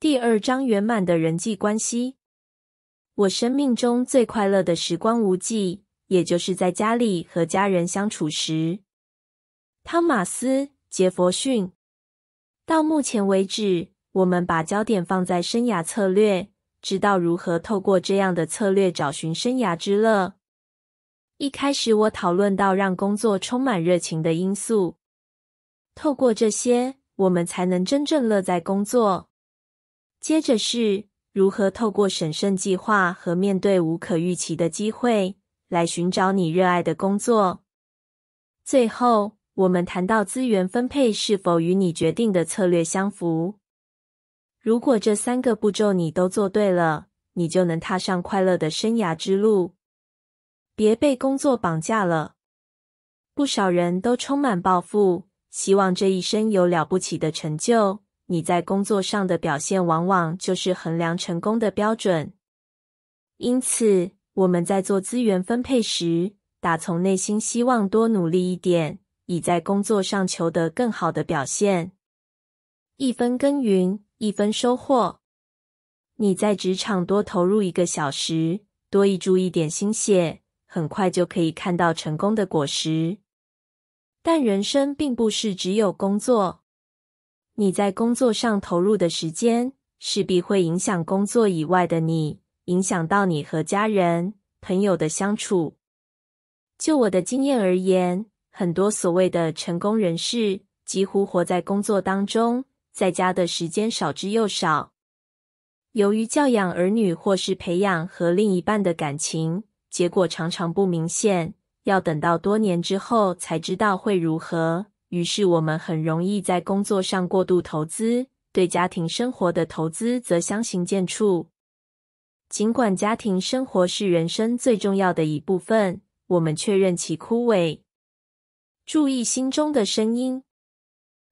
第二章圆满的人际关系。我生命中最快乐的时光无际，也就是在家里和家人相处时。汤马斯·杰佛逊。到目前为止，我们把焦点放在生涯策略，知道如何透过这样的策略找寻生涯之乐。一开始，我讨论到让工作充满热情的因素。透过这些，我们才能真正乐在工作。接着是如何透过审慎计划和面对无可预期的机会来寻找你热爱的工作。最后，我们谈到资源分配是否与你决定的策略相符。如果这三个步骤你都做对了，你就能踏上快乐的生涯之路。别被工作绑架了。不少人都充满抱负，希望这一生有了不起的成就。你在工作上的表现，往往就是衡量成功的标准。因此，我们在做资源分配时，打从内心希望多努力一点，以在工作上求得更好的表现。一分耕耘，一分收获。你在职场多投入一个小时，多一注一点心血，很快就可以看到成功的果实。但人生并不是只有工作。你在工作上投入的时间，势必会影响工作以外的你，影响到你和家人、朋友的相处。就我的经验而言，很多所谓的成功人士，几乎活在工作当中，在家的时间少之又少。由于教养儿女或是培养和另一半的感情，结果常常不明显，要等到多年之后才知道会如何。于是，我们很容易在工作上过度投资，对家庭生活的投资则相形见绌。尽管家庭生活是人生最重要的一部分，我们却任其枯萎。注意心中的声音。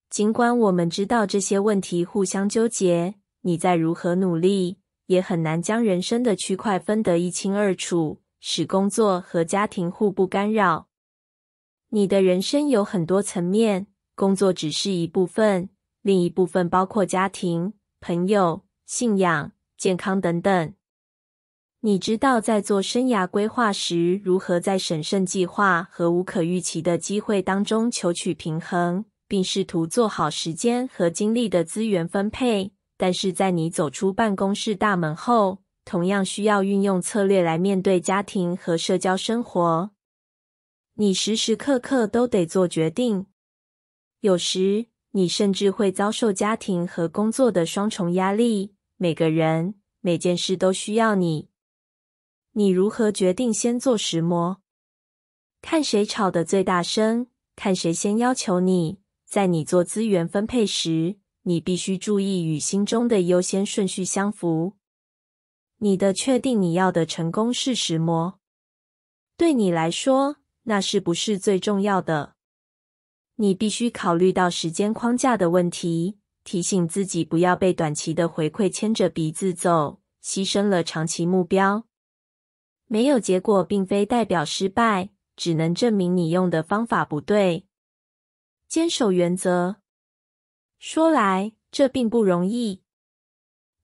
尽管我们知道这些问题互相纠结，你再如何努力，也很难将人生的区块分得一清二楚，使工作和家庭互不干扰。你的人生有很多层面，工作只是一部分，另一部分包括家庭、朋友、信仰、健康等等。你知道在做生涯规划时，如何在审慎计划和无可预期的机会当中求取平衡，并试图做好时间和精力的资源分配。但是在你走出办公室大门后，同样需要运用策略来面对家庭和社交生活。你时时刻刻都得做决定，有时你甚至会遭受家庭和工作的双重压力。每个人、每件事都需要你。你如何决定先做石磨？看谁吵得最大声，看谁先要求你。在你做资源分配时，你必须注意与心中的优先顺序相符。你的确定，你要的成功是石磨。对你来说。那是不是最重要的？你必须考虑到时间框架的问题，提醒自己不要被短期的回馈牵着鼻子走，牺牲了长期目标。没有结果，并非代表失败，只能证明你用的方法不对。坚守原则，说来这并不容易，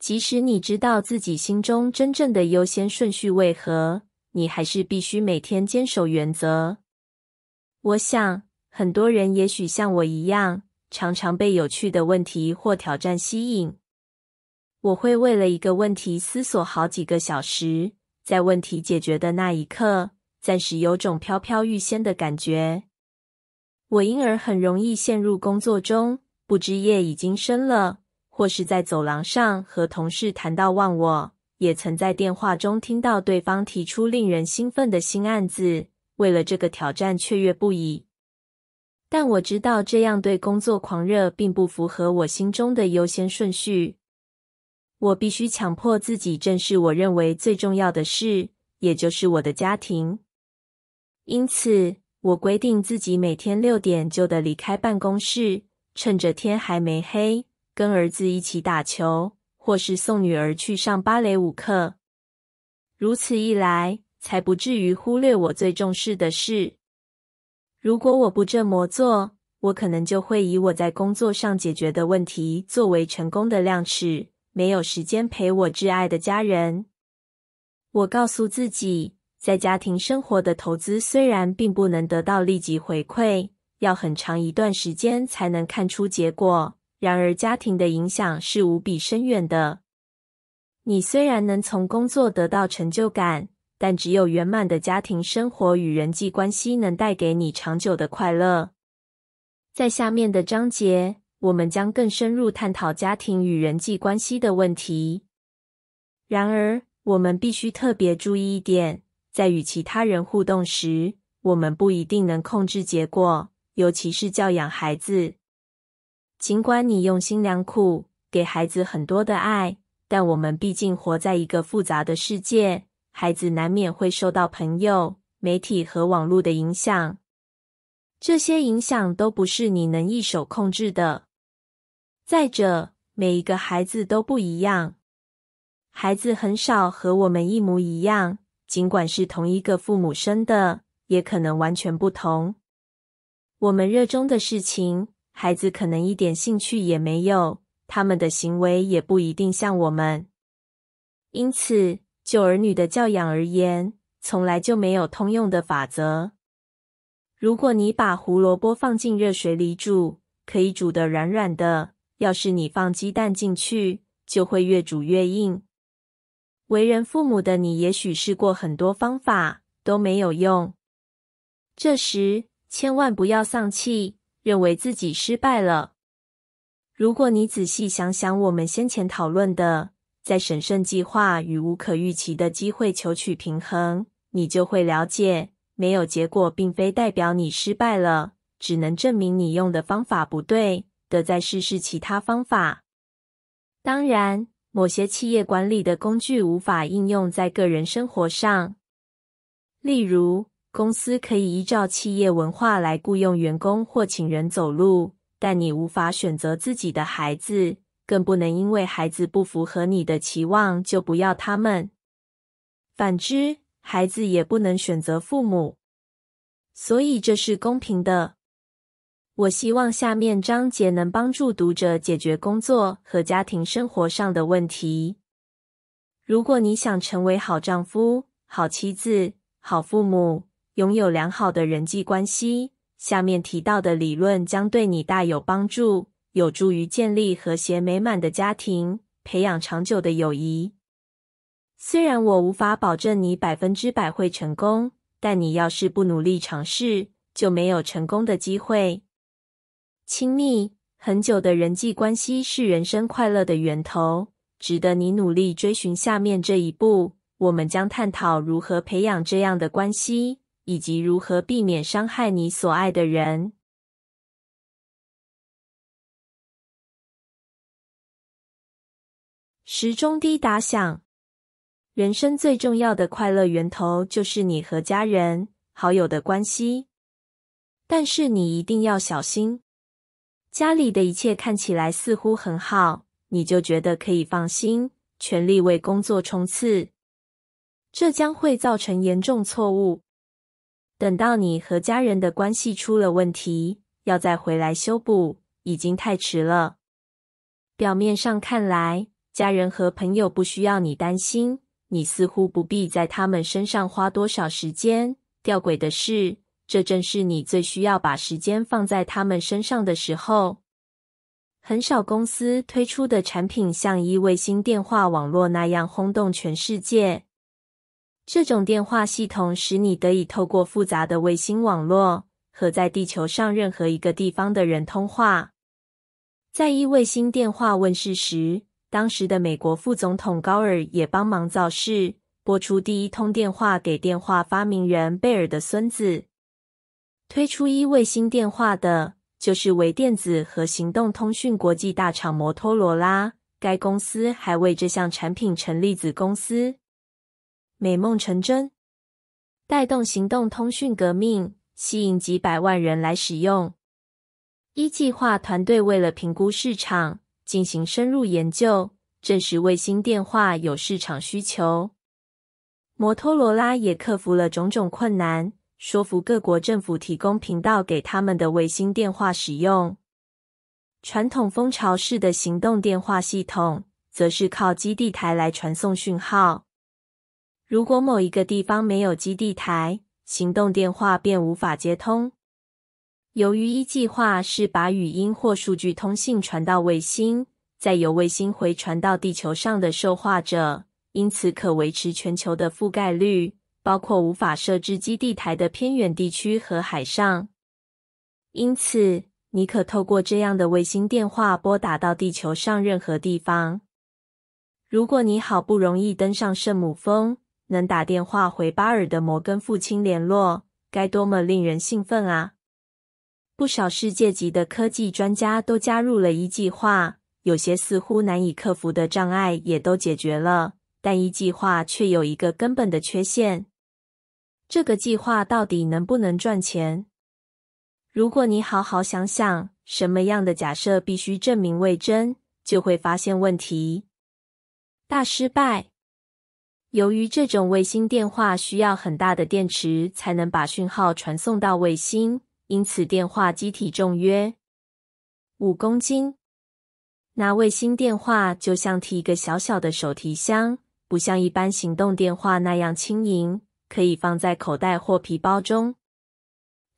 即使你知道自己心中真正的优先顺序为何。你还是必须每天坚守原则。我想，很多人也许像我一样，常常被有趣的问题或挑战吸引。我会为了一个问题思索好几个小时，在问题解决的那一刻，暂时有种飘飘欲仙的感觉。我因而很容易陷入工作中，不知夜已经深了，或是在走廊上和同事谈到忘我。也曾在电话中听到对方提出令人兴奋的新案子，为了这个挑战雀跃不已。但我知道这样对工作狂热并不符合我心中的优先顺序。我必须强迫自己正视我认为最重要的事，也就是我的家庭。因此，我规定自己每天六点就得离开办公室，趁着天还没黑，跟儿子一起打球。或是送女儿去上芭蕾舞课，如此一来才不至于忽略我最重视的事。如果我不这么做，我可能就会以我在工作上解决的问题作为成功的量尺，没有时间陪我挚爱的家人。我告诉自己，在家庭生活的投资虽然并不能得到立即回馈，要很长一段时间才能看出结果。然而，家庭的影响是无比深远的。你虽然能从工作得到成就感，但只有圆满的家庭生活与人际关系能带给你长久的快乐。在下面的章节，我们将更深入探讨家庭与人际关系的问题。然而，我们必须特别注意一点：在与其他人互动时，我们不一定能控制结果，尤其是教养孩子。尽管你用心良苦，给孩子很多的爱，但我们毕竟活在一个复杂的世界，孩子难免会受到朋友、媒体和网络的影响。这些影响都不是你能一手控制的。再者，每一个孩子都不一样，孩子很少和我们一模一样。尽管是同一个父母生的，也可能完全不同。我们热衷的事情。孩子可能一点兴趣也没有，他们的行为也不一定像我们。因此，就儿女的教养而言，从来就没有通用的法则。如果你把胡萝卜放进热水里煮，可以煮得软软的；要是你放鸡蛋进去，就会越煮越硬。为人父母的你，也许试过很多方法都没有用，这时千万不要丧气。认为自己失败了。如果你仔细想想我们先前讨论的，在审慎计划与无可预期的机会求取平衡，你就会了解，没有结果并非代表你失败了，只能证明你用的方法不对，得再试试其他方法。当然，某些企业管理的工具无法应用在个人生活上，例如。公司可以依照企业文化来雇佣员工或请人走路，但你无法选择自己的孩子，更不能因为孩子不符合你的期望就不要他们。反之，孩子也不能选择父母，所以这是公平的。我希望下面章节能帮助读者解决工作和家庭生活上的问题。如果你想成为好丈夫、好妻子、好父母，拥有良好的人际关系。下面提到的理论将对你大有帮助，有助于建立和谐美满的家庭，培养长久的友谊。虽然我无法保证你百分之百会成功，但你要是不努力尝试，就没有成功的机会。亲密很久的人际关系是人生快乐的源头，值得你努力追寻。下面这一步，我们将探讨如何培养这样的关系。以及如何避免伤害你所爱的人。时钟滴答响。人生最重要的快乐源头就是你和家人、好友的关系，但是你一定要小心。家里的一切看起来似乎很好，你就觉得可以放心，全力为工作冲刺，这将会造成严重错误。等到你和家人的关系出了问题，要再回来修补，已经太迟了。表面上看来，家人和朋友不需要你担心，你似乎不必在他们身上花多少时间。吊诡的是，这正是你最需要把时间放在他们身上的时候。很少公司推出的产品像一卫星电话网络那样轰动全世界。这种电话系统使你得以透过复杂的卫星网络和在地球上任何一个地方的人通话。在一卫星电话问世时，当时的美国副总统高尔也帮忙造势，播出第一通电话给电话发明人贝尔的孙子。推出一卫星电话的，就是微电子和行动通讯国际大厂摩托罗拉。该公司还为这项产品成立子公司。美梦成真，带动行动通讯革命，吸引几百万人来使用。一计划团队为了评估市场，进行深入研究，证实卫星电话有市场需求。摩托罗拉也克服了种种困难，说服各国政府提供频道给他们的卫星电话使用。传统蜂巢式的行动电话系统，则是靠基地台来传送讯号。如果某一个地方没有基地台，行动电话便无法接通。由于一计划是把语音或数据通信传到卫星，再由卫星回传到地球上的受话者，因此可维持全球的覆盖率，包括无法设置基地台的偏远地区和海上。因此，你可透过这样的卫星电话拨打到地球上任何地方。如果你好不容易登上圣母峰，能打电话回巴尔的摩根父亲联络，该多么令人兴奋啊！不少世界级的科技专家都加入了一计划，有些似乎难以克服的障碍也都解决了，但一计划却有一个根本的缺陷。这个计划到底能不能赚钱？如果你好好想想，什么样的假设必须证明为真，就会发现问题。大失败。由于这种卫星电话需要很大的电池才能把讯号传送到卫星，因此电话机体重约五公斤。那卫星电话就像提一个小小的手提箱，不像一般行动电话那样轻盈，可以放在口袋或皮包中。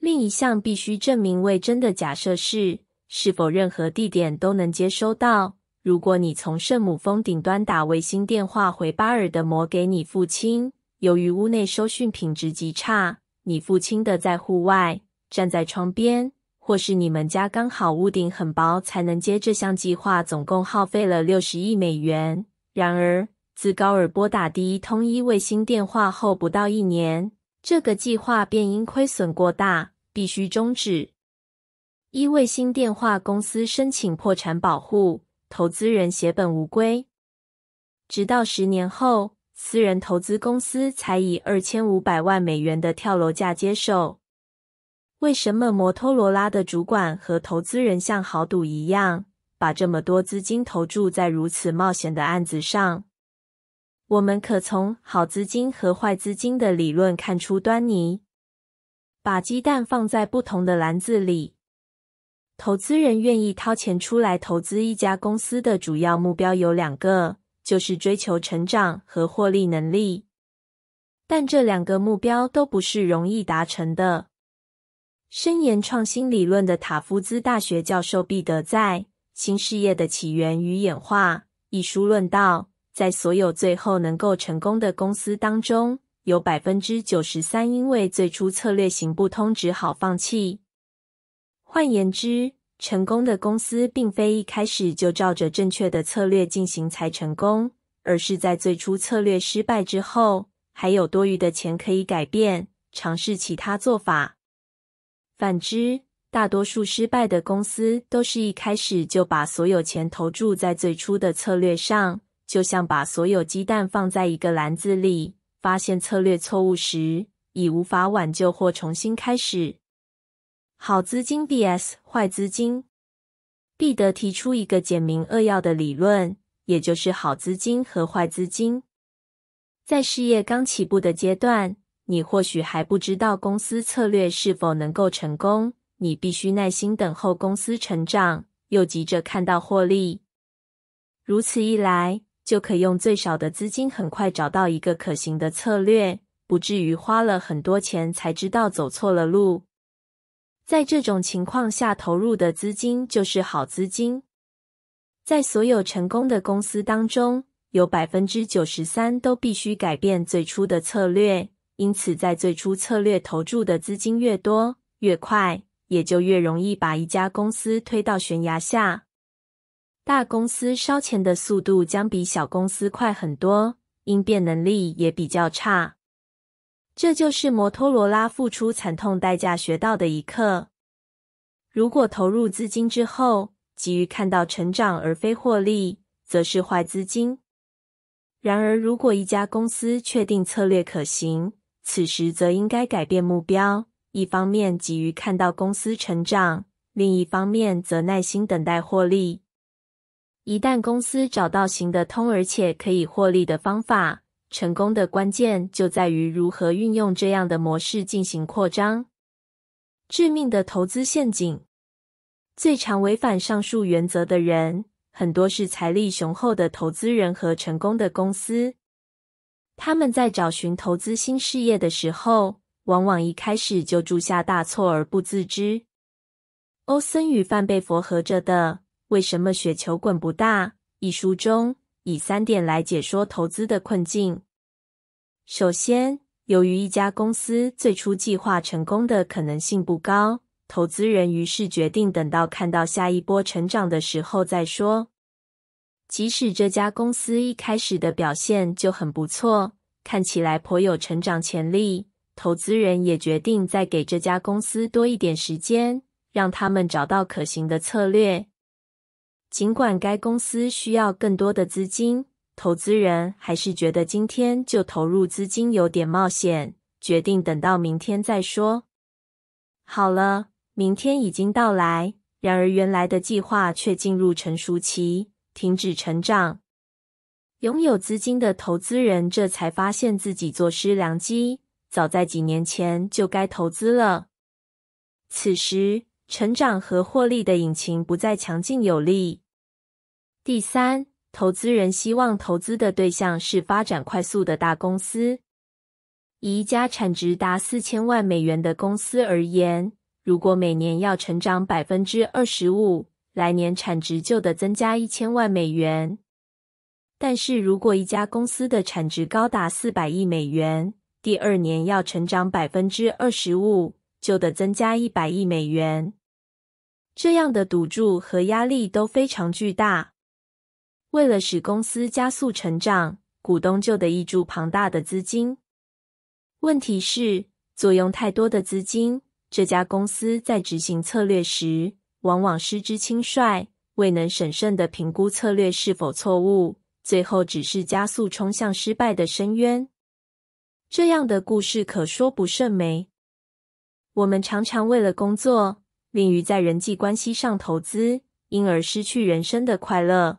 另一项必须证明为真的假设是，是否任何地点都能接收到？如果你从圣母峰顶端打卫星电话回巴尔的摩给你父亲，由于屋内收讯品质极差，你父亲的在户外站在窗边，或是你们家刚好屋顶很薄才能接这项计划。总共耗费了六十亿美元。然而，自高尔拨打第一通一卫星电话后不到一年，这个计划便因亏损过大，必须终止。一卫星电话公司申请破产保护。投资人血本无归，直到十年后，私人投资公司才以二千五百万美元的跳楼价接受。为什么摩托罗拉的主管和投资人像豪赌一样，把这么多资金投注在如此冒险的案子上？我们可从好资金和坏资金的理论看出端倪：把鸡蛋放在不同的篮子里。投资人愿意掏钱出来投资一家公司的主要目标有两个，就是追求成长和获利能力。但这两个目标都不是容易达成的。深研创新理论的塔夫茨大学教授毕德在《新事业的起源与演化》一书论道，在所有最后能够成功的公司当中，有百分之九十三因为最初策略行不通，只好放弃。换言之，成功的公司并非一开始就照着正确的策略进行才成功，而是在最初策略失败之后，还有多余的钱可以改变，尝试其他做法。反之，大多数失败的公司都是一开始就把所有钱投注在最初的策略上，就像把所有鸡蛋放在一个篮子里。发现策略错误时，已无法挽救或重新开始。好资金 vs 坏资金必得提出一个简明扼要的理论，也就是好资金和坏资金。在事业刚起步的阶段，你或许还不知道公司策略是否能够成功，你必须耐心等候公司成长，又急着看到获利。如此一来，就可以用最少的资金，很快找到一个可行的策略，不至于花了很多钱才知道走错了路。在这种情况下，投入的资金就是好资金。在所有成功的公司当中，有百分之九十三都必须改变最初的策略。因此，在最初策略投注的资金越多、越快，也就越容易把一家公司推到悬崖下。大公司烧钱的速度将比小公司快很多，应变能力也比较差。这就是摩托罗拉付出惨痛代价学到的一课。如果投入资金之后急于看到成长而非获利，则是坏资金。然而，如果一家公司确定策略可行，此时则应该改变目标：一方面急于看到公司成长，另一方面则耐心等待获利。一旦公司找到行得通而且可以获利的方法。成功的关键就在于如何运用这样的模式进行扩张。致命的投资陷阱，最常违反上述原则的人，很多是财力雄厚的投资人和成功的公司。他们在找寻投资新事业的时候，往往一开始就铸下大错而不自知。欧森与范贝佛合着的《为什么雪球滚不大》一书中。以三点来解说投资的困境。首先，由于一家公司最初计划成功的可能性不高，投资人于是决定等到看到下一波成长的时候再说。即使这家公司一开始的表现就很不错，看起来颇有成长潜力，投资人也决定再给这家公司多一点时间，让他们找到可行的策略。尽管该公司需要更多的资金，投资人还是觉得今天就投入资金有点冒险，决定等到明天再说。好了，明天已经到来，然而原来的计划却进入成熟期，停止成长。拥有资金的投资人这才发现自己坐失良机，早在几年前就该投资了。此时，成长和获利的引擎不再强劲有力。第三，投资人希望投资的对象是发展快速的大公司。以一家产值达四千万美元的公司而言，如果每年要成长百分之二十五，来年产值就得增加一千万美元。但是如果一家公司的产值高达四百亿美元，第二年要成长百分之二十五，就得增加一百亿美元。这样的赌注和压力都非常巨大。为了使公司加速成长，股东就得挹注庞大的资金。问题是，作用太多的资金，这家公司在执行策略时，往往失之轻率，未能审慎地评估策略是否错误，最后只是加速冲向失败的深渊。这样的故事可说不胜枚。我们常常为了工作，吝于在人际关系上投资，因而失去人生的快乐。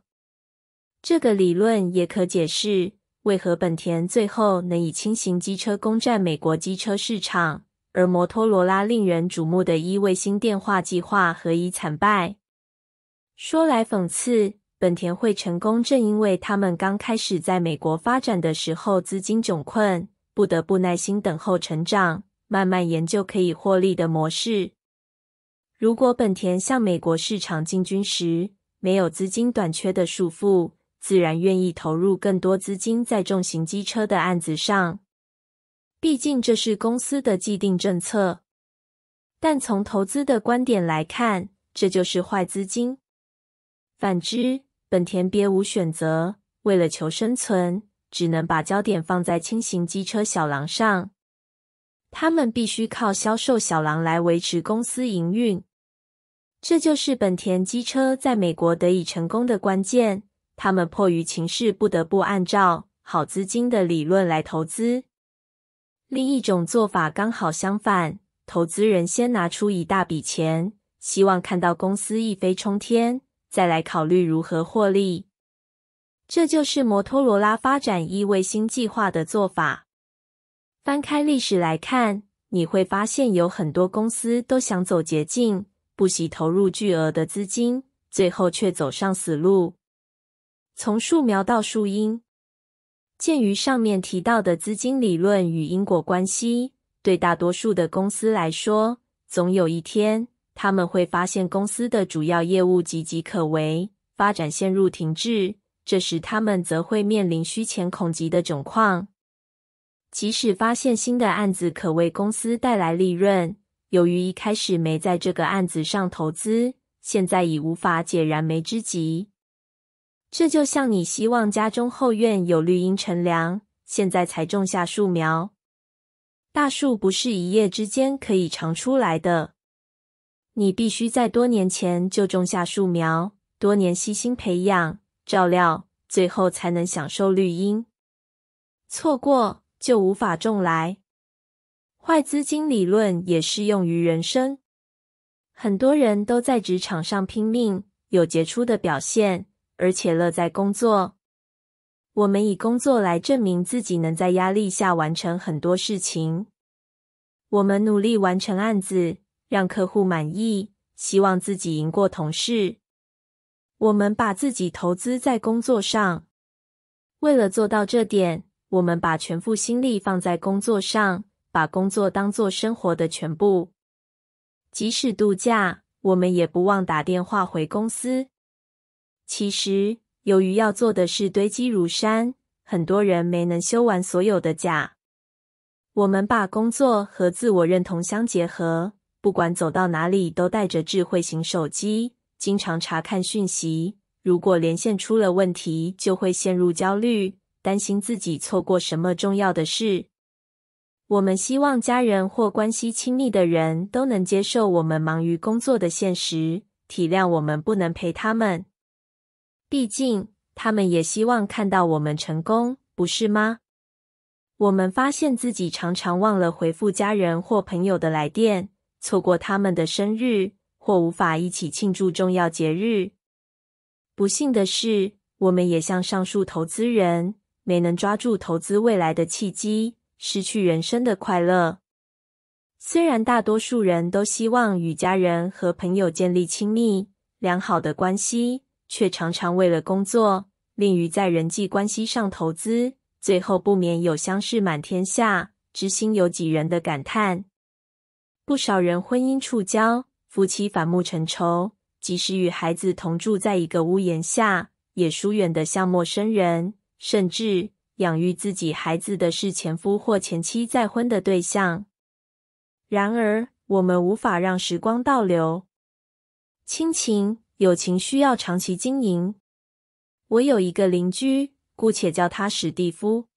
这个理论也可解释为何本田最后能以轻型机车攻占美国机车市场，而摩托罗拉令人瞩目的一卫星电话计划何以惨败？说来讽刺，本田会成功，正因为他们刚开始在美国发展的时候资金窘困，不得不耐心等候成长，慢慢研究可以获利的模式。如果本田向美国市场进军时没有资金短缺的束缚，自然愿意投入更多资金在重型机车的案子上，毕竟这是公司的既定政策。但从投资的观点来看，这就是坏资金。反之，本田别无选择，为了求生存，只能把焦点放在轻型机车小狼上。他们必须靠销售小狼来维持公司营运，这就是本田机车在美国得以成功的关键。他们迫于情势，不得不按照好资金的理论来投资。另一种做法刚好相反，投资人先拿出一大笔钱，希望看到公司一飞冲天，再来考虑如何获利。这就是摩托罗拉发展一卫星计划的做法。翻开历史来看，你会发现有很多公司都想走捷径，不惜投入巨额的资金，最后却走上死路。从树苗到树荫，鉴于上面提到的资金理论与因果关系，对大多数的公司来说，总有一天他们会发现公司的主要业务岌岌可危，发展陷入停滞。这时，他们则会面临虚钱恐急的窘况。即使发现新的案子可为公司带来利润，由于一开始没在这个案子上投资，现在已无法解燃眉之急。这就像你希望家中后院有绿荫乘凉，现在才种下树苗，大树不是一夜之间可以长出来的。你必须在多年前就种下树苗，多年悉心培养照料，最后才能享受绿荫。错过就无法种来。坏资金理论也适用于人生，很多人都在职场上拼命，有杰出的表现。而且乐在工作。我们以工作来证明自己能在压力下完成很多事情。我们努力完成案子，让客户满意，希望自己赢过同事。我们把自己投资在工作上。为了做到这点，我们把全部心力放在工作上，把工作当作生活的全部。即使度假，我们也不忘打电话回公司。其实，由于要做的事堆积如山，很多人没能休完所有的假。我们把工作和自我认同相结合，不管走到哪里都带着智慧型手机，经常查看讯息。如果连线出了问题，就会陷入焦虑，担心自己错过什么重要的事。我们希望家人或关系亲密的人都能接受我们忙于工作的现实，体谅我们不能陪他们。毕竟，他们也希望看到我们成功，不是吗？我们发现自己常常忘了回复家人或朋友的来电，错过他们的生日，或无法一起庆祝重要节日。不幸的是，我们也像上述投资人，没能抓住投资未来的契机，失去人生的快乐。虽然大多数人都希望与家人和朋友建立亲密、良好的关系。却常常为了工作，吝于在人际关系上投资，最后不免有相视满天下，知心有几人的感叹。不少人婚姻触礁，夫妻反目成仇，即使与孩子同住在一个屋檐下，也疏远的像陌生人，甚至养育自己孩子的是前夫或前妻再婚的对象。然而，我们无法让时光倒流，亲情。友情需要长期经营。我有一个邻居，姑且叫他史蒂夫。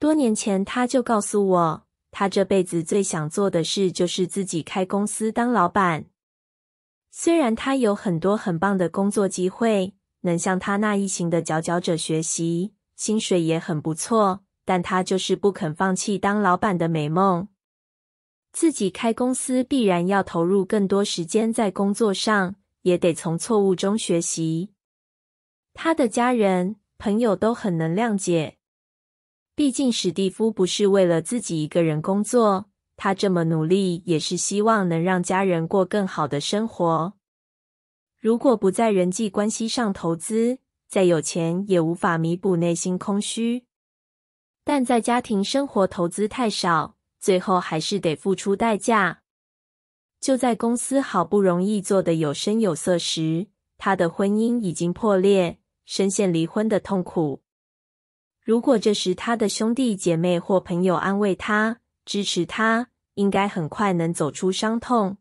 多年前，他就告诉我，他这辈子最想做的事就是自己开公司当老板。虽然他有很多很棒的工作机会，能向他那一行的佼佼者学习，薪水也很不错，但他就是不肯放弃当老板的美梦。自己开公司必然要投入更多时间在工作上。也得从错误中学习。他的家人、朋友都很能谅解。毕竟史蒂夫不是为了自己一个人工作，他这么努力也是希望能让家人过更好的生活。如果不在人际关系上投资，再有钱也无法弥补内心空虚。但在家庭生活投资太少，最后还是得付出代价。就在公司好不容易做的有声有色时，他的婚姻已经破裂，深陷离婚的痛苦。如果这时他的兄弟姐妹或朋友安慰他、支持他，应该很快能走出伤痛。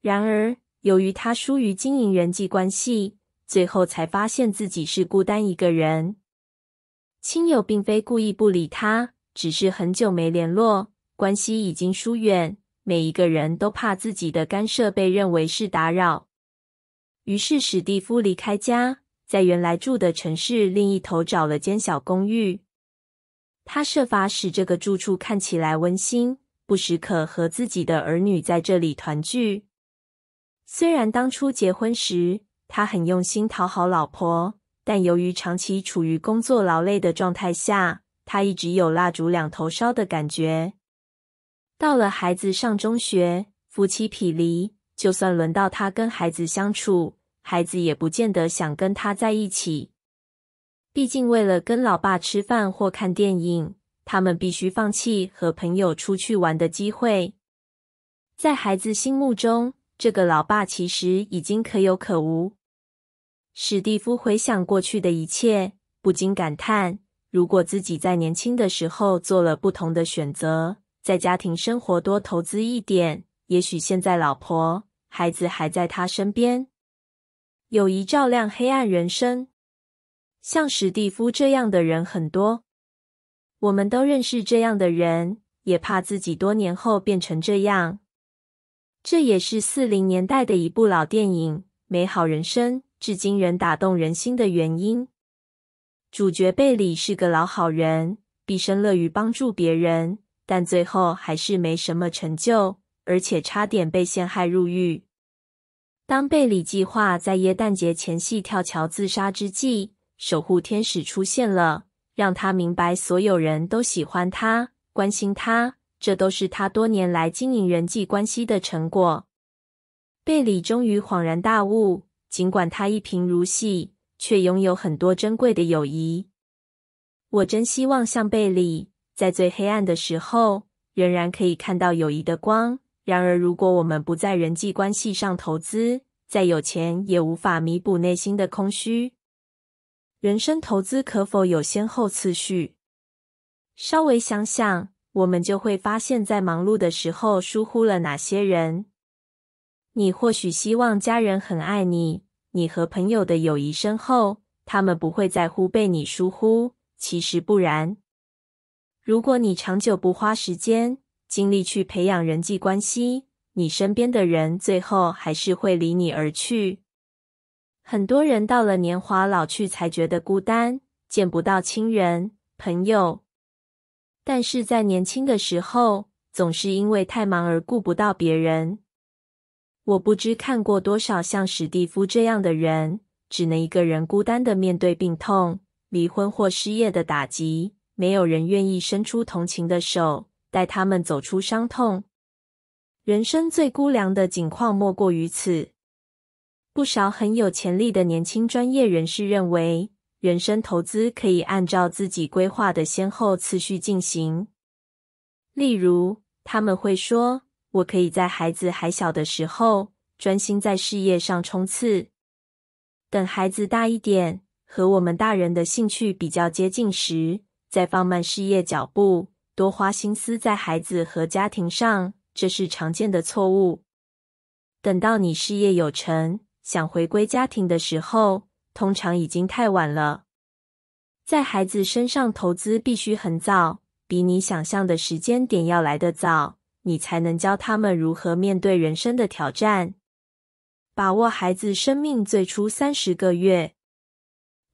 然而，由于他疏于经营人际关系，最后才发现自己是孤单一个人。亲友并非故意不理他，只是很久没联络，关系已经疏远。每一个人都怕自己的干涉被认为是打扰，于是史蒂夫离开家，在原来住的城市另一头找了间小公寓。他设法使这个住处看起来温馨，不时可和自己的儿女在这里团聚。虽然当初结婚时他很用心讨好老婆，但由于长期处于工作劳累的状态下，他一直有蜡烛两头烧的感觉。到了孩子上中学，夫妻匹离，就算轮到他跟孩子相处，孩子也不见得想跟他在一起。毕竟，为了跟老爸吃饭或看电影，他们必须放弃和朋友出去玩的机会。在孩子心目中，这个老爸其实已经可有可无。史蒂夫回想过去的一切，不禁感叹：如果自己在年轻的时候做了不同的选择。在家庭生活多投资一点，也许现在老婆孩子还在他身边。友谊照亮黑暗人生，像史蒂夫这样的人很多，我们都认识这样的人，也怕自己多年后变成这样。这也是四零年代的一部老电影《美好人生》至今仍打动人心的原因。主角贝里是个老好人，毕生乐于帮助别人。但最后还是没什么成就，而且差点被陷害入狱。当贝里计划在耶诞节前夕跳桥自杀之际，守护天使出现了，让他明白所有人都喜欢他、关心他，这都是他多年来经营人际关系的成果。贝里终于恍然大悟，尽管他一贫如洗，却拥有很多珍贵的友谊。我真希望像贝里。在最黑暗的时候，仍然可以看到友谊的光。然而，如果我们不在人际关系上投资，再有钱也无法弥补内心的空虚。人生投资可否有先后次序？稍微想想，我们就会发现，在忙碌的时候疏忽了哪些人。你或许希望家人很爱你，你和朋友的友谊深厚，他们不会在乎被你疏忽。其实不然。如果你长久不花时间、精力去培养人际关系，你身边的人最后还是会离你而去。很多人到了年华老去才觉得孤单，见不到亲人朋友。但是在年轻的时候，总是因为太忙而顾不到别人。我不知看过多少像史蒂夫这样的人，只能一个人孤单的面对病痛、离婚或失业的打击。没有人愿意伸出同情的手，带他们走出伤痛。人生最孤凉的境况莫过于此。不少很有潜力的年轻专业人士认为，人生投资可以按照自己规划的先后次序进行。例如，他们会说：“我可以在孩子还小的时候，专心在事业上冲刺；等孩子大一点，和我们大人的兴趣比较接近时。”再放慢事业脚步，多花心思在孩子和家庭上，这是常见的错误。等到你事业有成，想回归家庭的时候，通常已经太晚了。在孩子身上投资必须很早，比你想象的时间点要来得早，你才能教他们如何面对人生的挑战。把握孩子生命最初三十个月，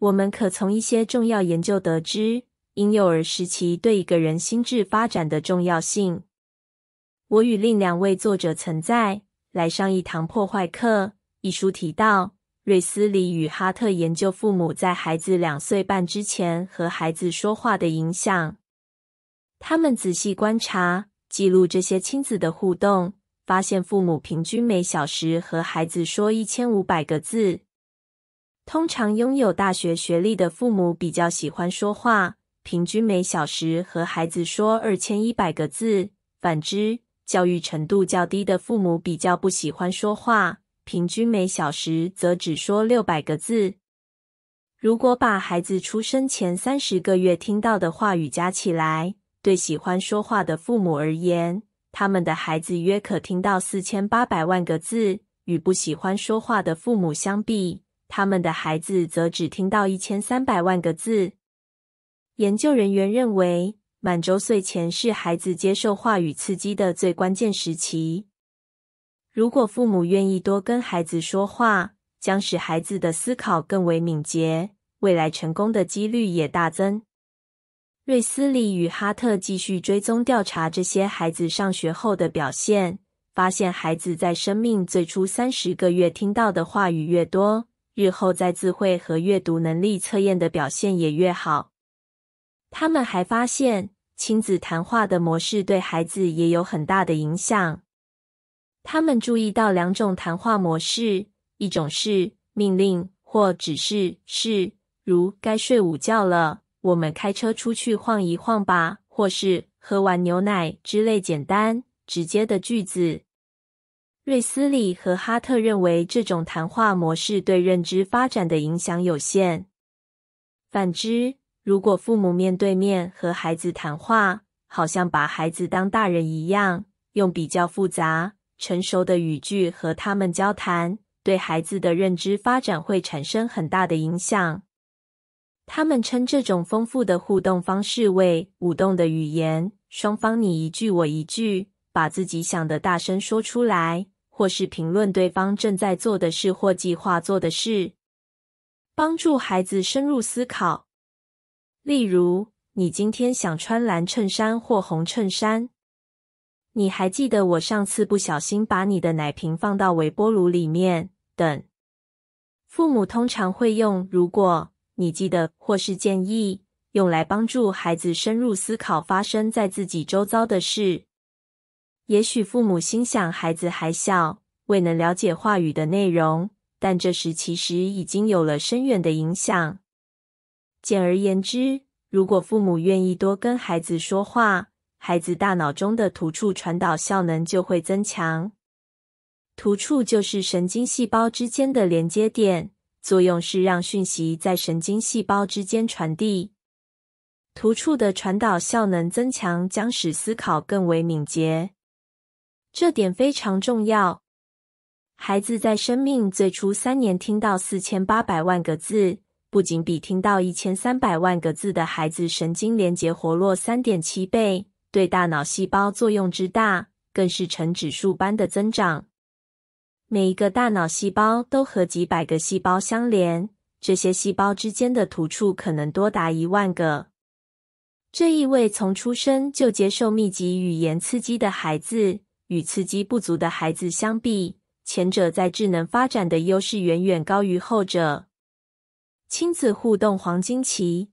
我们可从一些重要研究得知。婴幼儿时期对一个人心智发展的重要性。我与另两位作者曾在《来上一堂破坏课》一书提到，瑞斯里与哈特研究父母在孩子两岁半之前和孩子说话的影响。他们仔细观察、记录这些亲子的互动，发现父母平均每小时和孩子说一千五百个字。通常拥有大学学历的父母比较喜欢说话。平均每小时和孩子说二千一百个字，反之，教育程度较低的父母比较不喜欢说话，平均每小时则只说六百个字。如果把孩子出生前三十个月听到的话语加起来，对喜欢说话的父母而言，他们的孩子约可听到四千八百万个字；与不喜欢说话的父母相比，他们的孩子则只听到一千三百万个字。研究人员认为，满周岁前是孩子接受话语刺激的最关键时期。如果父母愿意多跟孩子说话，将使孩子的思考更为敏捷，未来成功的几率也大增。瑞斯里与哈特继续追踪调查这些孩子上学后的表现，发现孩子在生命最初三十个月听到的话语越多，日后在智慧和阅读能力测验的表现也越好。他们还发现，亲子谈话的模式对孩子也有很大的影响。他们注意到两种谈话模式：一种是命令或指示是，如“该睡午觉了”“我们开车出去晃一晃吧”或是“喝完牛奶”之类简单直接的句子。瑞斯里和哈特认为，这种谈话模式对认知发展的影响有限。反之，如果父母面对面和孩子谈话，好像把孩子当大人一样，用比较复杂、成熟的语句和他们交谈，对孩子的认知发展会产生很大的影响。他们称这种丰富的互动方式为“舞动的语言”，双方你一句我一句，把自己想的大声说出来，或是评论对方正在做的事或计划做的事，帮助孩子深入思考。例如，你今天想穿蓝衬衫或红衬衫？你还记得我上次不小心把你的奶瓶放到微波炉里面等？父母通常会用“如果你记得”或是“建议”用来帮助孩子深入思考发生在自己周遭的事。也许父母心想孩子还小，未能了解话语的内容，但这时其实已经有了深远的影响。简而言之，如果父母愿意多跟孩子说话，孩子大脑中的突触传导效能就会增强。突触就是神经细胞之间的连接点，作用是让讯息在神经细胞之间传递。突触的传导效能增强，将使思考更为敏捷。这点非常重要。孩子在生命最初三年听到四千八百万个字。不仅比听到一千三百万个字的孩子神经连接活络三点七倍，对大脑细胞作用之大，更是呈指数般的增长。每一个大脑细胞都和几百个细胞相连，这些细胞之间的突触可能多达一万个。这一位从出生就接受密集语言刺激的孩子，与刺激不足的孩子相比，前者在智能发展的优势远远高于后者。亲子互动黄金期。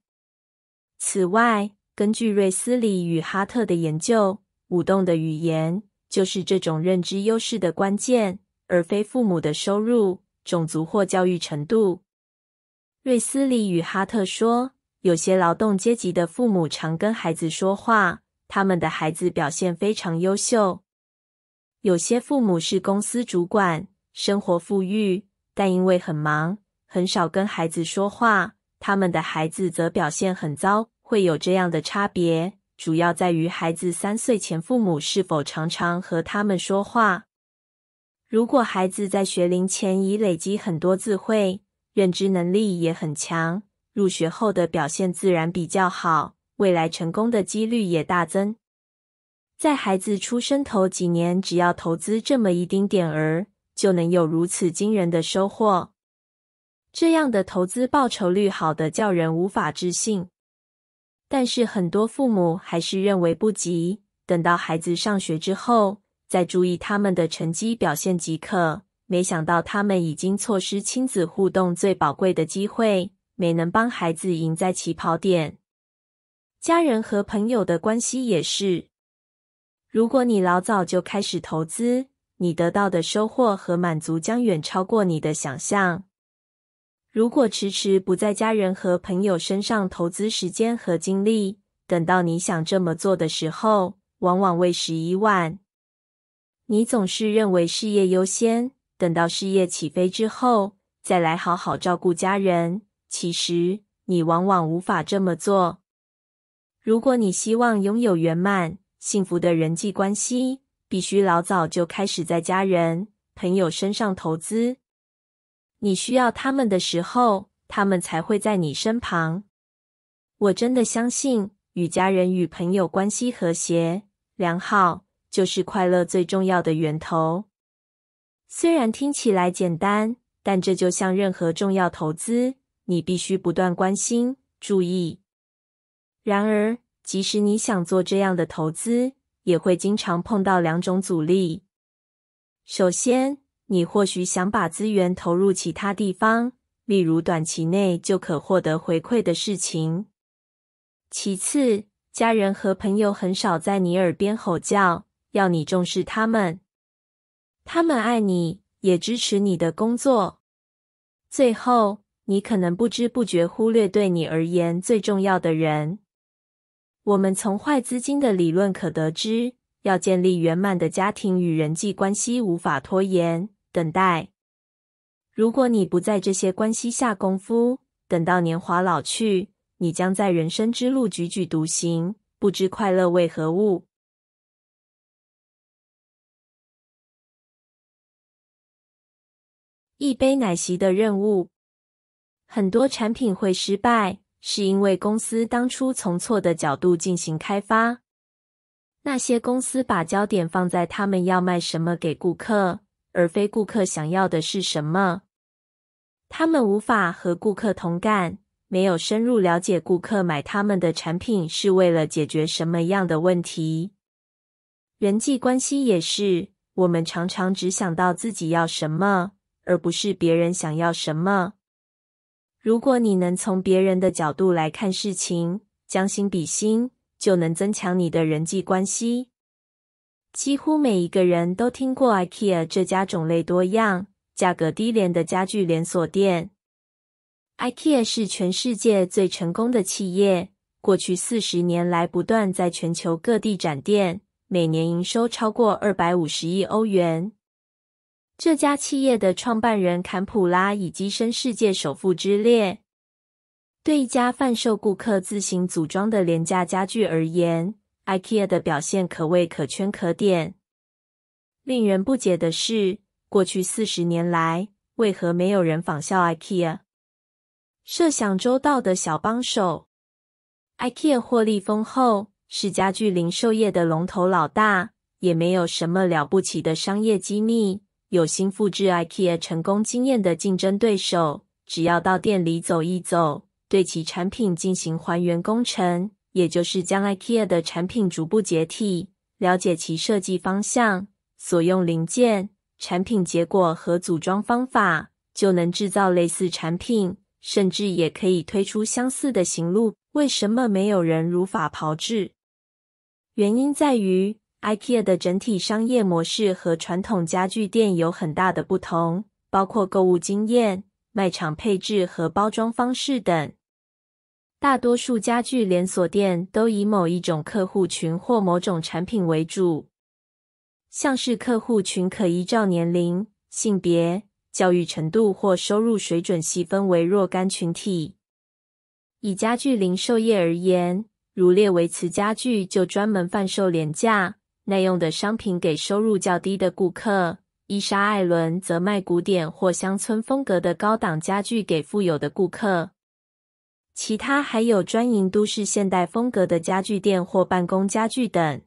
此外，根据瑞斯里与哈特的研究，舞动的语言就是这种认知优势的关键，而非父母的收入、种族或教育程度。瑞斯里与哈特说，有些劳动阶级的父母常跟孩子说话，他们的孩子表现非常优秀；有些父母是公司主管，生活富裕，但因为很忙。很少跟孩子说话，他们的孩子则表现很糟，会有这样的差别。主要在于孩子三岁前父母是否常常和他们说话。如果孩子在学龄前已累积很多智慧，认知能力也很强，入学后的表现自然比较好，未来成功的几率也大增。在孩子出生头几年，只要投资这么一丁点儿，就能有如此惊人的收获。这样的投资报酬率好的叫人无法置信，但是很多父母还是认为不急，等到孩子上学之后再注意他们的成绩表现即可。没想到他们已经错失亲子互动最宝贵的机会，没能帮孩子赢在起跑点。家人和朋友的关系也是，如果你老早就开始投资，你得到的收获和满足将远超过你的想象。如果迟迟不在家人和朋友身上投资时间和精力，等到你想这么做的时候，往往为时已晚。你总是认为事业优先，等到事业起飞之后，再来好好照顾家人。其实你往往无法这么做。如果你希望拥有圆满、幸福的人际关系，必须老早就开始在家人、朋友身上投资。你需要他们的时候，他们才会在你身旁。我真的相信，与家人、与朋友关系和谐良好，就是快乐最重要的源头。虽然听起来简单，但这就像任何重要投资，你必须不断关心、注意。然而，即使你想做这样的投资，也会经常碰到两种阻力。首先，你或许想把资源投入其他地方，例如短期内就可获得回馈的事情。其次，家人和朋友很少在你耳边吼叫，要你重视他们，他们爱你，也支持你的工作。最后，你可能不知不觉忽略对你而言最重要的人。我们从坏资金的理论可得知，要建立圆满的家庭与人际关系，无法拖延。等待。如果你不在这些关系下功夫，等到年华老去，你将在人生之路踽踽独行，不知快乐为何物。一杯奶昔的任务，很多产品会失败，是因为公司当初从错的角度进行开发。那些公司把焦点放在他们要卖什么给顾客。而非顾客想要的是什么？他们无法和顾客同感，没有深入了解顾客买他们的产品是为了解决什么样的问题。人际关系也是，我们常常只想到自己要什么，而不是别人想要什么。如果你能从别人的角度来看事情，将心比心，就能增强你的人际关系。几乎每一个人都听过 IKEA 这家种类多样、价格低廉的家具连锁店。IKEA 是全世界最成功的企业，过去四十年来不断在全球各地展店，每年营收超过二百五十亿欧元。这家企业的创办人坎普拉已跻身世界首富之列。对一家贩售顾客自行组装的廉价家具而言，IKEA 的表现可谓可圈可点。令人不解的是，过去四十年来，为何没有人仿效 IKEA？设想周到的小帮手，IKEA 获利丰厚，是家具零售业的龙头老大，也没有什么了不起的商业机密。有心复制 IKEA 成功经验的竞争对手，只要到店里走一走，对其产品进行还原工程。也就是将 IKEA 的产品逐步解体，了解其设计方向、所用零件、产品结果和组装方法，就能制造类似产品，甚至也可以推出相似的行路。为什么没有人如法炮制？原因在于 IKEA 的整体商业模式和传统家具店有很大的不同，包括购物经验、卖场配置和包装方式等。大多数家具连锁店都以某一种客户群或某种产品为主，像是客户群可依照年龄、性别、教育程度或收入水准细分为若干群体。以家具零售业而言，如列维茨家具就专门贩售廉价耐用的商品给收入较低的顾客，伊莎艾伦则卖古典或乡村风格的高档家具给富有的顾客。其他还有专营都市现代风格的家具店或办公家具等，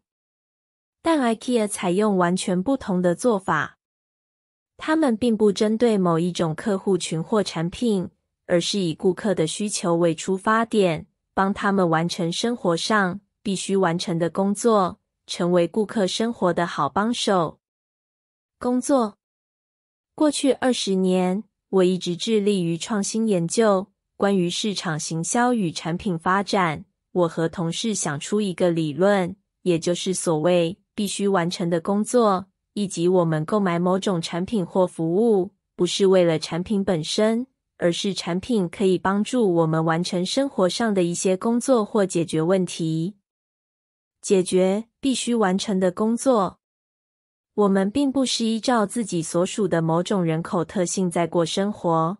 但 IKEA 采用完全不同的做法。他们并不针对某一种客户群或产品，而是以顾客的需求为出发点，帮他们完成生活上必须完成的工作，成为顾客生活的好帮手。工作过去二十年，我一直致力于创新研究。关于市场行销与产品发展，我和同事想出一个理论，也就是所谓必须完成的工作，以及我们购买某种产品或服务，不是为了产品本身，而是产品可以帮助我们完成生活上的一些工作或解决问题，解决必须完成的工作。我们并不是依照自己所属的某种人口特性在过生活，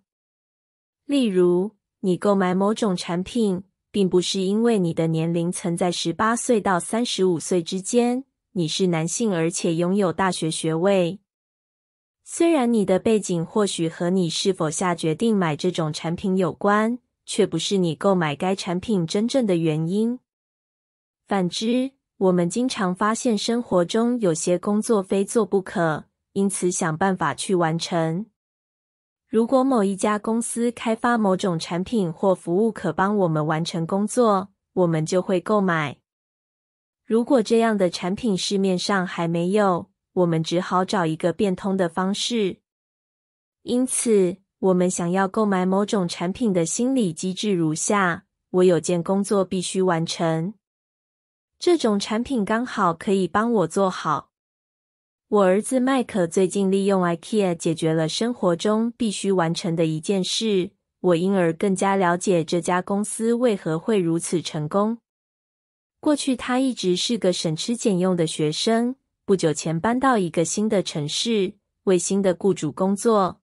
例如。你购买某种产品，并不是因为你的年龄曾在十八岁到三十五岁之间，你是男性，而且拥有大学学位。虽然你的背景或许和你是否下决定买这种产品有关，却不是你购买该产品真正的原因。反之，我们经常发现生活中有些工作非做不可，因此想办法去完成。如果某一家公司开发某种产品或服务，可帮我们完成工作，我们就会购买。如果这样的产品市面上还没有，我们只好找一个变通的方式。因此，我们想要购买某种产品的心理机制如下：我有件工作必须完成，这种产品刚好可以帮我做好。我儿子麦克最近利用 IKEA 解决了生活中必须完成的一件事，我因而更加了解这家公司为何会如此成功。过去，他一直是个省吃俭用的学生。不久前搬到一个新的城市，为新的雇主工作。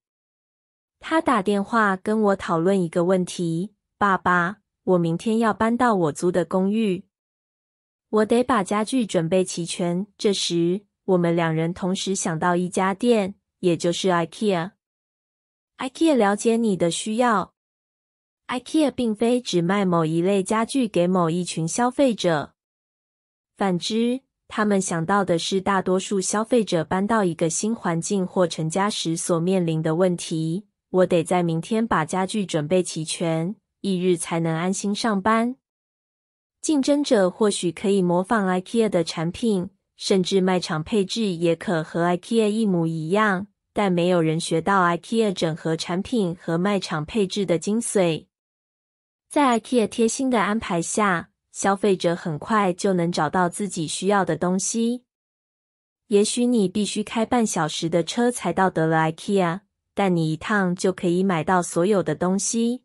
他打电话跟我讨论一个问题：“爸爸，我明天要搬到我租的公寓，我得把家具准备齐全。”这时，我们两人同时想到一家店，也就是 IKEA。IKEA 了解你的需要。IKEA 并非只卖某一类家具给某一群消费者，反之，他们想到的是大多数消费者搬到一个新环境或成家时所面临的问题。我得在明天把家具准备齐全，翌日才能安心上班。竞争者或许可以模仿 IKEA 的产品。甚至卖场配置也可和 IKEA 一模一样，但没有人学到 IKEA 整合产品和卖场配置的精髓。在 IKEA 贴心的安排下，消费者很快就能找到自己需要的东西。也许你必须开半小时的车才到得了 IKEA，但你一趟就可以买到所有的东西。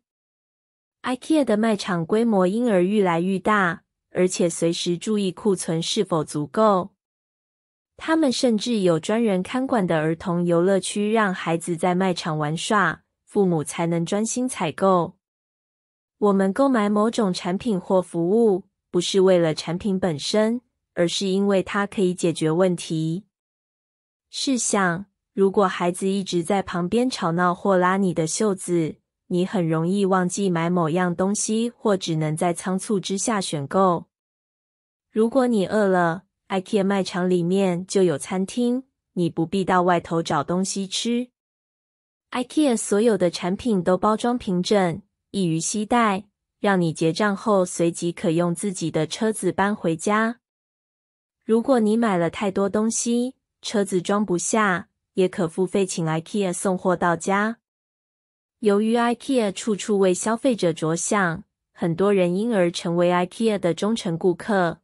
IKEA 的卖场规模因而愈来愈大，而且随时注意库存是否足够。他们甚至有专人看管的儿童游乐区，让孩子在卖场玩耍，父母才能专心采购。我们购买某种产品或服务，不是为了产品本身，而是因为它可以解决问题。试想，如果孩子一直在旁边吵闹或拉你的袖子，你很容易忘记买某样东西，或只能在仓促之下选购。如果你饿了，IKEA 卖场里面就有餐厅，你不必到外头找东西吃。IKEA 所有的产品都包装平整，易于携带，让你结账后随即可用自己的车子搬回家。如果你买了太多东西，车子装不下，也可付费请 IKEA 送货到家。由于 IKEA 处处为消费者着想，很多人因而成为 IKEA 的忠诚顾客。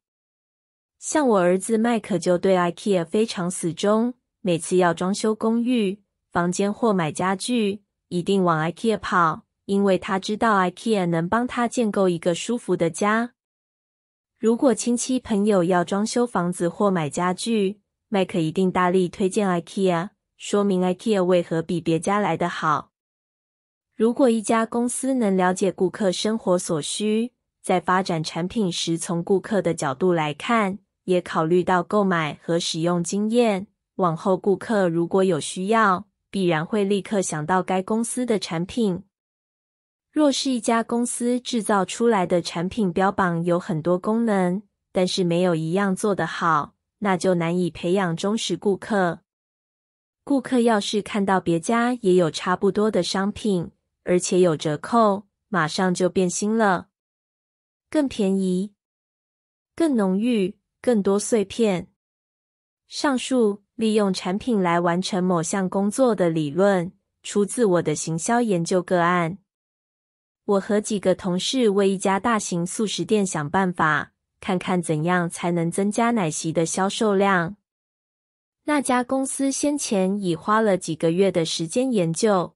像我儿子麦克就对 IKEA 非常死忠，每次要装修公寓、房间或买家具，一定往 IKEA 跑，因为他知道 IKEA 能帮他建构一个舒服的家。如果亲戚朋友要装修房子或买家具，麦克一定大力推荐 IKEA，说明 IKEA 为何比别家来得好。如果一家公司能了解顾客生活所需，在发展产品时从顾客的角度来看。也考虑到购买和使用经验，往后顾客如果有需要，必然会立刻想到该公司的产品。若是一家公司制造出来的产品标榜有很多功能，但是没有一样做得好，那就难以培养忠实顾客。顾客要是看到别家也有差不多的商品，而且有折扣，马上就变心了，更便宜，更浓郁。更多碎片。上述利用产品来完成某项工作的理论，出自我的行销研究个案。我和几个同事为一家大型素食店想办法，看看怎样才能增加奶昔的销售量。那家公司先前已花了几个月的时间研究，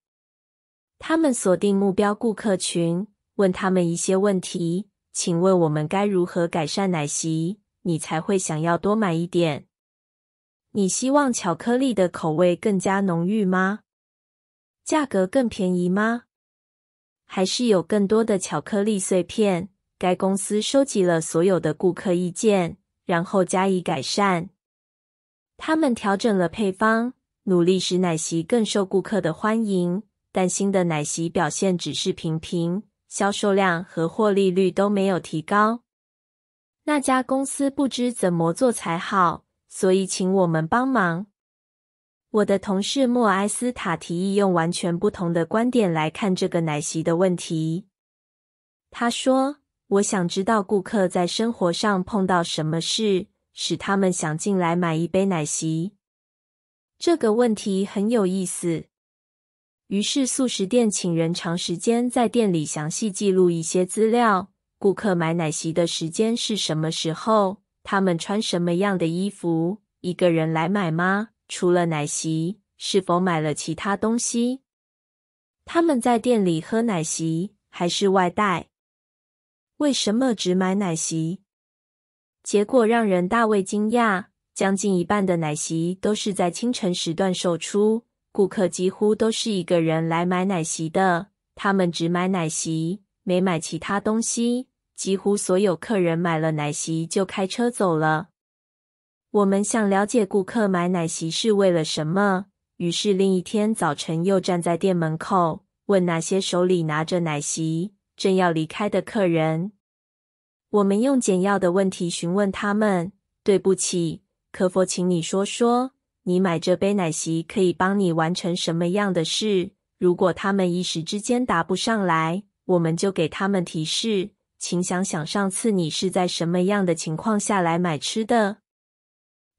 他们锁定目标顾客群，问他们一些问题。请问我们该如何改善奶昔？你才会想要多买一点。你希望巧克力的口味更加浓郁吗？价格更便宜吗？还是有更多的巧克力碎片？该公司收集了所有的顾客意见，然后加以改善。他们调整了配方，努力使奶昔更受顾客的欢迎。但新的奶昔表现只是平平，销售量和获利率都没有提高。那家公司不知怎么做才好，所以请我们帮忙。我的同事莫埃斯塔提议用完全不同的观点来看这个奶昔的问题。他说：“我想知道顾客在生活上碰到什么事，使他们想进来买一杯奶昔。这个问题很有意思。”于是，素食店请人长时间在店里详细记录一些资料。顾客买奶昔的时间是什么时候？他们穿什么样的衣服？一个人来买吗？除了奶昔，是否买了其他东西？他们在店里喝奶昔，还是外带？为什么只买奶昔？结果让人大为惊讶，将近一半的奶昔都是在清晨时段售出，顾客几乎都是一个人来买奶昔的，他们只买奶昔，没买其他东西。几乎所有客人买了奶昔就开车走了。我们想了解顾客买奶昔是为了什么，于是另一天早晨又站在店门口问那些手里拿着奶昔正要离开的客人。我们用简要的问题询问他们：“对不起，可否请你说说你买这杯奶昔可以帮你完成什么样的事？”如果他们一时之间答不上来，我们就给他们提示。请想想上次你是在什么样的情况下来买吃的，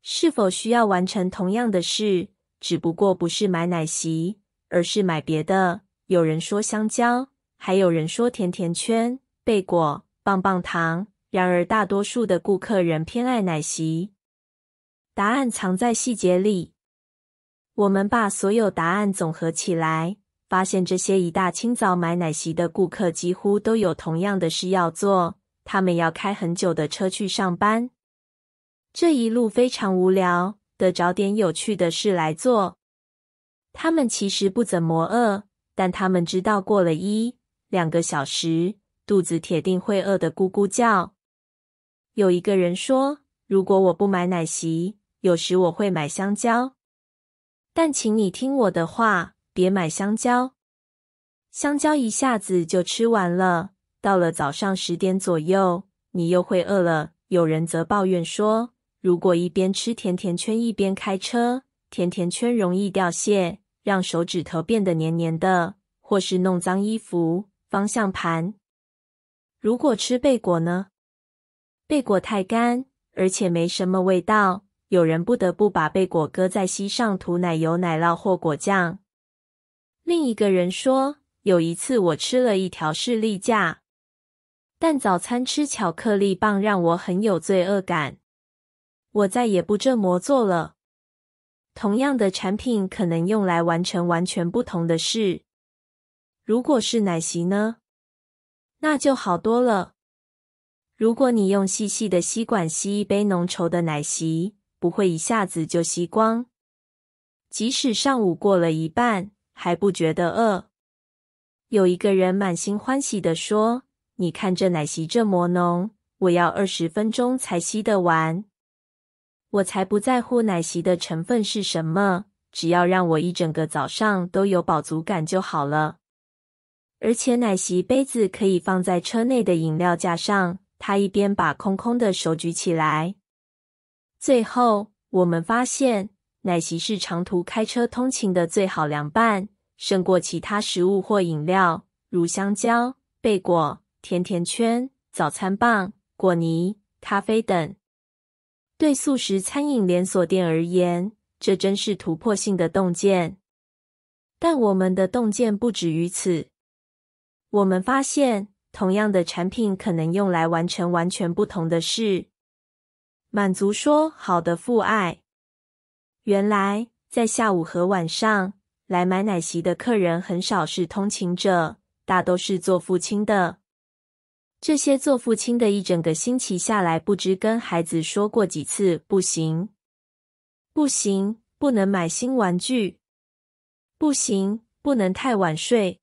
是否需要完成同样的事，只不过不是买奶昔，而是买别的。有人说香蕉，还有人说甜甜圈、贝果、棒棒糖。然而大多数的顾客仍偏爱奶昔。答案藏在细节里。我们把所有答案总合起来。发现这些一大清早买奶昔的顾客几乎都有同样的事要做。他们要开很久的车去上班，这一路非常无聊，得找点有趣的事来做。他们其实不怎么饿，但他们知道过了一两个小时，肚子铁定会饿得咕咕叫。有一个人说：“如果我不买奶昔，有时我会买香蕉，但请你听我的话。”别买香蕉，香蕉一下子就吃完了。到了早上十点左右，你又会饿了。有人则抱怨说，如果一边吃甜甜圈一边开车，甜甜圈容易掉屑，让手指头变得黏黏的，或是弄脏衣服、方向盘。如果吃贝果呢？贝果太干，而且没什么味道。有人不得不把贝果搁在膝上，涂奶油、奶酪或果酱。另一个人说：“有一次我吃了一条士力架，但早餐吃巧克力棒让我很有罪恶感。我再也不这么做了。同样的产品可能用来完成完全不同的事。如果是奶昔呢？那就好多了。如果你用细细的吸管吸一杯浓稠的奶昔，不会一下子就吸光，即使上午过了一半。”还不觉得饿。有一个人满心欢喜的说：“你看这奶昔这么浓，我要二十分钟才吸得完。我才不在乎奶昔的成分是什么，只要让我一整个早上都有饱足感就好了。而且奶昔杯子可以放在车内的饮料架上。”他一边把空空的手举起来。最后，我们发现奶昔是长途开车通勤的最好凉拌。胜过其他食物或饮料，如香蕉、贝果、甜甜圈、早餐棒、果泥、咖啡等。对素食餐饮连锁店而言，这真是突破性的洞见。但我们的洞见不止于此。我们发现，同样的产品可能用来完成完全不同的事，满足说好的父爱。原来在下午和晚上。来买奶昔的客人很少是通勤者，大都是做父亲的。这些做父亲的一整个星期下来，不知跟孩子说过几次“不行，不行，不能买新玩具，不行，不能太晚睡，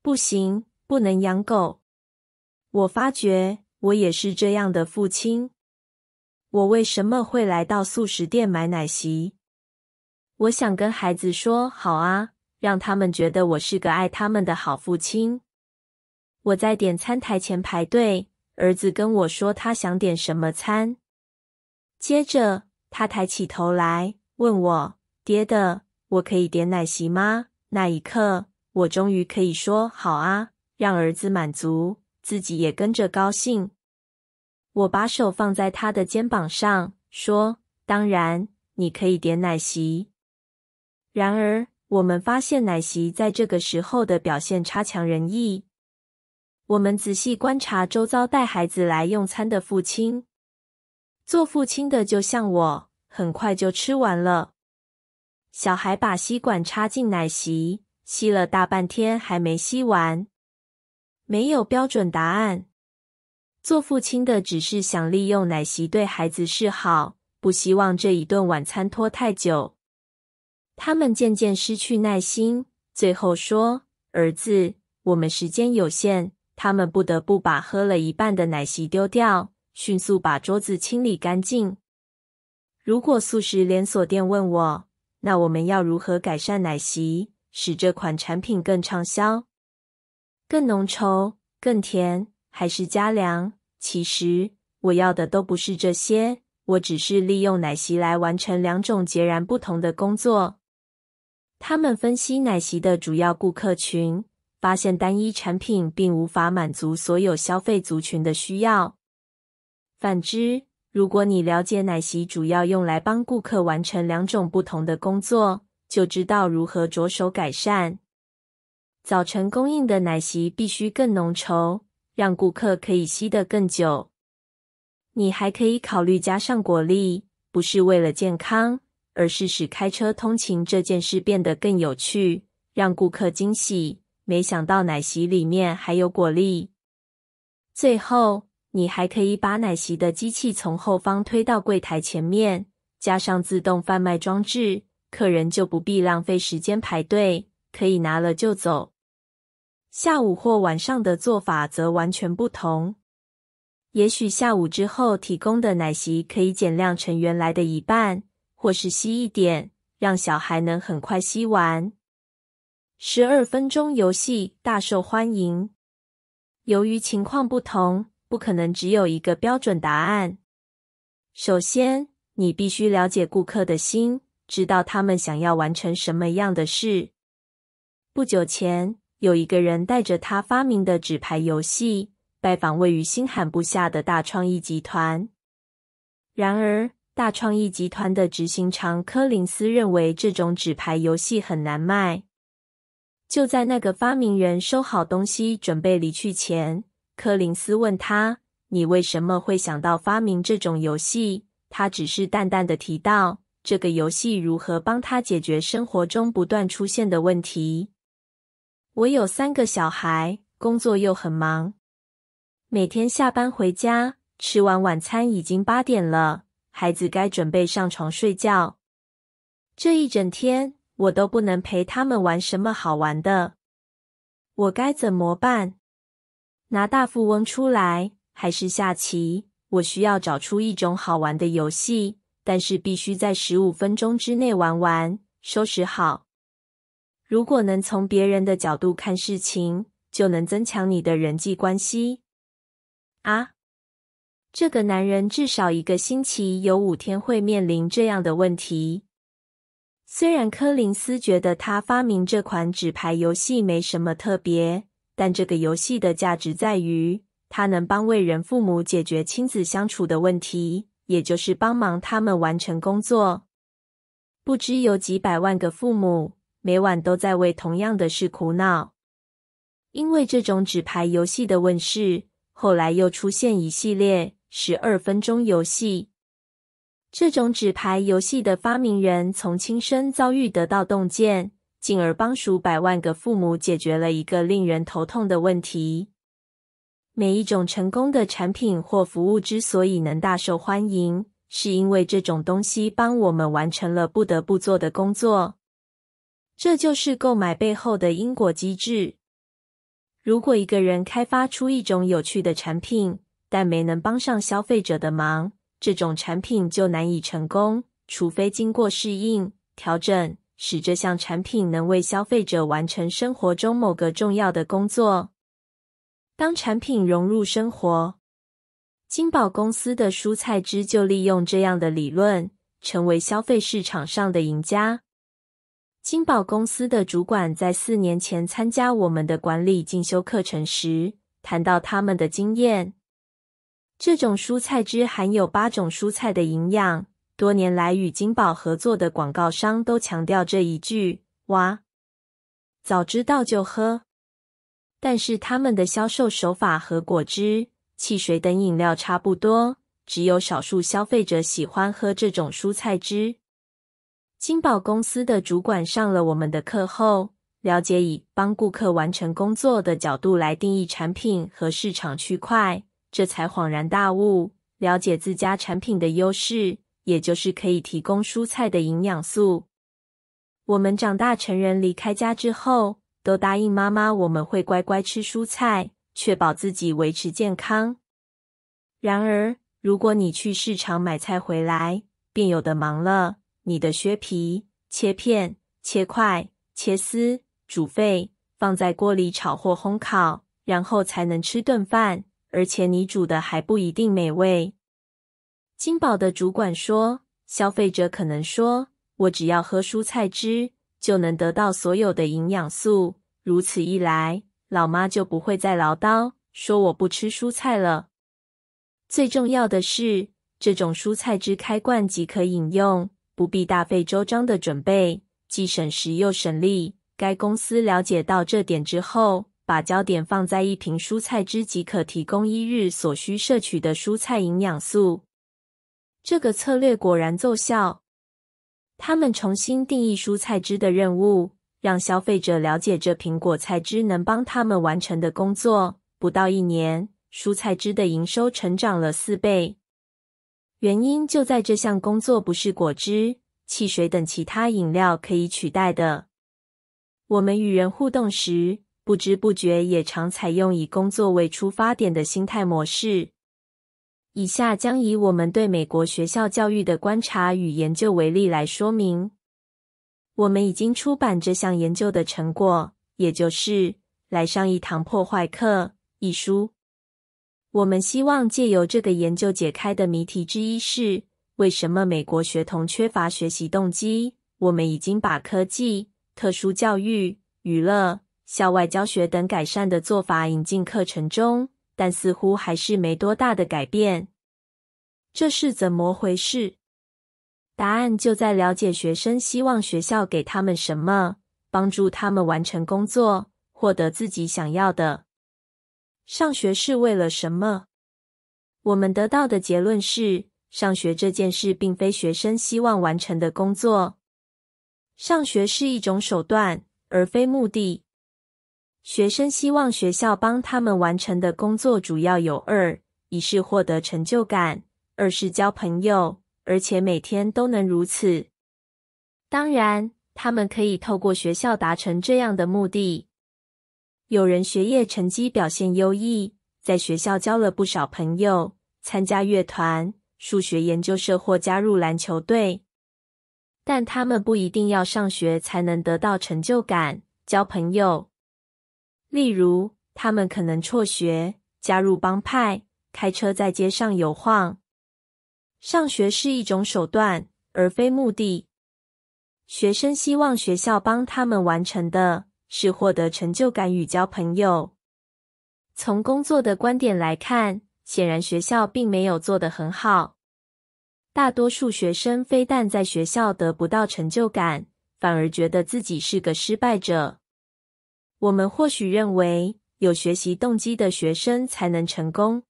不行，不能养狗。”我发觉我也是这样的父亲。我为什么会来到素食店买奶昔？我想跟孩子说好啊，让他们觉得我是个爱他们的好父亲。我在点餐台前排队，儿子跟我说他想点什么餐。接着他抬起头来问我：“爹的，我可以点奶昔吗？”那一刻，我终于可以说好啊，让儿子满足，自己也跟着高兴。我把手放在他的肩膀上说：“当然，你可以点奶昔。”然而，我们发现奶昔在这个时候的表现差强人意。我们仔细观察周遭带孩子来用餐的父亲，做父亲的就像我，很快就吃完了。小孩把吸管插进奶昔，吸了大半天还没吸完。没有标准答案，做父亲的只是想利用奶昔对孩子示好，不希望这一顿晚餐拖太久。他们渐渐失去耐心，最后说：“儿子，我们时间有限。”他们不得不把喝了一半的奶昔丢掉，迅速把桌子清理干净。如果素食连锁店问我，那我们要如何改善奶昔，使这款产品更畅销？更浓稠、更甜，还是加凉？其实我要的都不是这些，我只是利用奶昔来完成两种截然不同的工作。他们分析奶昔的主要顾客群，发现单一产品并无法满足所有消费族群的需要。反之，如果你了解奶昔主要用来帮顾客完成两种不同的工作，就知道如何着手改善。早晨供应的奶昔必须更浓稠，让顾客可以吸得更久。你还可以考虑加上果粒，不是为了健康。而是使开车通勤这件事变得更有趣，让顾客惊喜。没想到奶昔里面还有果粒。最后，你还可以把奶昔的机器从后方推到柜台前面，加上自动贩卖装置，客人就不必浪费时间排队，可以拿了就走。下午或晚上的做法则完全不同。也许下午之后提供的奶昔可以减量成原来的一半。或是吸一点，让小孩能很快吸完。十二分钟游戏大受欢迎。由于情况不同，不可能只有一个标准答案。首先，你必须了解顾客的心，知道他们想要完成什么样的事。不久前，有一个人带着他发明的纸牌游戏拜访位于新罕布下的大创意集团。然而，大创意集团的执行长柯林斯认为，这种纸牌游戏很难卖。就在那个发明人收好东西准备离去前，柯林斯问他：“你为什么会想到发明这种游戏？”他只是淡淡的提到：“这个游戏如何帮他解决生活中不断出现的问题。”我有三个小孩，工作又很忙，每天下班回家，吃完晚餐已经八点了。孩子该准备上床睡觉，这一整天我都不能陪他们玩什么好玩的，我该怎么办？拿大富翁出来，还是下棋？我需要找出一种好玩的游戏，但是必须在十五分钟之内玩完，收拾好。如果能从别人的角度看事情，就能增强你的人际关系。啊？这个男人至少一个星期有五天会面临这样的问题。虽然柯林斯觉得他发明这款纸牌游戏没什么特别，但这个游戏的价值在于，它能帮为人父母解决亲子相处的问题，也就是帮忙他们完成工作。不知有几百万个父母每晚都在为同样的事苦恼。因为这种纸牌游戏的问世，后来又出现一系列。十二分钟游戏这种纸牌游戏的发明人从亲身遭遇得到洞见，进而帮数百万个父母解决了一个令人头痛的问题。每一种成功的产品或服务之所以能大受欢迎，是因为这种东西帮我们完成了不得不做的工作。这就是购买背后的因果机制。如果一个人开发出一种有趣的产品，但没能帮上消费者的忙，这种产品就难以成功，除非经过适应调整，使这项产品能为消费者完成生活中某个重要的工作。当产品融入生活，金宝公司的蔬菜汁就利用这样的理论，成为消费市场上的赢家。金宝公司的主管在四年前参加我们的管理进修课程时，谈到他们的经验。这种蔬菜汁含有八种蔬菜的营养。多年来，与金宝合作的广告商都强调这一句：“哇，早知道就喝。”但是，他们的销售手法和果汁、汽水等饮料差不多。只有少数消费者喜欢喝这种蔬菜汁。金宝公司的主管上了我们的课后，了解以帮顾客完成工作的角度来定义产品和市场区块。这才恍然大悟，了解自家产品的优势，也就是可以提供蔬菜的营养素。我们长大成人，离开家之后，都答应妈妈我们会乖乖吃蔬菜，确保自己维持健康。然而，如果你去市场买菜回来，便有的忙了：你的削皮、切片、切块、切丝、煮沸，放在锅里炒或烘烤，然后才能吃顿饭。而且你煮的还不一定美味。金宝的主管说，消费者可能说：“我只要喝蔬菜汁就能得到所有的营养素。”如此一来，老妈就不会再唠叨说我不吃蔬菜了。最重要的是，这种蔬菜汁开罐即可饮用，不必大费周章的准备，既省时又省力。该公司了解到这点之后。把焦点放在一瓶蔬菜汁即可提供一日所需摄取的蔬菜营养素。这个策略果然奏效。他们重新定义蔬菜汁的任务，让消费者了解这苹果菜汁能帮他们完成的工作。不到一年，蔬菜汁的营收成长了四倍。原因就在这项工作不是果汁、汽水等其他饮料可以取代的。我们与人互动时。不知不觉，也常采用以工作为出发点的心态模式。以下将以我们对美国学校教育的观察与研究为例来说明。我们已经出版这项研究的成果，也就是《来上一堂破坏课》一书。我们希望借由这个研究解开的谜题之一是，为什么美国学童缺乏学习动机？我们已经把科技、特殊教育、娱乐。校外教学等改善的做法引进课程中，但似乎还是没多大的改变。这是怎么回事？答案就在了解学生希望学校给他们什么，帮助他们完成工作，获得自己想要的。上学是为了什么？我们得到的结论是：上学这件事并非学生希望完成的工作。上学是一种手段，而非目的。学生希望学校帮他们完成的工作主要有二：一是获得成就感，二是交朋友，而且每天都能如此。当然，他们可以透过学校达成这样的目的。有人学业成绩表现优异，在学校交了不少朋友，参加乐团、数学研究社或加入篮球队。但他们不一定要上学才能得到成就感、交朋友。例如，他们可能辍学，加入帮派，开车在街上游晃。上学是一种手段，而非目的。学生希望学校帮他们完成的是获得成就感与交朋友。从工作的观点来看，显然学校并没有做得很好。大多数学生非但在学校得不到成就感，反而觉得自己是个失败者。我们或许认为有学习动机的学生才能成功，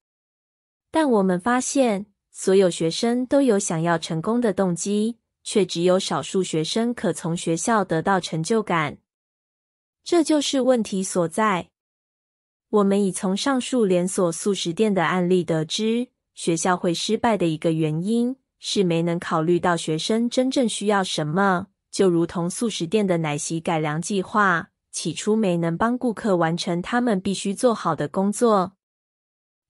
但我们发现所有学生都有想要成功的动机，却只有少数学生可从学校得到成就感。这就是问题所在。我们已从上述连锁素食店的案例得知，学校会失败的一个原因是没能考虑到学生真正需要什么，就如同素食店的奶昔改良计划。起初没能帮顾客完成他们必须做好的工作。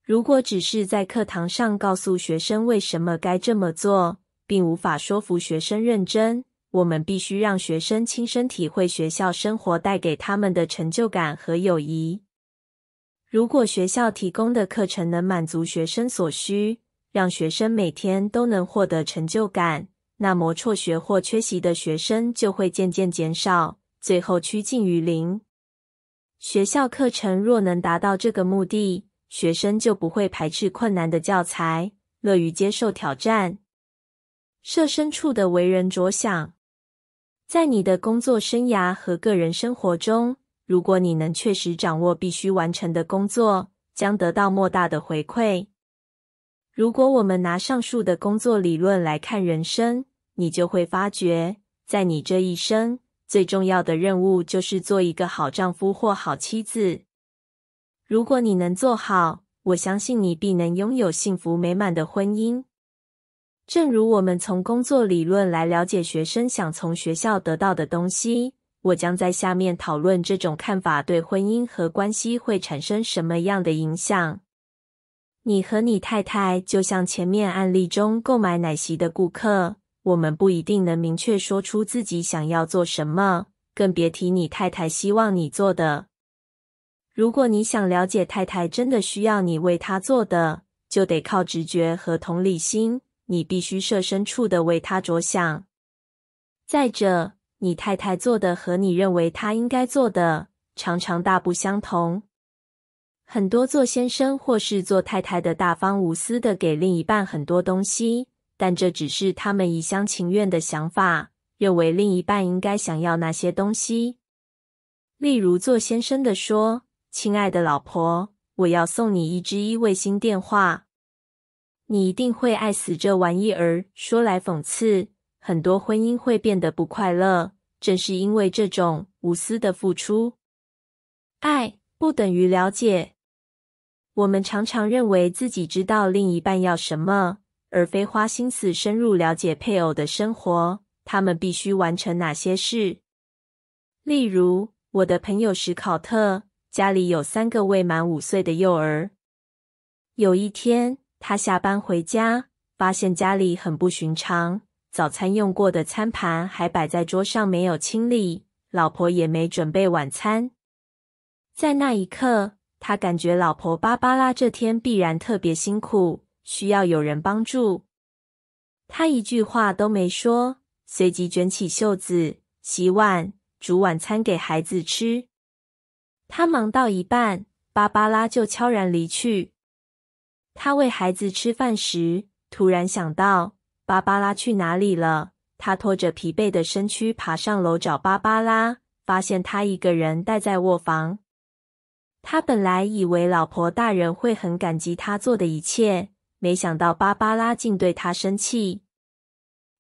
如果只是在课堂上告诉学生为什么该这么做，并无法说服学生认真，我们必须让学生亲身体会学校生活带给他们的成就感和友谊。如果学校提供的课程能满足学生所需，让学生每天都能获得成就感，那么辍学或缺席的学生就会渐渐减少。最后趋近于零。学校课程若能达到这个目的，学生就不会排斥困难的教材，乐于接受挑战，设身处的为人着想。在你的工作生涯和个人生活中，如果你能确实掌握必须完成的工作，将得到莫大的回馈。如果我们拿上述的工作理论来看人生，你就会发觉，在你这一生。最重要的任务就是做一个好丈夫或好妻子。如果你能做好，我相信你必能拥有幸福美满的婚姻。正如我们从工作理论来了解学生想从学校得到的东西，我将在下面讨论这种看法对婚姻和关系会产生什么样的影响。你和你太太就像前面案例中购买奶昔的顾客。我们不一定能明确说出自己想要做什么，更别提你太太希望你做的。如果你想了解太太真的需要你为她做的，就得靠直觉和同理心。你必须设身处地为她着想。再者，你太太做的和你认为她应该做的常常大不相同。很多做先生或是做太太的大方无私的给另一半很多东西。但这只是他们一厢情愿的想法，认为另一半应该想要那些东西。例如，做先生的说：“亲爱的老婆，我要送你一只一卫星电话，你一定会爱死这玩意儿。”说来讽刺，很多婚姻会变得不快乐，正是因为这种无私的付出。爱不等于了解。我们常常认为自己知道另一半要什么。而非花心思深入了解配偶的生活，他们必须完成哪些事？例如，我的朋友史考特家里有三个未满五岁的幼儿。有一天，他下班回家，发现家里很不寻常：早餐用过的餐盘还摆在桌上没有清理，老婆也没准备晚餐。在那一刻，他感觉老婆芭芭拉这天必然特别辛苦。需要有人帮助，他一句话都没说，随即卷起袖子洗碗、煮晚餐给孩子吃。他忙到一半，芭芭拉就悄然离去。他喂孩子吃饭时，突然想到芭芭拉去哪里了。他拖着疲惫的身躯爬上楼找芭芭拉，发现她一个人待在卧房。他本来以为老婆大人会很感激他做的一切。没想到芭芭拉竟对他生气，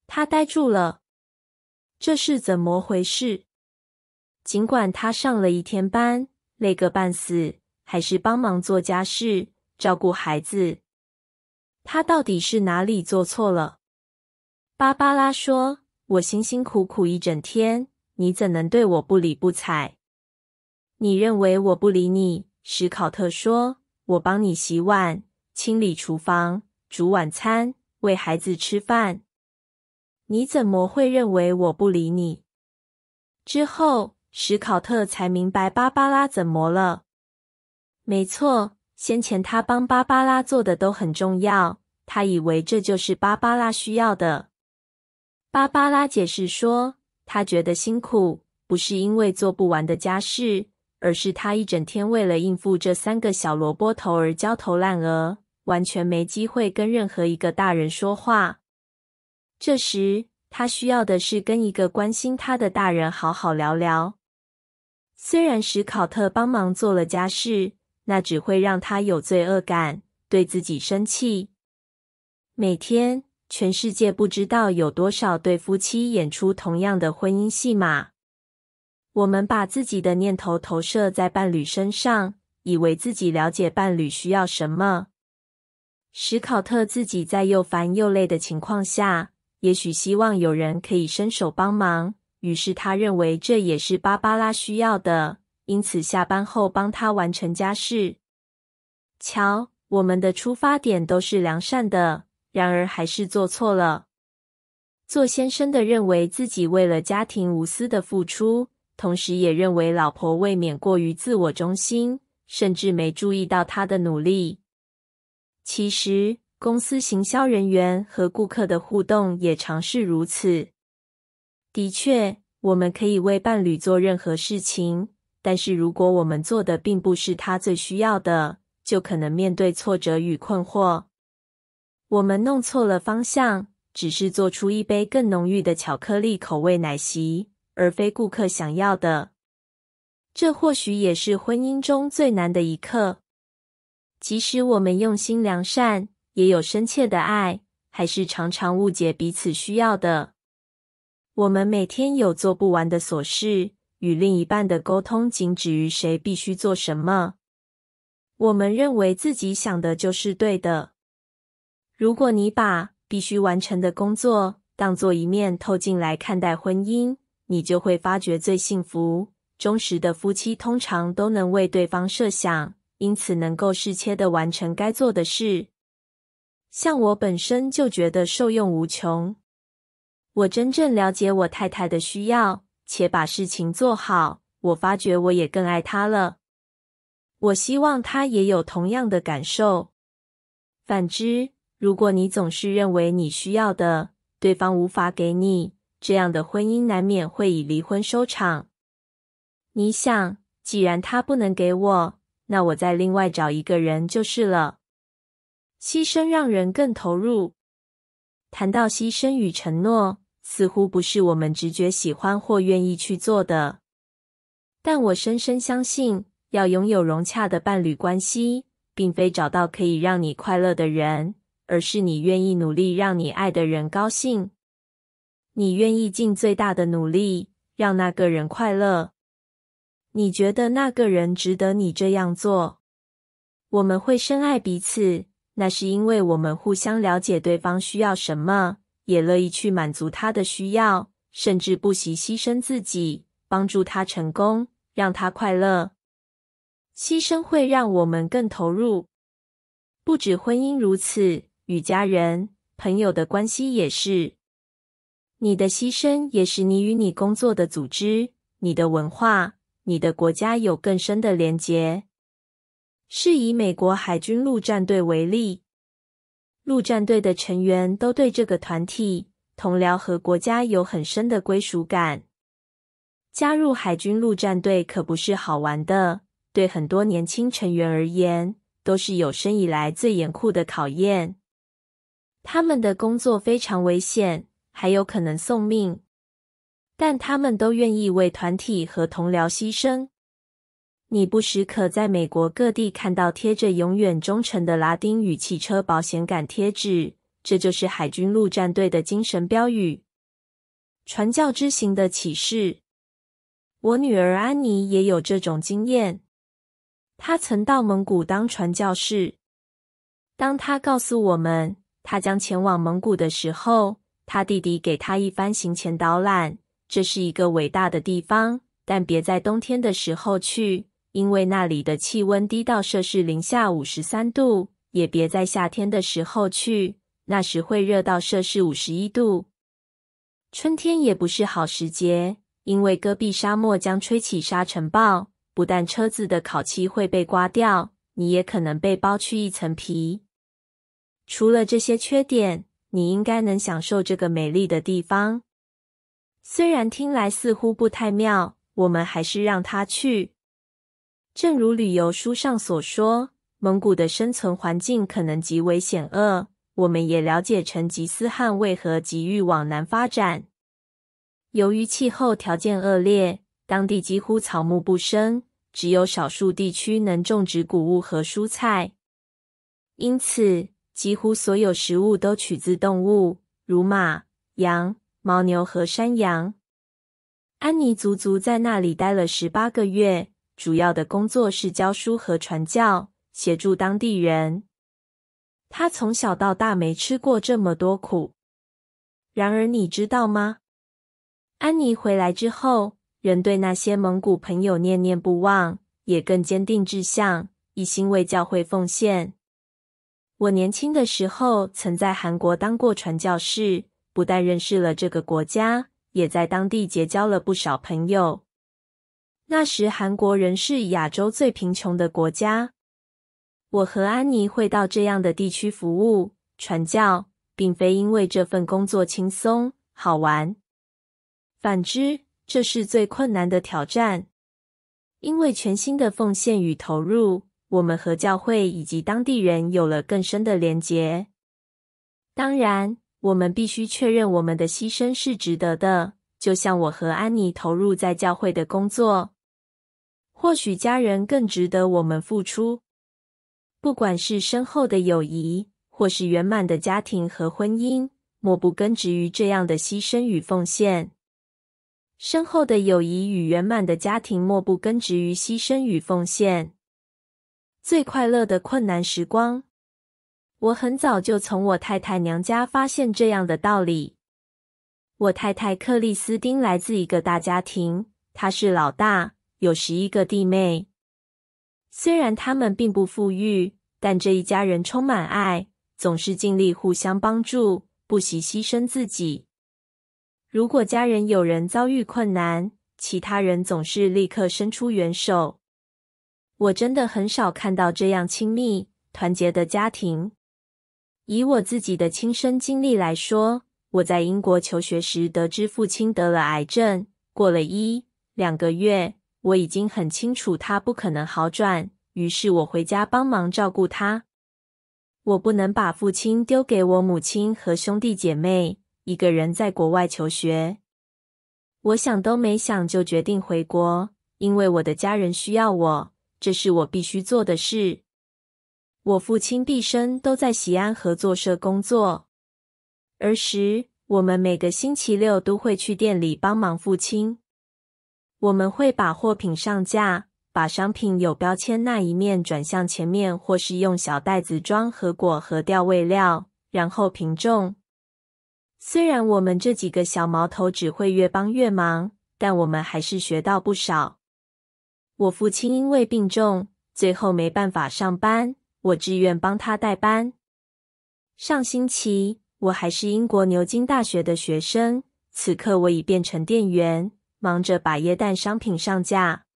他呆住了。这是怎么回事？尽管他上了一天班，累个半死，还是帮忙做家事、照顾孩子。他到底是哪里做错了？芭芭拉说：“我辛辛苦苦一整天，你怎能对我不理不睬？”你认为我不理你？史考特说：“我帮你洗碗。”清理厨房、煮晚餐、喂孩子吃饭，你怎么会认为我不理你？之后，史考特才明白芭芭拉怎么了。没错，先前他帮芭芭拉做的都很重要，他以为这就是芭芭拉需要的。芭芭拉解释说，他觉得辛苦不是因为做不完的家事，而是他一整天为了应付这三个小萝卜头而焦头烂额。完全没机会跟任何一个大人说话。这时，他需要的是跟一个关心他的大人好好聊聊。虽然史考特帮忙做了家事，那只会让他有罪恶感，对自己生气。每天，全世界不知道有多少对夫妻演出同样的婚姻戏码。我们把自己的念头投射在伴侣身上，以为自己了解伴侣需要什么。史考特自己在又烦又累的情况下，也许希望有人可以伸手帮忙，于是他认为这也是芭芭拉需要的，因此下班后帮他完成家事。瞧，我们的出发点都是良善的，然而还是做错了。做先生的认为自己为了家庭无私的付出，同时也认为老婆未免过于自我中心，甚至没注意到他的努力。其实，公司行销人员和顾客的互动也常是如此。的确，我们可以为伴侣做任何事情，但是如果我们做的并不是他最需要的，就可能面对挫折与困惑。我们弄错了方向，只是做出一杯更浓郁的巧克力口味奶昔，而非顾客想要的。这或许也是婚姻中最难的一刻。即使我们用心良善，也有深切的爱，还是常常误解彼此需要的。我们每天有做不完的琐事，与另一半的沟通仅止于谁必须做什么。我们认为自己想的就是对的。如果你把必须完成的工作当做一面透镜来看待婚姻，你就会发觉最幸福、忠实的夫妻通常都能为对方设想。因此能够适切的完成该做的事，像我本身就觉得受用无穷。我真正了解我太太的需要，且把事情做好，我发觉我也更爱她了。我希望她也有同样的感受。反之，如果你总是认为你需要的对方无法给你，这样的婚姻难免会以离婚收场。你想，既然他不能给我。那我再另外找一个人就是了。牺牲让人更投入。谈到牺牲与承诺，似乎不是我们直觉喜欢或愿意去做的。但我深深相信，要拥有融洽的伴侣关系，并非找到可以让你快乐的人，而是你愿意努力让你爱的人高兴，你愿意尽最大的努力让那个人快乐。你觉得那个人值得你这样做？我们会深爱彼此，那是因为我们互相了解对方需要什么，也乐意去满足他的需要，甚至不惜牺牲自己，帮助他成功，让他快乐。牺牲会让我们更投入。不止婚姻如此，与家人、朋友的关系也是。你的牺牲也是你与你工作的组织、你的文化。你的国家有更深的连结。是以美国海军陆战队为例，陆战队的成员都对这个团体、同僚和国家有很深的归属感。加入海军陆战队可不是好玩的，对很多年轻成员而言，都是有生以来最严酷的考验。他们的工作非常危险，还有可能送命。但他们都愿意为团体和同僚牺牲。你不时可在美国各地看到贴着“永远忠诚”的拉丁语汽车保险杆贴纸，这就是海军陆战队的精神标语——传教之行的启示。我女儿安妮也有这种经验。她曾到蒙古当传教士。当她告诉我们她将前往蒙古的时候，她弟弟给她一番行前导览。这是一个伟大的地方，但别在冬天的时候去，因为那里的气温低到摄氏零下五十三度；也别在夏天的时候去，那时会热到摄氏五十一度。春天也不是好时节，因为戈壁沙漠将吹起沙尘暴，不但车子的烤漆会被刮掉，你也可能被剥去一层皮。除了这些缺点，你应该能享受这个美丽的地方。虽然听来似乎不太妙，我们还是让他去。正如旅游书上所说，蒙古的生存环境可能极为险恶。我们也了解成吉思汗为何急于往南发展。由于气候条件恶劣，当地几乎草木不生，只有少数地区能种植谷物和蔬菜，因此几乎所有食物都取自动物，如马、羊。牦牛和山羊，安妮足足在那里待了十八个月。主要的工作是教书和传教，协助当地人。他从小到大没吃过这么多苦。然而，你知道吗？安妮回来之后，仍对那些蒙古朋友念念不忘，也更坚定志向，一心为教会奉献。我年轻的时候曾在韩国当过传教士。不但认识了这个国家，也在当地结交了不少朋友。那时，韩国仍是亚洲最贫穷的国家。我和安妮会到这样的地区服务传教，并非因为这份工作轻松好玩，反之，这是最困难的挑战。因为全新的奉献与投入，我们和教会以及当地人有了更深的连结。当然。我们必须确认我们的牺牲是值得的，就像我和安妮投入在教会的工作。或许家人更值得我们付出，不管是深厚的友谊，或是圆满的家庭和婚姻，莫不根植于这样的牺牲与奉献。深厚的友谊与圆满的家庭，莫不根植于牺牲与奉献。最快乐的困难时光。我很早就从我太太娘家发现这样的道理。我太太克里斯丁来自一个大家庭，她是老大，有十一个弟妹。虽然他们并不富裕，但这一家人充满爱，总是尽力互相帮助，不惜牺牲自己。如果家人有人遭遇困难，其他人总是立刻伸出援手。我真的很少看到这样亲密、团结的家庭。以我自己的亲身经历来说，我在英国求学时得知父亲得了癌症。过了一两个月，我已经很清楚他不可能好转，于是我回家帮忙照顾他。我不能把父亲丢给我母亲和兄弟姐妹，一个人在国外求学。我想都没想就决定回国，因为我的家人需要我，这是我必须做的事。我父亲毕生都在西安合作社工作。儿时，我们每个星期六都会去店里帮忙父亲。我们会把货品上架，把商品有标签那一面转向前面，或是用小袋子装和果和调味料，然后平重。虽然我们这几个小毛头只会越帮越忙，但我们还是学到不少。我父亲因为病重，最后没办法上班。我志愿帮他代班。上星期我还是英国牛津大学的学生，此刻我已变成店员，忙着把液氮商品上架。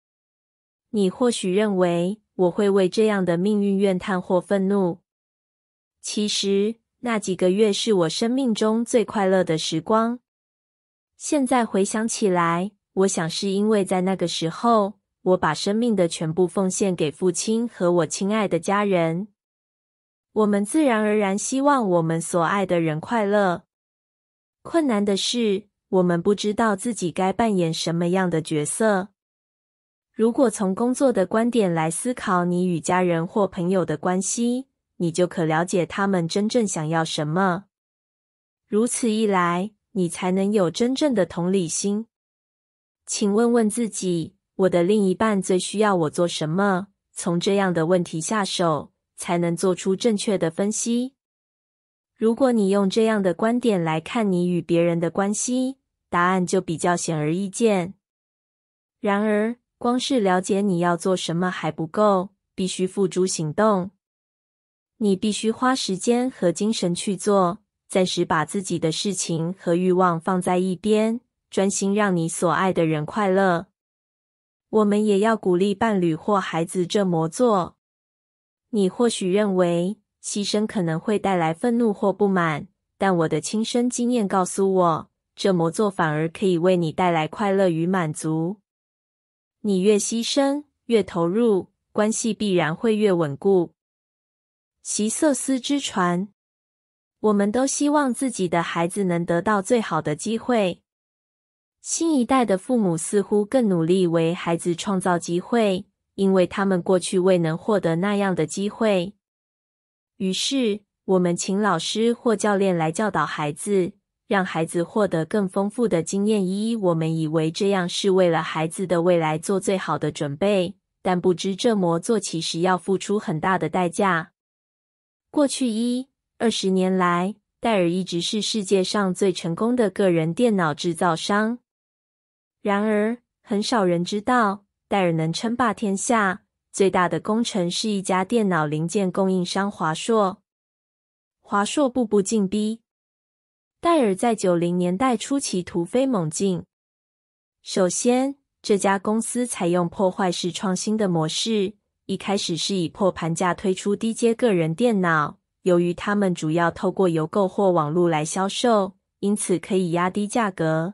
你或许认为我会为这样的命运怨叹或愤怒，其实那几个月是我生命中最快乐的时光。现在回想起来，我想是因为在那个时候。我把生命的全部奉献给父亲和我亲爱的家人。我们自然而然希望我们所爱的人快乐。困难的是，我们不知道自己该扮演什么样的角色。如果从工作的观点来思考你与家人或朋友的关系，你就可了解他们真正想要什么。如此一来，你才能有真正的同理心。请问问自己。我的另一半最需要我做什么？从这样的问题下手，才能做出正确的分析。如果你用这样的观点来看你与别人的关系，答案就比较显而易见。然而，光是了解你要做什么还不够，必须付诸行动。你必须花时间和精神去做，暂时把自己的事情和欲望放在一边，专心让你所爱的人快乐。我们也要鼓励伴侣或孩子这么做。你或许认为牺牲可能会带来愤怒或不满，但我的亲身经验告诉我，这么做反而可以为你带来快乐与满足。你越牺牲，越投入，关系必然会越稳固。席瑟斯之船，我们都希望自己的孩子能得到最好的机会。新一代的父母似乎更努力为孩子创造机会，因为他们过去未能获得那样的机会。于是，我们请老师或教练来教导孩子，让孩子获得更丰富的经验。一，我们以为这样是为了孩子的未来做最好的准备，但不知这么做其实要付出很大的代价。过去一二十年来，戴尔一直是世界上最成功的个人电脑制造商。然而，很少人知道戴尔能称霸天下最大的功臣是一家电脑零件供应商华硕。华硕步步进逼，戴尔在九零年代初期突飞猛进。首先，这家公司采用破坏式创新的模式，一开始是以破盘价推出低阶个人电脑。由于他们主要透过邮购或网络来销售，因此可以压低价格。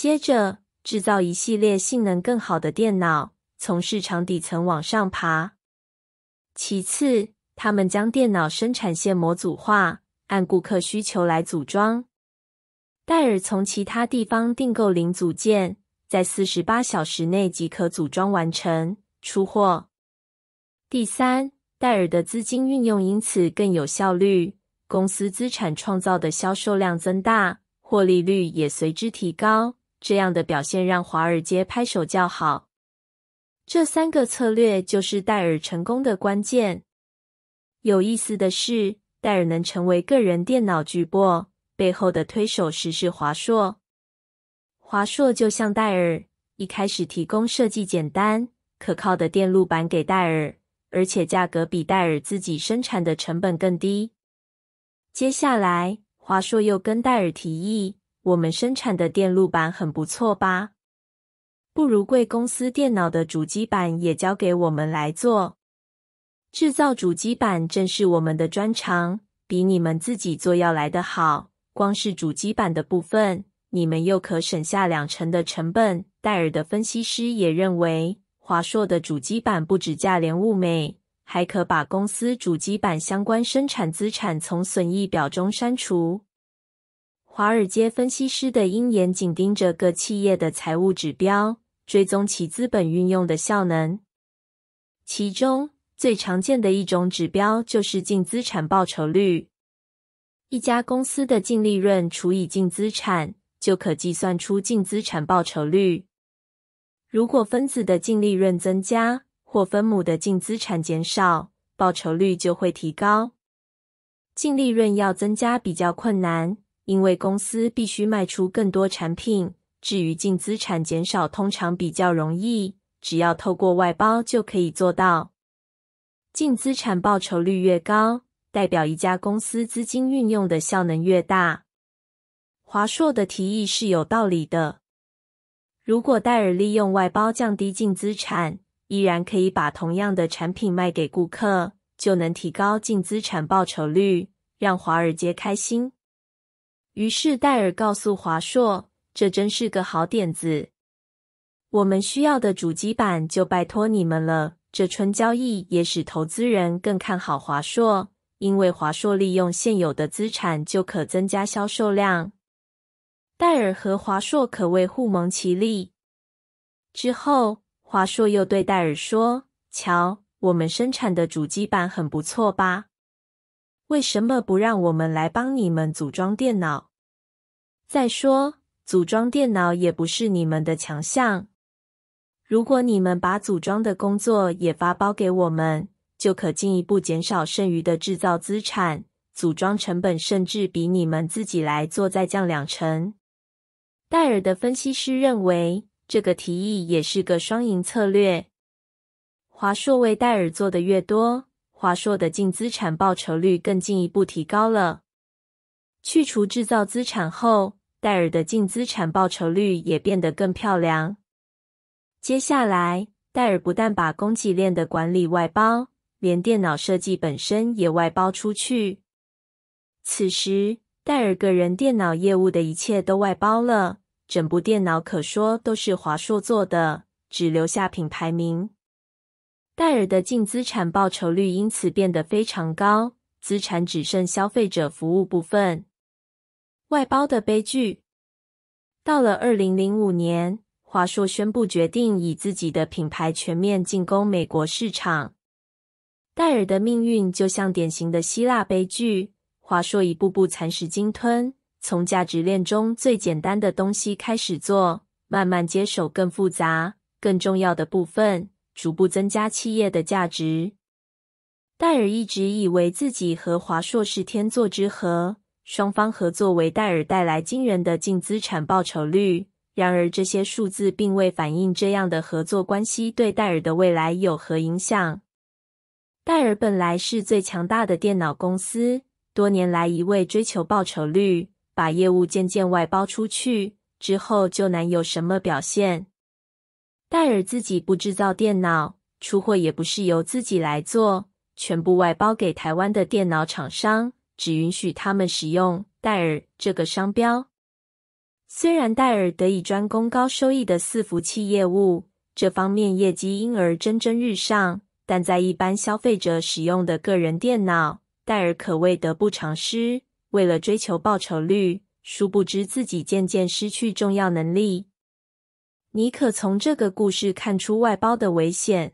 接着制造一系列性能更好的电脑，从市场底层往上爬。其次，他们将电脑生产线模组化，按顾客需求来组装。戴尔从其他地方订购零组件，在四十八小时内即可组装完成出货。第三，戴尔的资金运用因此更有效率，公司资产创造的销售量增大，获利率也随之提高。这样的表现让华尔街拍手叫好。这三个策略就是戴尔成功的关键。有意思的是，戴尔能成为个人电脑巨擘背后的推手，实是华硕。华硕就像戴尔，一开始提供设计简单、可靠的电路板给戴尔，而且价格比戴尔自己生产的成本更低。接下来，华硕又跟戴尔提议。我们生产的电路板很不错吧？不如贵公司电脑的主机板也交给我们来做。制造主机板正是我们的专长，比你们自己做要来得好。光是主机板的部分，你们又可省下两成的成本。戴尔的分析师也认为，华硕的主机板不止价廉物美，还可把公司主机板相关生产资产从损益表中删除。华尔街分析师的鹰眼紧盯着各企业的财务指标，追踪其资本运用的效能。其中最常见的一种指标就是净资产报酬率。一家公司的净利润除以净资产，就可计算出净资产报酬率。如果分子的净利润增加，或分母的净资产减少，报酬率就会提高。净利润要增加比较困难。因为公司必须卖出更多产品，至于净资产减少，通常比较容易，只要透过外包就可以做到。净资产报酬率越高，代表一家公司资金运用的效能越大。华硕的提议是有道理的。如果戴尔利用外包降低净资产，依然可以把同样的产品卖给顾客，就能提高净资产报酬率，让华尔街开心。于是戴尔告诉华硕：“这真是个好点子，我们需要的主机板就拜托你们了。”这春交易也使投资人更看好华硕，因为华硕利用现有的资产就可增加销售量。戴尔和华硕可谓互蒙其利。之后，华硕又对戴尔说：“瞧，我们生产的主机板很不错吧？为什么不让我们来帮你们组装电脑？”再说，组装电脑也不是你们的强项。如果你们把组装的工作也发包给我们，就可进一步减少剩余的制造资产组装成本，甚至比你们自己来做再降两成。戴尔的分析师认为，这个提议也是个双赢策略。华硕为戴尔做的越多，华硕的净资产报酬率更进一步提高了。去除制造资产后。戴尔的净资产报酬率也变得更漂亮。接下来，戴尔不但把供给链的管理外包，连电脑设计本身也外包出去。此时，戴尔个人电脑业务的一切都外包了，整部电脑可说都是华硕做的，只留下品牌名。戴尔的净资产报酬率因此变得非常高，资产只剩消费者服务部分。外包的悲剧到了二零零五年，华硕宣布决定以自己的品牌全面进攻美国市场。戴尔的命运就像典型的希腊悲剧，华硕一步步蚕食鲸吞，从价值链中最简单的东西开始做，慢慢接手更复杂、更重要的部分，逐步增加企业的价值。戴尔一直以为自己和华硕是天作之合。双方合作为戴尔带来惊人的净资产报酬率，然而这些数字并未反映这样的合作关系对戴尔的未来有何影响。戴尔本来是最强大的电脑公司，多年来一味追求报酬率，把业务渐渐外包出去，之后就难有什么表现。戴尔自己不制造电脑，出货也不是由自己来做，全部外包给台湾的电脑厂商。只允许他们使用戴尔这个商标。虽然戴尔得以专攻高收益的伺服器业务，这方面业绩因而蒸蒸日上，但在一般消费者使用的个人电脑，戴尔可谓得不偿失。为了追求报酬率，殊不知自己渐渐失去重要能力。你可从这个故事看出外包的危险。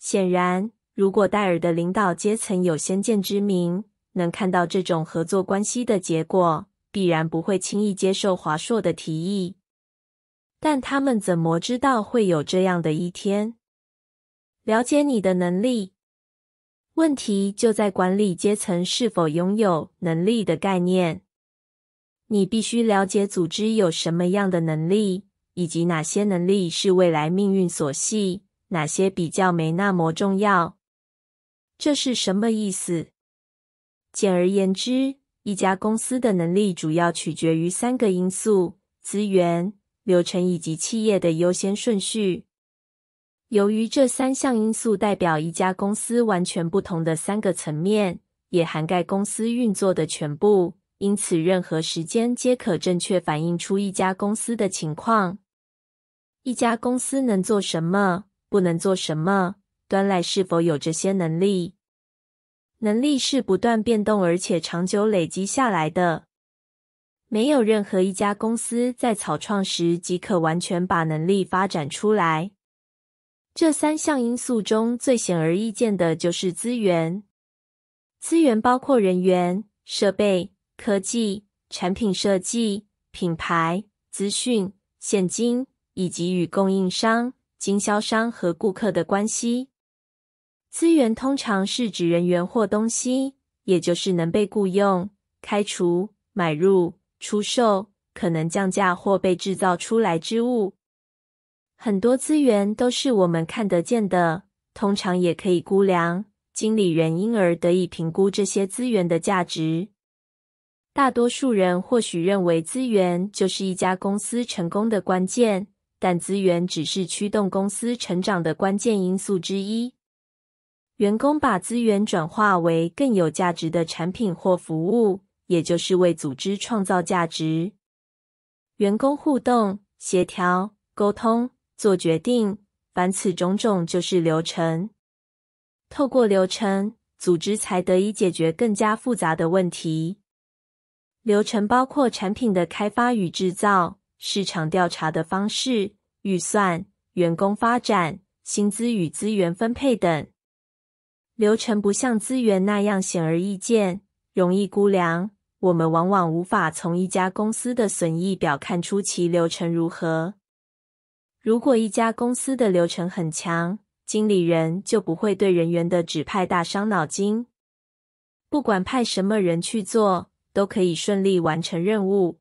显然，如果戴尔的领导阶层有先见之明。能看到这种合作关系的结果，必然不会轻易接受华硕的提议。但他们怎么知道会有这样的一天？了解你的能力，问题就在管理阶层是否拥有能力的概念。你必须了解组织有什么样的能力，以及哪些能力是未来命运所系，哪些比较没那么重要。这是什么意思？简而言之，一家公司的能力主要取决于三个因素：资源、流程以及企业的优先顺序。由于这三项因素代表一家公司完全不同的三个层面，也涵盖公司运作的全部，因此任何时间皆可正确反映出一家公司的情况。一家公司能做什么，不能做什么，端来是否有这些能力？能力是不断变动，而且长久累积下来的。没有任何一家公司在草创时即可完全把能力发展出来。这三项因素中最显而易见的就是资源。资源包括人员、设备、科技、产品设计、品牌、资讯、现金，以及与供应商、经销商和顾客的关系。资源通常是指人员或东西，也就是能被雇佣、开除、买入、出售、可能降价或被制造出来之物。很多资源都是我们看得见的，通常也可以估量。经理人因而得以评估这些资源的价值。大多数人或许认为资源就是一家公司成功的关键，但资源只是驱动公司成长的关键因素之一。员工把资源转化为更有价值的产品或服务，也就是为组织创造价值。员工互动、协调、沟通、做决定，凡此种种就是流程。透过流程，组织才得以解决更加复杂的问题。流程包括产品的开发与制造、市场调查的方式、预算、员工发展、薪资与资源分配等。流程不像资源那样显而易见、容易估量，我们往往无法从一家公司的损益表看出其流程如何。如果一家公司的流程很强，经理人就不会对人员的指派大伤脑筋，不管派什么人去做，都可以顺利完成任务。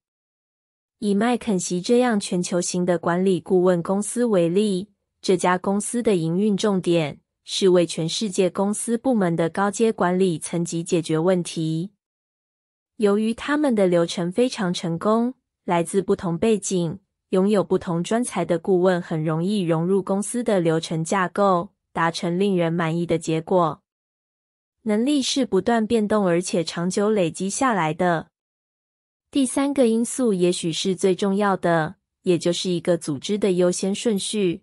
以麦肯锡这样全球型的管理顾问公司为例，这家公司的营运重点。是为全世界公司部门的高阶管理层级解决问题。由于他们的流程非常成功，来自不同背景、拥有不同专才的顾问很容易融入公司的流程架构，达成令人满意的结果。能力是不断变动，而且长久累积下来的。第三个因素也许是最重要的，也就是一个组织的优先顺序。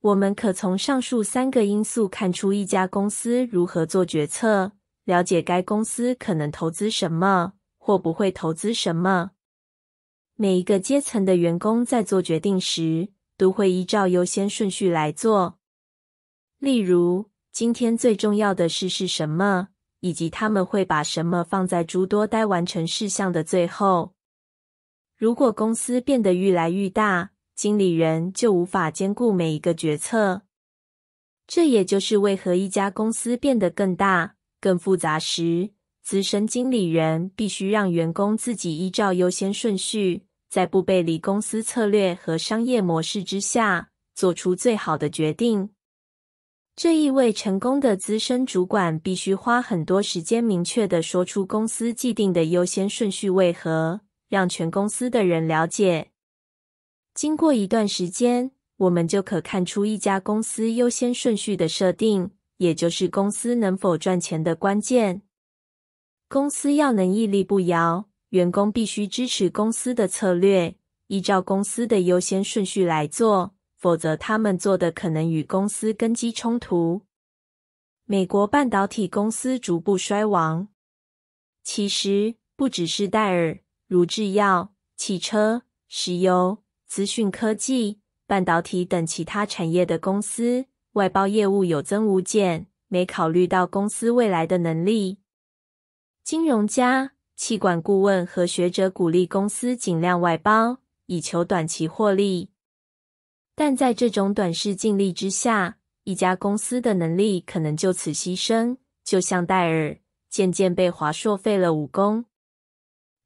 我们可从上述三个因素看出一家公司如何做决策，了解该公司可能投资什么或不会投资什么。每一个阶层的员工在做决定时，都会依照优先顺序来做。例如，今天最重要的事是什么，以及他们会把什么放在诸多待完成事项的最后。如果公司变得愈来愈大，经理人就无法兼顾每一个决策，这也就是为何一家公司变得更大、更复杂时，资深经理人必须让员工自己依照优先顺序，在不背离公司策略和商业模式之下，做出最好的决定。这一位成功的资深主管必须花很多时间，明确的说出公司既定的优先顺序为何，让全公司的人了解。经过一段时间，我们就可看出一家公司优先顺序的设定，也就是公司能否赚钱的关键。公司要能屹立不摇，员工必须支持公司的策略，依照公司的优先顺序来做，否则他们做的可能与公司根基冲突。美国半导体公司逐步衰亡，其实不只是戴尔，如制药、汽车、石油。资讯科技、半导体等其他产业的公司外包业务有增无减，没考虑到公司未来的能力。金融家、气管顾问和学者鼓励公司尽量外包，以求短期获利。但在这种短视尽力之下，一家公司的能力可能就此牺牲，就像戴尔渐渐被华硕废了武功。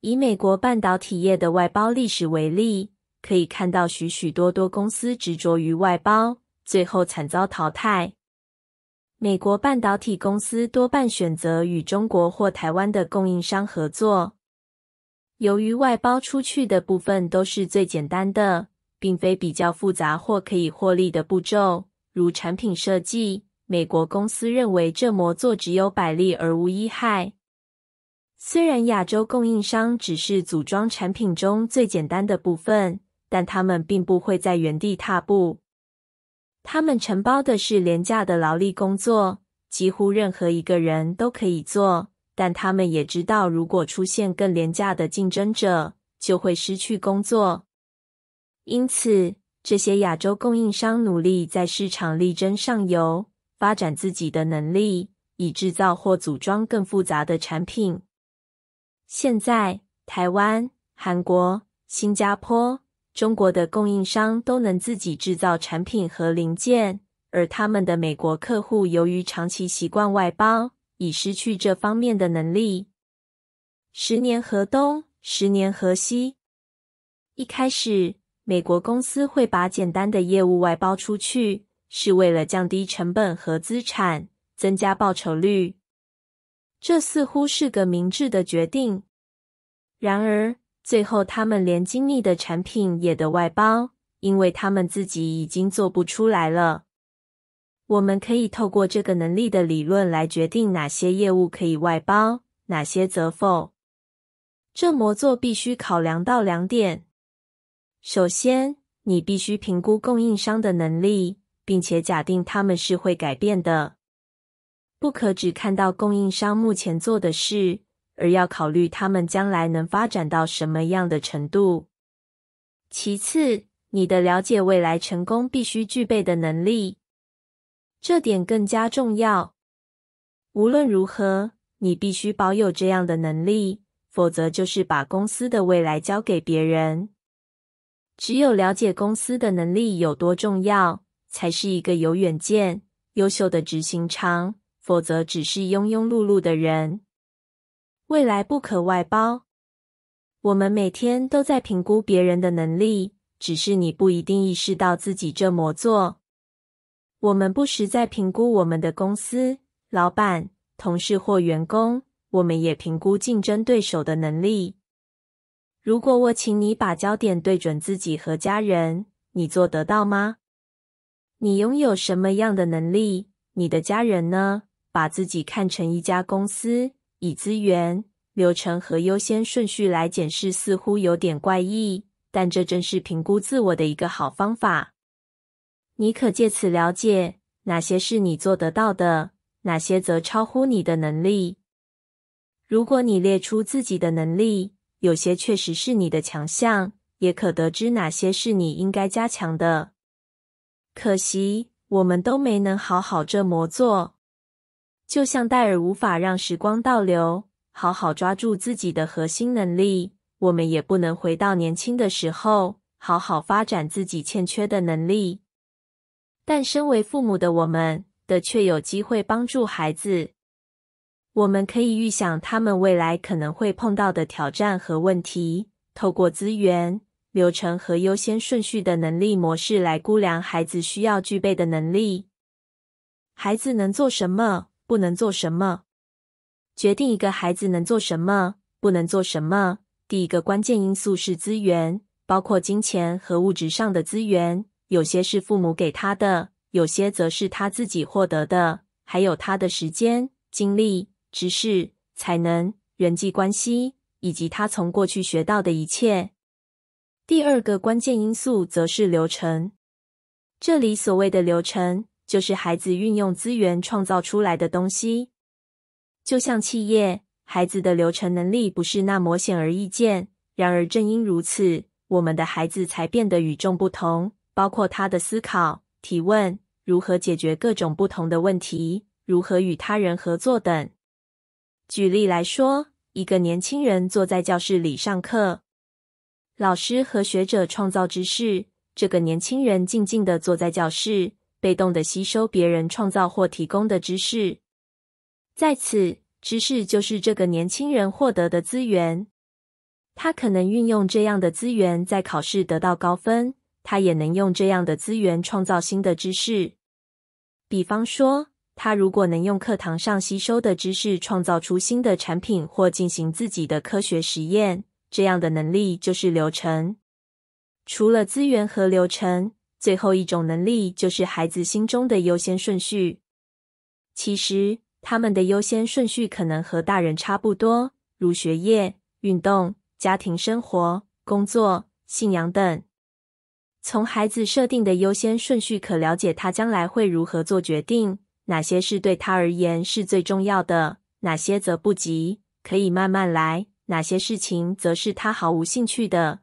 以美国半导体业的外包历史为例。可以看到，许许多多公司执着于外包，最后惨遭淘汰。美国半导体公司多半选择与中国或台湾的供应商合作。由于外包出去的部分都是最简单的，并非比较复杂或可以获利的步骤，如产品设计，美国公司认为这模做只有百利而无一害。虽然亚洲供应商只是组装产品中最简单的部分。但他们并不会在原地踏步。他们承包的是廉价的劳力工作，几乎任何一个人都可以做。但他们也知道，如果出现更廉价的竞争者，就会失去工作。因此，这些亚洲供应商努力在市场力争上游，发展自己的能力，以制造或组装更复杂的产品。现在，台湾、韩国、新加坡。中国的供应商都能自己制造产品和零件，而他们的美国客户由于长期习惯外包，已失去这方面的能力。十年河东，十年河西。一开始，美国公司会把简单的业务外包出去，是为了降低成本和资产，增加报酬率。这似乎是个明智的决定。然而，最后，他们连精密的产品也得外包，因为他们自己已经做不出来了。我们可以透过这个能力的理论来决定哪些业务可以外包，哪些则否。这模作必须考量到两点：首先，你必须评估供应商的能力，并且假定他们是会改变的，不可只看到供应商目前做的事。而要考虑他们将来能发展到什么样的程度。其次，你的了解未来成功必须具备的能力，这点更加重要。无论如何，你必须保有这样的能力，否则就是把公司的未来交给别人。只有了解公司的能力有多重要，才是一个有远见、优秀的执行长，否则只是庸庸碌碌的人。未来不可外包。我们每天都在评估别人的能力，只是你不一定意识到自己这么做。我们不时在评估我们的公司、老板、同事或员工。我们也评估竞争对手的能力。如果我请你把焦点对准自己和家人，你做得到吗？你拥有什么样的能力？你的家人呢？把自己看成一家公司。以资源、流程和优先顺序来检视，似乎有点怪异，但这正是评估自我的一个好方法。你可借此了解哪些是你做得到的，哪些则超乎你的能力。如果你列出自己的能力，有些确实是你的强项，也可得知哪些是你应该加强的。可惜，我们都没能好好这么做。就像戴尔无法让时光倒流，好好抓住自己的核心能力，我们也不能回到年轻的时候，好好发展自己欠缺的能力。但身为父母的我们，的却有机会帮助孩子。我们可以预想他们未来可能会碰到的挑战和问题，透过资源、流程和优先顺序的能力模式来估量孩子需要具备的能力。孩子能做什么？不能做什么决定一个孩子能做什么，不能做什么。第一个关键因素是资源，包括金钱和物质上的资源，有些是父母给他的，有些则是他自己获得的，还有他的时间、精力、知识、才能、人际关系，以及他从过去学到的一切。第二个关键因素则是流程。这里所谓的流程。就是孩子运用资源创造出来的东西，就像企业。孩子的流程能力不是那么显而易见，然而正因如此，我们的孩子才变得与众不同，包括他的思考、提问、如何解决各种不同的问题、如何与他人合作等。举例来说，一个年轻人坐在教室里上课，老师和学者创造知识，这个年轻人静静地坐在教室。被动的吸收别人创造或提供的知识，在此，知识就是这个年轻人获得的资源。他可能运用这样的资源在考试得到高分，他也能用这样的资源创造新的知识。比方说，他如果能用课堂上吸收的知识创造出新的产品或进行自己的科学实验，这样的能力就是流程。除了资源和流程。最后一种能力就是孩子心中的优先顺序。其实他们的优先顺序可能和大人差不多，如学业、运动、家庭生活、工作、信仰等。从孩子设定的优先顺序，可了解他将来会如何做决定，哪些事对他而言是最重要的，哪些则不急，可以慢慢来；哪些事情则是他毫无兴趣的。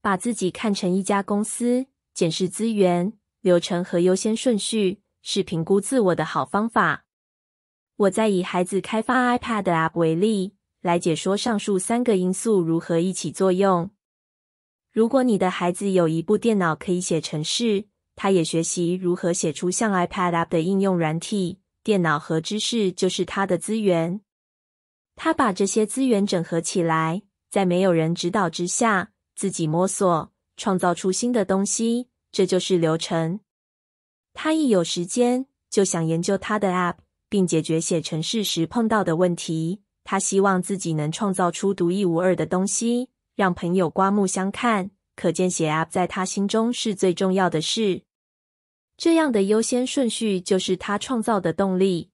把自己看成一家公司。检视资源、流程和优先顺序是评估自我的好方法。我再以孩子开发 iPad app 为例，来解说上述三个因素如何一起作用。如果你的孩子有一部电脑可以写程式，他也学习如何写出像 iPad app 的应用软体。电脑和知识就是他的资源，他把这些资源整合起来，在没有人指导之下，自己摸索。创造出新的东西，这就是流程。他一有时间就想研究他的 app，并解决写程式时碰到的问题。他希望自己能创造出独一无二的东西，让朋友刮目相看。可见写 app 在他心中是最重要的事。这样的优先顺序就是他创造的动力。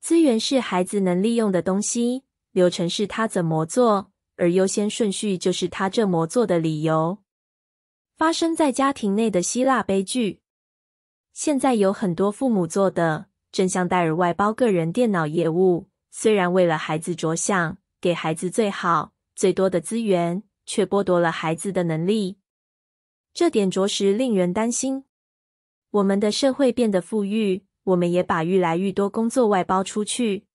资源是孩子能利用的东西，流程是他怎么做，而优先顺序就是他这么做的理由。发生在家庭内的希腊悲剧，现在有很多父母做的正像戴尔外包个人电脑业务，虽然为了孩子着想，给孩子最好最多的资源，却剥夺了孩子的能力。这点着实令人担心。我们的社会变得富裕，我们也把愈来愈多工作外包出去，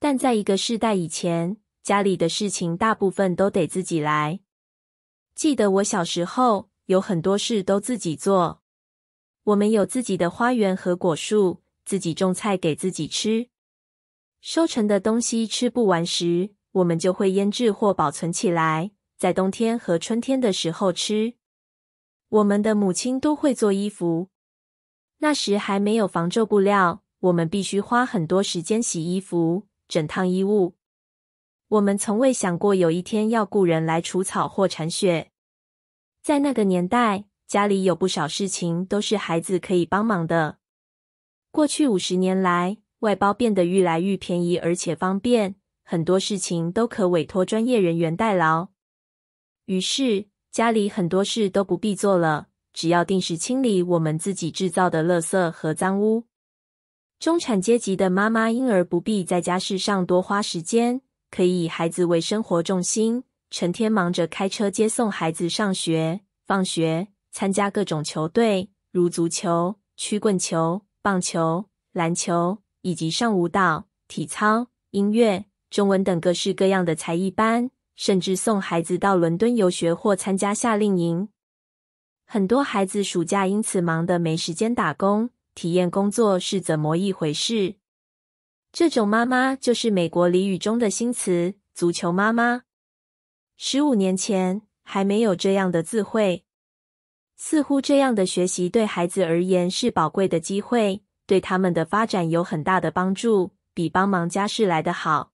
但在一个世代以前，家里的事情大部分都得自己来。记得我小时候有很多事都自己做。我们有自己的花园和果树，自己种菜给自己吃。收成的东西吃不完时，我们就会腌制或保存起来，在冬天和春天的时候吃。我们的母亲都会做衣服。那时还没有防皱布料，我们必须花很多时间洗衣服、整烫衣物。我们从未想过有一天要雇人来除草或铲雪。在那个年代，家里有不少事情都是孩子可以帮忙的。过去五十年来，外包变得愈来愈便宜而且方便，很多事情都可委托专业人员代劳。于是，家里很多事都不必做了，只要定时清理我们自己制造的垃圾和脏污。中产阶级的妈妈因而不必在家事上多花时间。可以以孩子为生活重心，成天忙着开车接送孩子上学、放学，参加各种球队，如足球、曲棍球、棒球、篮球，以及上舞蹈、体操、音乐、中文等各式各样的才艺班，甚至送孩子到伦敦游学或参加夏令营。很多孩子暑假因此忙得没时间打工，体验工作是怎么一回事？这种妈妈就是美国俚语中的新词“足球妈妈”。十五年前还没有这样的智汇。似乎这样的学习对孩子而言是宝贵的机会，对他们的发展有很大的帮助，比帮忙家事来得好。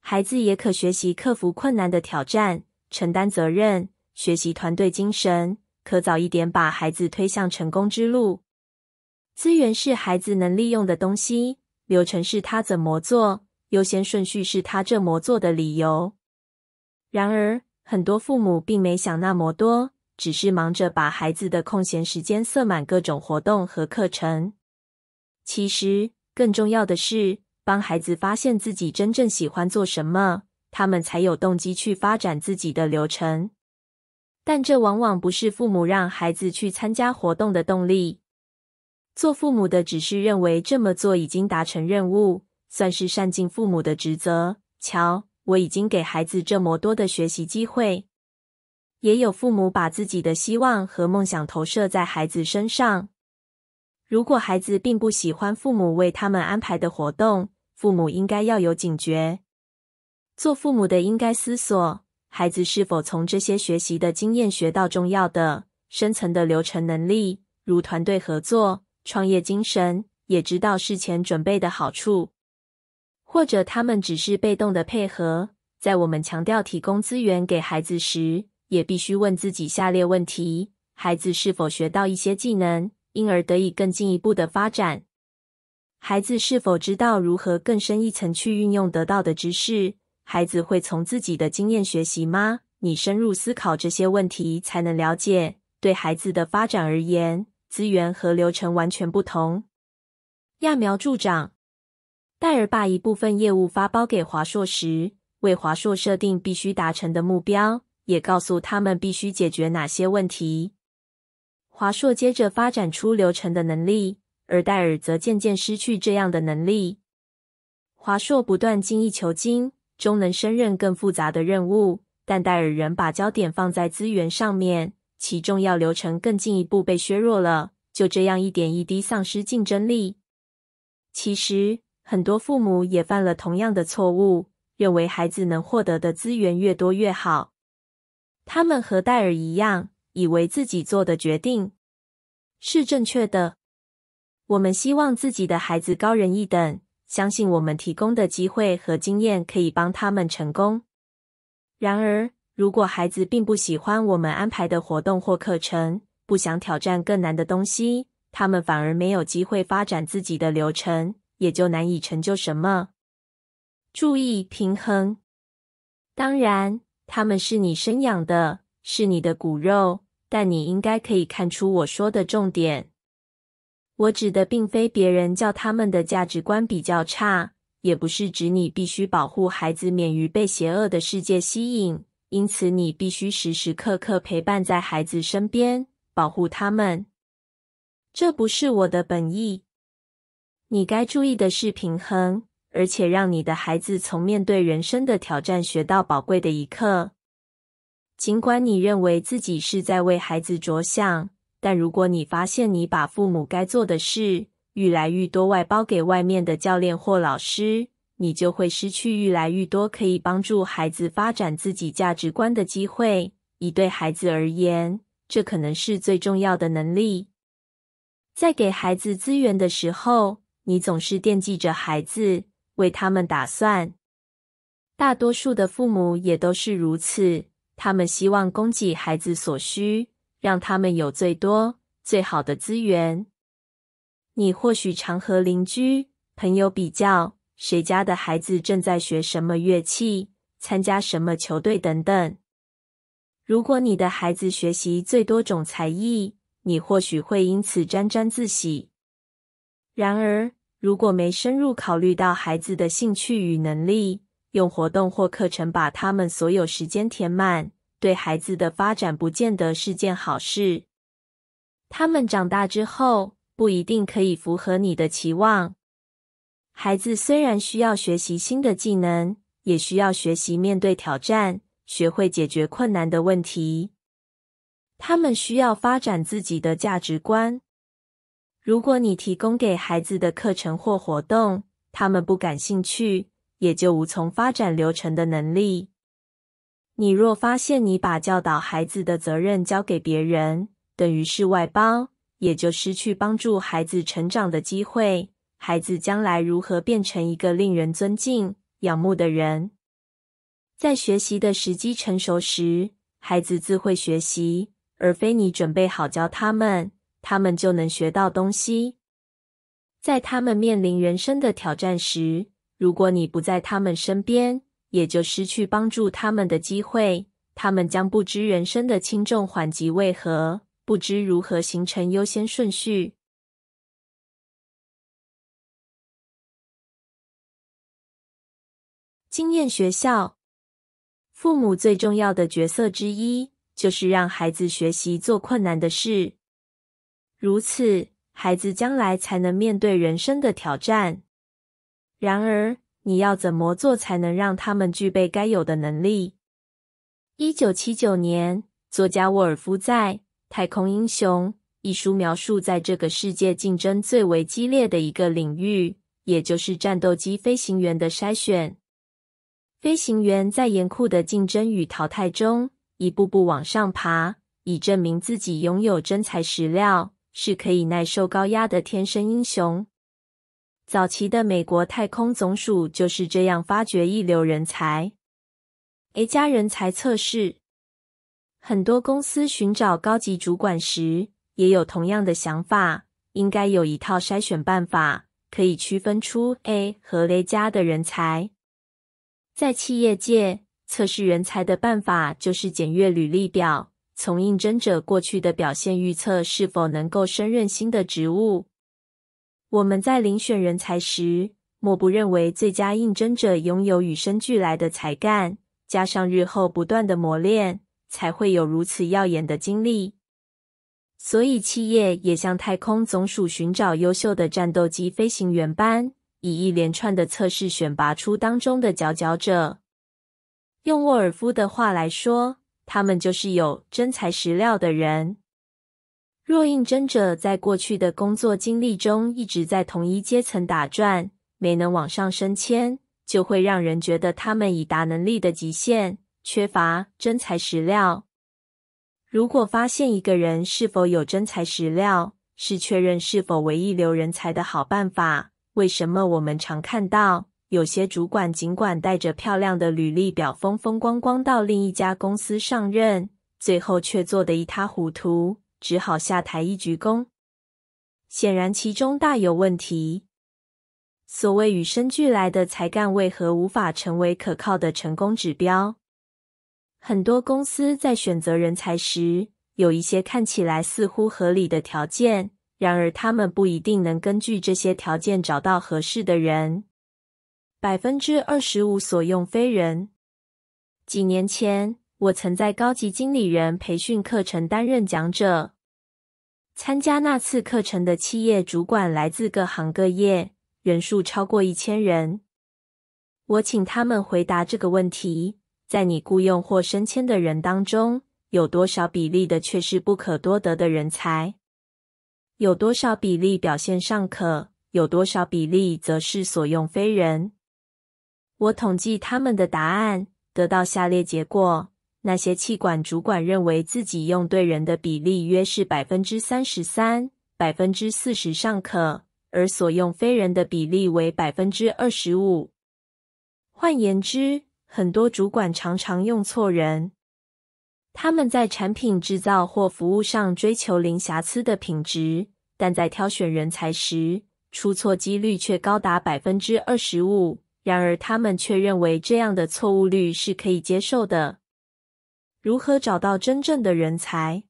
孩子也可学习克服困难的挑战，承担责任，学习团队精神，可早一点把孩子推向成功之路。资源是孩子能利用的东西。流程是他怎么做，优先顺序是他这么做的理由。然而，很多父母并没想那么多，只是忙着把孩子的空闲时间塞满各种活动和课程。其实，更重要的是帮孩子发现自己真正喜欢做什么，他们才有动机去发展自己的流程。但这往往不是父母让孩子去参加活动的动力。做父母的只是认为这么做已经达成任务，算是善尽父母的职责。瞧，我已经给孩子这么多的学习机会。也有父母把自己的希望和梦想投射在孩子身上。如果孩子并不喜欢父母为他们安排的活动，父母应该要有警觉。做父母的应该思索，孩子是否从这些学习的经验学到重要的、深层的流程能力，如团队合作。创业精神也知道事前准备的好处，或者他们只是被动的配合。在我们强调提供资源给孩子时，也必须问自己下列问题：孩子是否学到一些技能，因而得以更进一步的发展？孩子是否知道如何更深一层去运用得到的知识？孩子会从自己的经验学习吗？你深入思考这些问题，才能了解对孩子的发展而言。资源和流程完全不同。揠苗助长。戴尔把一部分业务发包给华硕时，为华硕设定必须达成的目标，也告诉他们必须解决哪些问题。华硕接着发展出流程的能力，而戴尔则渐渐失去这样的能力。华硕不断精益求精，终能胜任更复杂的任务，但戴尔仍把焦点放在资源上面。其重要流程更进一步被削弱了，就这样一点一滴丧失竞争力。其实，很多父母也犯了同样的错误，认为孩子能获得的资源越多越好。他们和戴尔一样，以为自己做的决定是正确的。我们希望自己的孩子高人一等，相信我们提供的机会和经验可以帮他们成功。然而，如果孩子并不喜欢我们安排的活动或课程，不想挑战更难的东西，他们反而没有机会发展自己的流程，也就难以成就什么。注意平衡。当然，他们是你生养的，是你的骨肉，但你应该可以看出我说的重点。我指的并非别人叫他们的价值观比较差，也不是指你必须保护孩子免于被邪恶的世界吸引。因此，你必须时时刻刻陪伴在孩子身边，保护他们。这不是我的本意。你该注意的是平衡，而且让你的孩子从面对人生的挑战学到宝贵的一课。尽管你认为自己是在为孩子着想，但如果你发现你把父母该做的事愈来愈多外包给外面的教练或老师。你就会失去愈来愈多可以帮助孩子发展自己价值观的机会。以对孩子而言，这可能是最重要的能力。在给孩子资源的时候，你总是惦记着孩子，为他们打算。大多数的父母也都是如此，他们希望供给孩子所需，让他们有最多、最好的资源。你或许常和邻居、朋友比较。谁家的孩子正在学什么乐器、参加什么球队等等？如果你的孩子学习最多种才艺，你或许会因此沾沾自喜。然而，如果没深入考虑到孩子的兴趣与能力，用活动或课程把他们所有时间填满，对孩子的发展不见得是件好事。他们长大之后不一定可以符合你的期望。孩子虽然需要学习新的技能，也需要学习面对挑战，学会解决困难的问题。他们需要发展自己的价值观。如果你提供给孩子的课程或活动，他们不感兴趣，也就无从发展流程的能力。你若发现你把教导孩子的责任交给别人，等于是外包，也就失去帮助孩子成长的机会。孩子将来如何变成一个令人尊敬、仰慕的人？在学习的时机成熟时，孩子自会学习，而非你准备好教他们，他们就能学到东西。在他们面临人生的挑战时，如果你不在他们身边，也就失去帮助他们的机会。他们将不知人生的轻重缓急为何，不知如何形成优先顺序。经验学校，父母最重要的角色之一就是让孩子学习做困难的事，如此孩子将来才能面对人生的挑战。然而，你要怎么做才能让他们具备该有的能力？一九七九年，作家沃尔夫在《太空英雄》一书描述，在这个世界竞争最为激烈的一个领域，也就是战斗机飞行员的筛选。飞行员在严酷的竞争与淘汰中一步步往上爬，以证明自己拥有真材实料，是可以耐受高压的天生英雄。早期的美国太空总署就是这样发掘一流人才。A 加人才测试，很多公司寻找高级主管时也有同样的想法，应该有一套筛选办法，可以区分出 A 和 A 加的人才。在企业界，测试人才的办法就是检阅履历表，从应征者过去的表现预测是否能够胜任新的职务。我们在遴选人才时，莫不认为最佳应征者拥有与生俱来的才干，加上日后不断的磨练，才会有如此耀眼的经历。所以，企业也像太空总署寻找优秀的战斗机飞行员般。以一连串的测试选拔出当中的佼佼者。用沃尔夫的话来说，他们就是有真材实料的人。若应征者在过去的工作经历中一直在同一阶层打转，没能往上升迁，就会让人觉得他们已达能力的极限，缺乏真材实料。如果发现一个人是否有真材实料，是确认是否为一流人才的好办法。为什么我们常看到有些主管尽管带着漂亮的履历表，风风光光到另一家公司上任，最后却做得一塌糊涂，只好下台一鞠躬？显然其中大有问题。所谓与生俱来的才干，为何无法成为可靠的成功指标？很多公司在选择人才时，有一些看起来似乎合理的条件。然而，他们不一定能根据这些条件找到合适的人。百分之二十五所用非人。几年前，我曾在高级经理人培训课程担任讲者。参加那次课程的企业主管来自各行各业，人数超过一千人。我请他们回答这个问题：在你雇佣或升迁的人当中，有多少比例的却是不可多得的人才？有多少比例表现尚可？有多少比例则是所用非人？我统计他们的答案，得到下列结果：那些气管主管认为自己用对人的比例约是百分之三十三，百分之四十尚可，而所用非人的比例为百分之二十五。换言之，很多主管常常用错人。他们在产品制造或服务上追求零瑕疵的品质。但在挑选人才时，出错几率却高达百分之二十五。然而，他们却认为这样的错误率是可以接受的。如何找到真正的人才？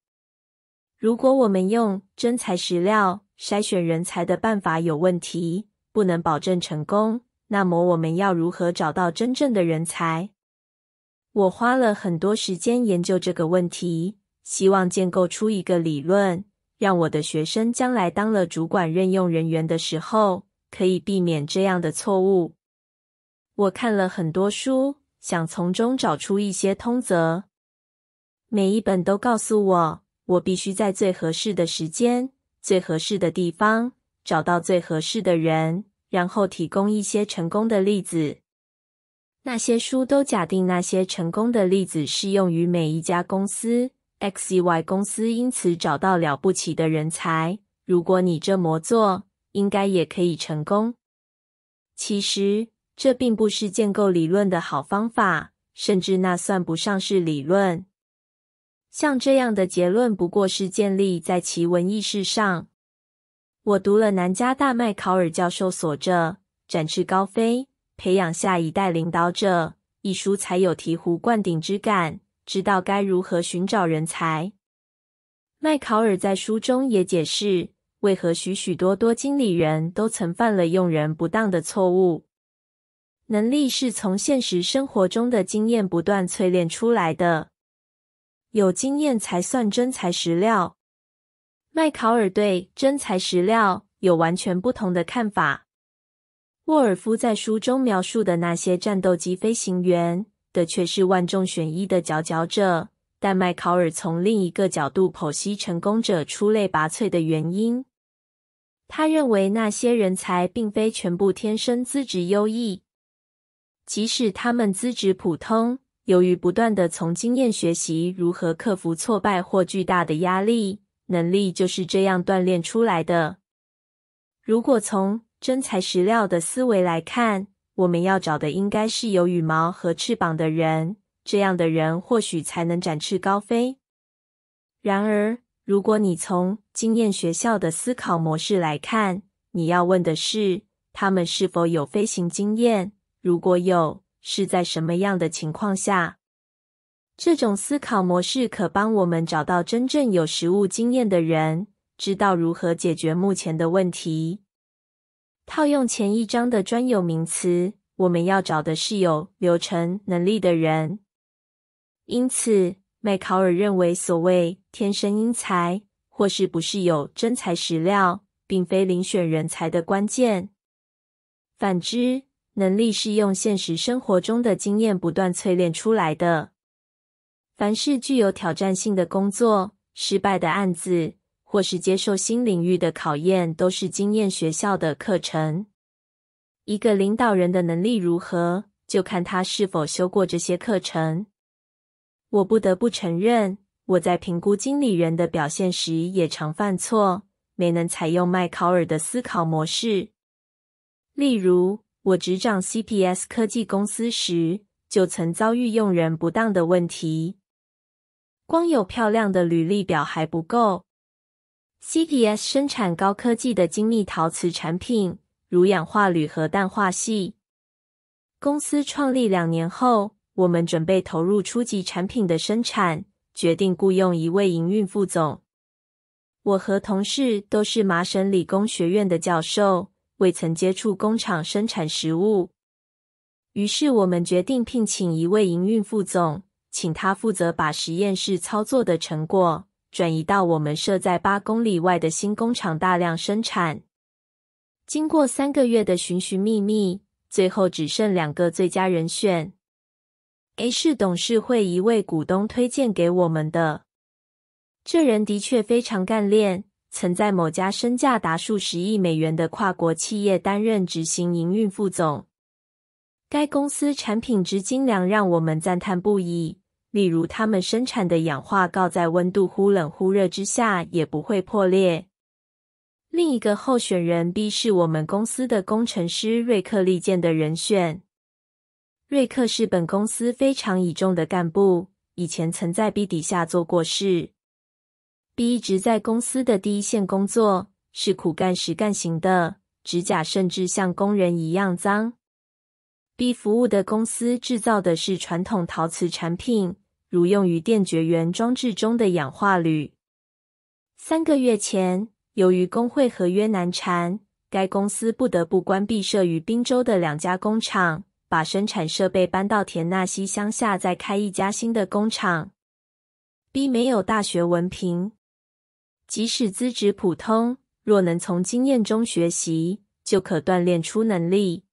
如果我们用真材实料筛选人才的办法有问题，不能保证成功，那么我们要如何找到真正的人才？我花了很多时间研究这个问题，希望建构出一个理论。让我的学生将来当了主管任用人员的时候，可以避免这样的错误。我看了很多书，想从中找出一些通则。每一本都告诉我，我必须在最合适的时间、最合适的地方，找到最合适的人，然后提供一些成功的例子。那些书都假定那些成功的例子适用于每一家公司。X E Y 公司因此找到了不起的人才。如果你这么做，应该也可以成功。其实这并不是建构理论的好方法，甚至那算不上是理论。像这样的结论不过是建立在奇闻异事上。我读了南加大麦考尔教授所著《展翅高飞：培养下一代领导者》一书，才有醍醐灌顶之感。知道该如何寻找人才。麦考尔在书中也解释为何许许多多经理人都曾犯了用人不当的错误。能力是从现实生活中的经验不断淬炼出来的，有经验才算真材实料。麦考尔对真材实料有完全不同的看法。沃尔夫在书中描述的那些战斗机飞行员。的却是万众选一的佼佼者。但麦考尔从另一个角度剖析成功者出类拔萃的原因。他认为那些人才并非全部天生资质优异，即使他们资质普通，由于不断的从经验学习如何克服挫败或巨大的压力，能力就是这样锻炼出来的。如果从真材实料的思维来看，我们要找的应该是有羽毛和翅膀的人，这样的人或许才能展翅高飞。然而，如果你从经验学校的思考模式来看，你要问的是他们是否有飞行经验？如果有，是在什么样的情况下？这种思考模式可帮我们找到真正有实物经验的人，知道如何解决目前的问题。套用前一章的专有名词，我们要找的是有流程能力的人。因此，麦考尔认为，所谓天生英才，或是不是有真材实料，并非遴选人才的关键。反之，能力是用现实生活中的经验不断淬炼出来的。凡是具有挑战性的工作，失败的案子。或是接受新领域的考验，都是经验学校的课程。一个领导人的能力如何，就看他是否修过这些课程。我不得不承认，我在评估经理人的表现时也常犯错，没能采用麦考尔的思考模式。例如，我执掌 CPS 科技公司时，就曾遭遇用人不当的问题。光有漂亮的履历表还不够。CPS 生产高科技的精密陶瓷产品，如氧化铝和氮化系。公司创立两年后，我们准备投入初级产品的生产，决定雇佣一位营运副总。我和同事都是麻省理工学院的教授，未曾接触工厂生产实务，于是我们决定聘请一位营运副总，请他负责把实验室操作的成果。转移到我们设在八公里外的新工厂大量生产。经过三个月的寻寻觅觅，最后只剩两个最佳人选。A 市董事会一位股东推荐给我们的这人，的确非常干练，曾在某家身价达数十亿美元的跨国企业担任执行营运副总。该公司产品之精良，让我们赞叹不已。例如，他们生产的氧化锆在温度忽冷忽热之下也不会破裂。另一个候选人 B 是我们公司的工程师瑞克力荐的人选。瑞克是本公司非常倚重的干部，以前曾在 B 底下做过事。B 一直在公司的第一线工作，是苦干实干型的，指甲甚至像工人一样脏。B 服务的公司制造的是传统陶瓷产品。如用于电绝缘装置中的氧化铝。三个月前，由于工会合约难缠，该公司不得不关闭设于宾州的两家工厂，把生产设备搬到田纳西乡下，再开一家新的工厂。B 没有大学文凭，即使资质普通，若能从经验中学习，就可锻炼出能力。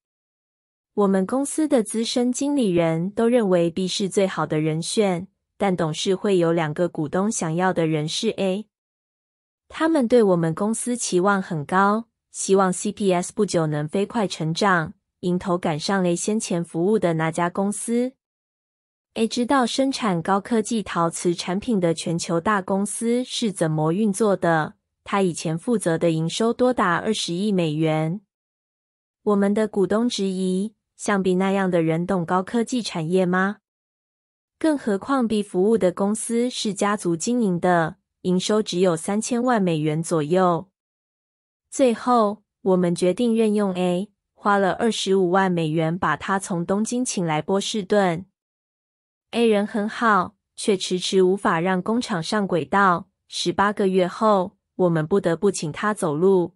我们公司的资深经理人都认为 B 是最好的人选。但董事会有两个股东想要的人是 A，他们对我们公司期望很高，希望 CPS 不久能飞快成长，迎头赶上 A 先前服务的那家公司。A 知道生产高科技陶瓷产品的全球大公司是怎么运作的，他以前负责的营收多达二十亿美元。我们的股东质疑：像比那样的人懂高科技产业吗？更何况，B 服务的公司是家族经营的，营收只有三千万美元左右。最后，我们决定任用 A，花了二十五万美元把他从东京请来波士顿。A 人很好，却迟迟无法让工厂上轨道。十八个月后，我们不得不请他走路。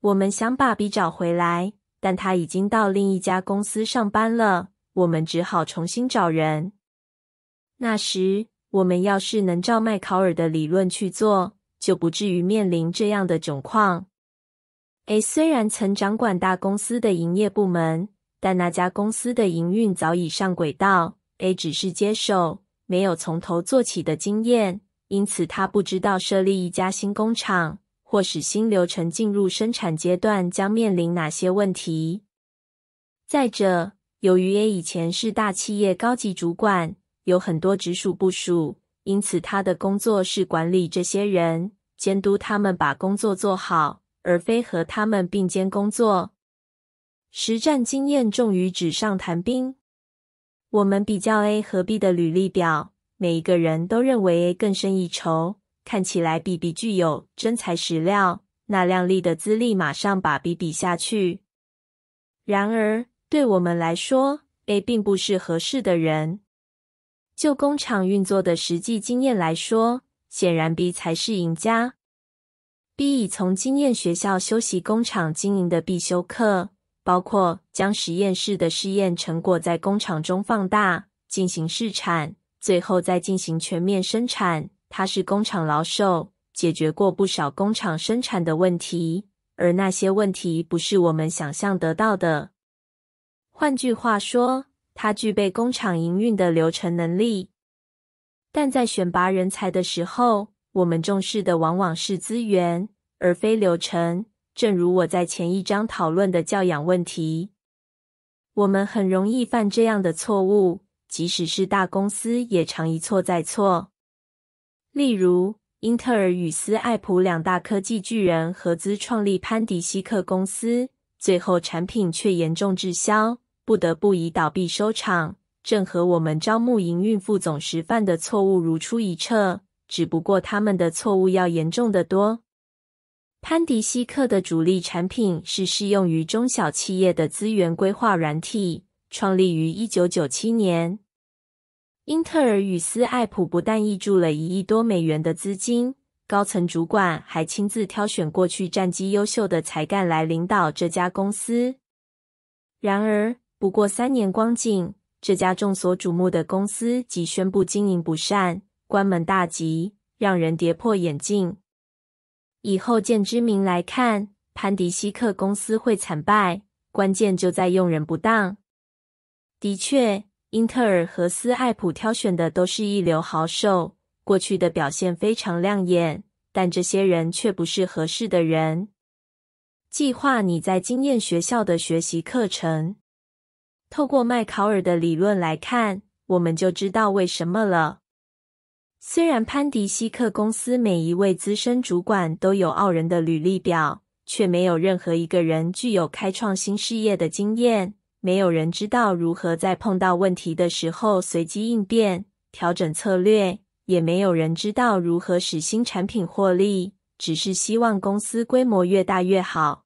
我们想把 B 找回来，但他已经到另一家公司上班了。我们只好重新找人。那时，我们要是能照麦考尔的理论去做，就不至于面临这样的窘况。A 虽然曾掌管大公司的营业部门，但那家公司的营运早已上轨道。A 只是接手，没有从头做起的经验，因此他不知道设立一家新工厂或使新流程进入生产阶段将面临哪些问题。再者，由于 A 以前是大企业高级主管。有很多直属部署，因此他的工作是管理这些人，监督他们把工作做好，而非和他们并肩工作。实战经验重于纸上谈兵。我们比较 A 和 B 的履历表，每一个人都认为 A 更胜一筹。看起来 B 比具有真材实料，那亮丽的资历马上把 B 比下去。然而，对我们来说，A 并不是合适的人。就工厂运作的实际经验来说，显然 B 才是赢家。B 已从经验学校修习工厂经营的必修课，包括将实验室的试验成果在工厂中放大进行试产，最后再进行全面生产。他是工厂老手，解决过不少工厂生产的问题，而那些问题不是我们想象得到的。换句话说，它具备工厂营运的流程能力，但在选拔人才的时候，我们重视的往往是资源，而非流程。正如我在前一章讨论的教养问题，我们很容易犯这样的错误。即使是大公司，也常一错再错。例如，英特尔与斯爱普两大科技巨人合资创立潘迪希克公司，最后产品却严重滞销。不得不以倒闭收场，正和我们招募营运副总时犯的错误如出一辙，只不过他们的错误要严重的多。潘迪希克的主力产品是适用于中小企业的资源规划软体，创立于一九九七年。英特尔与斯爱普不但挹注了一亿多美元的资金，高层主管还亲自挑选过去战绩优秀的才干来领导这家公司。然而，不过三年光景，这家众所瞩目的公司即宣布经营不善，关门大吉，让人跌破眼镜。以后见之明来看，潘迪希克公司会惨败，关键就在用人不当。的确，英特尔和思爱普挑选的都是一流好手，过去的表现非常亮眼，但这些人却不是合适的人。计划你在经验学校的学习课程。透过麦考尔的理论来看，我们就知道为什么了。虽然潘迪希克公司每一位资深主管都有傲人的履历表，却没有任何一个人具有开创新事业的经验。没有人知道如何在碰到问题的时候随机应变、调整策略，也没有人知道如何使新产品获利。只是希望公司规模越大越好。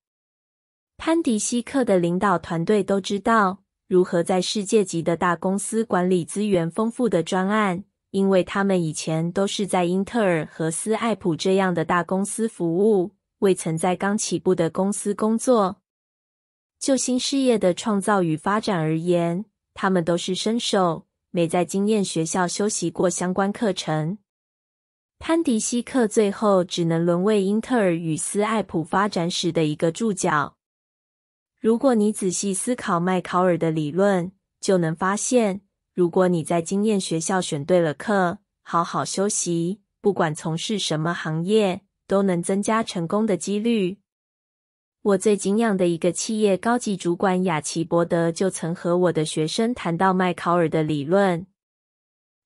潘迪希克的领导团队都知道。如何在世界级的大公司管理资源丰富的专案？因为他们以前都是在英特尔和斯爱普这样的大公司服务，未曾在刚起步的公司工作。就新事业的创造与发展而言，他们都是身手，没在经验学校修习过相关课程。潘迪希克最后只能沦为英特尔与斯爱普发展史的一个注脚。如果你仔细思考麦考尔的理论，就能发现，如果你在经验学校选对了课，好好休息，不管从事什么行业，都能增加成功的几率。我最敬仰的一个企业高级主管雅奇伯德就曾和我的学生谈到麦考尔的理论。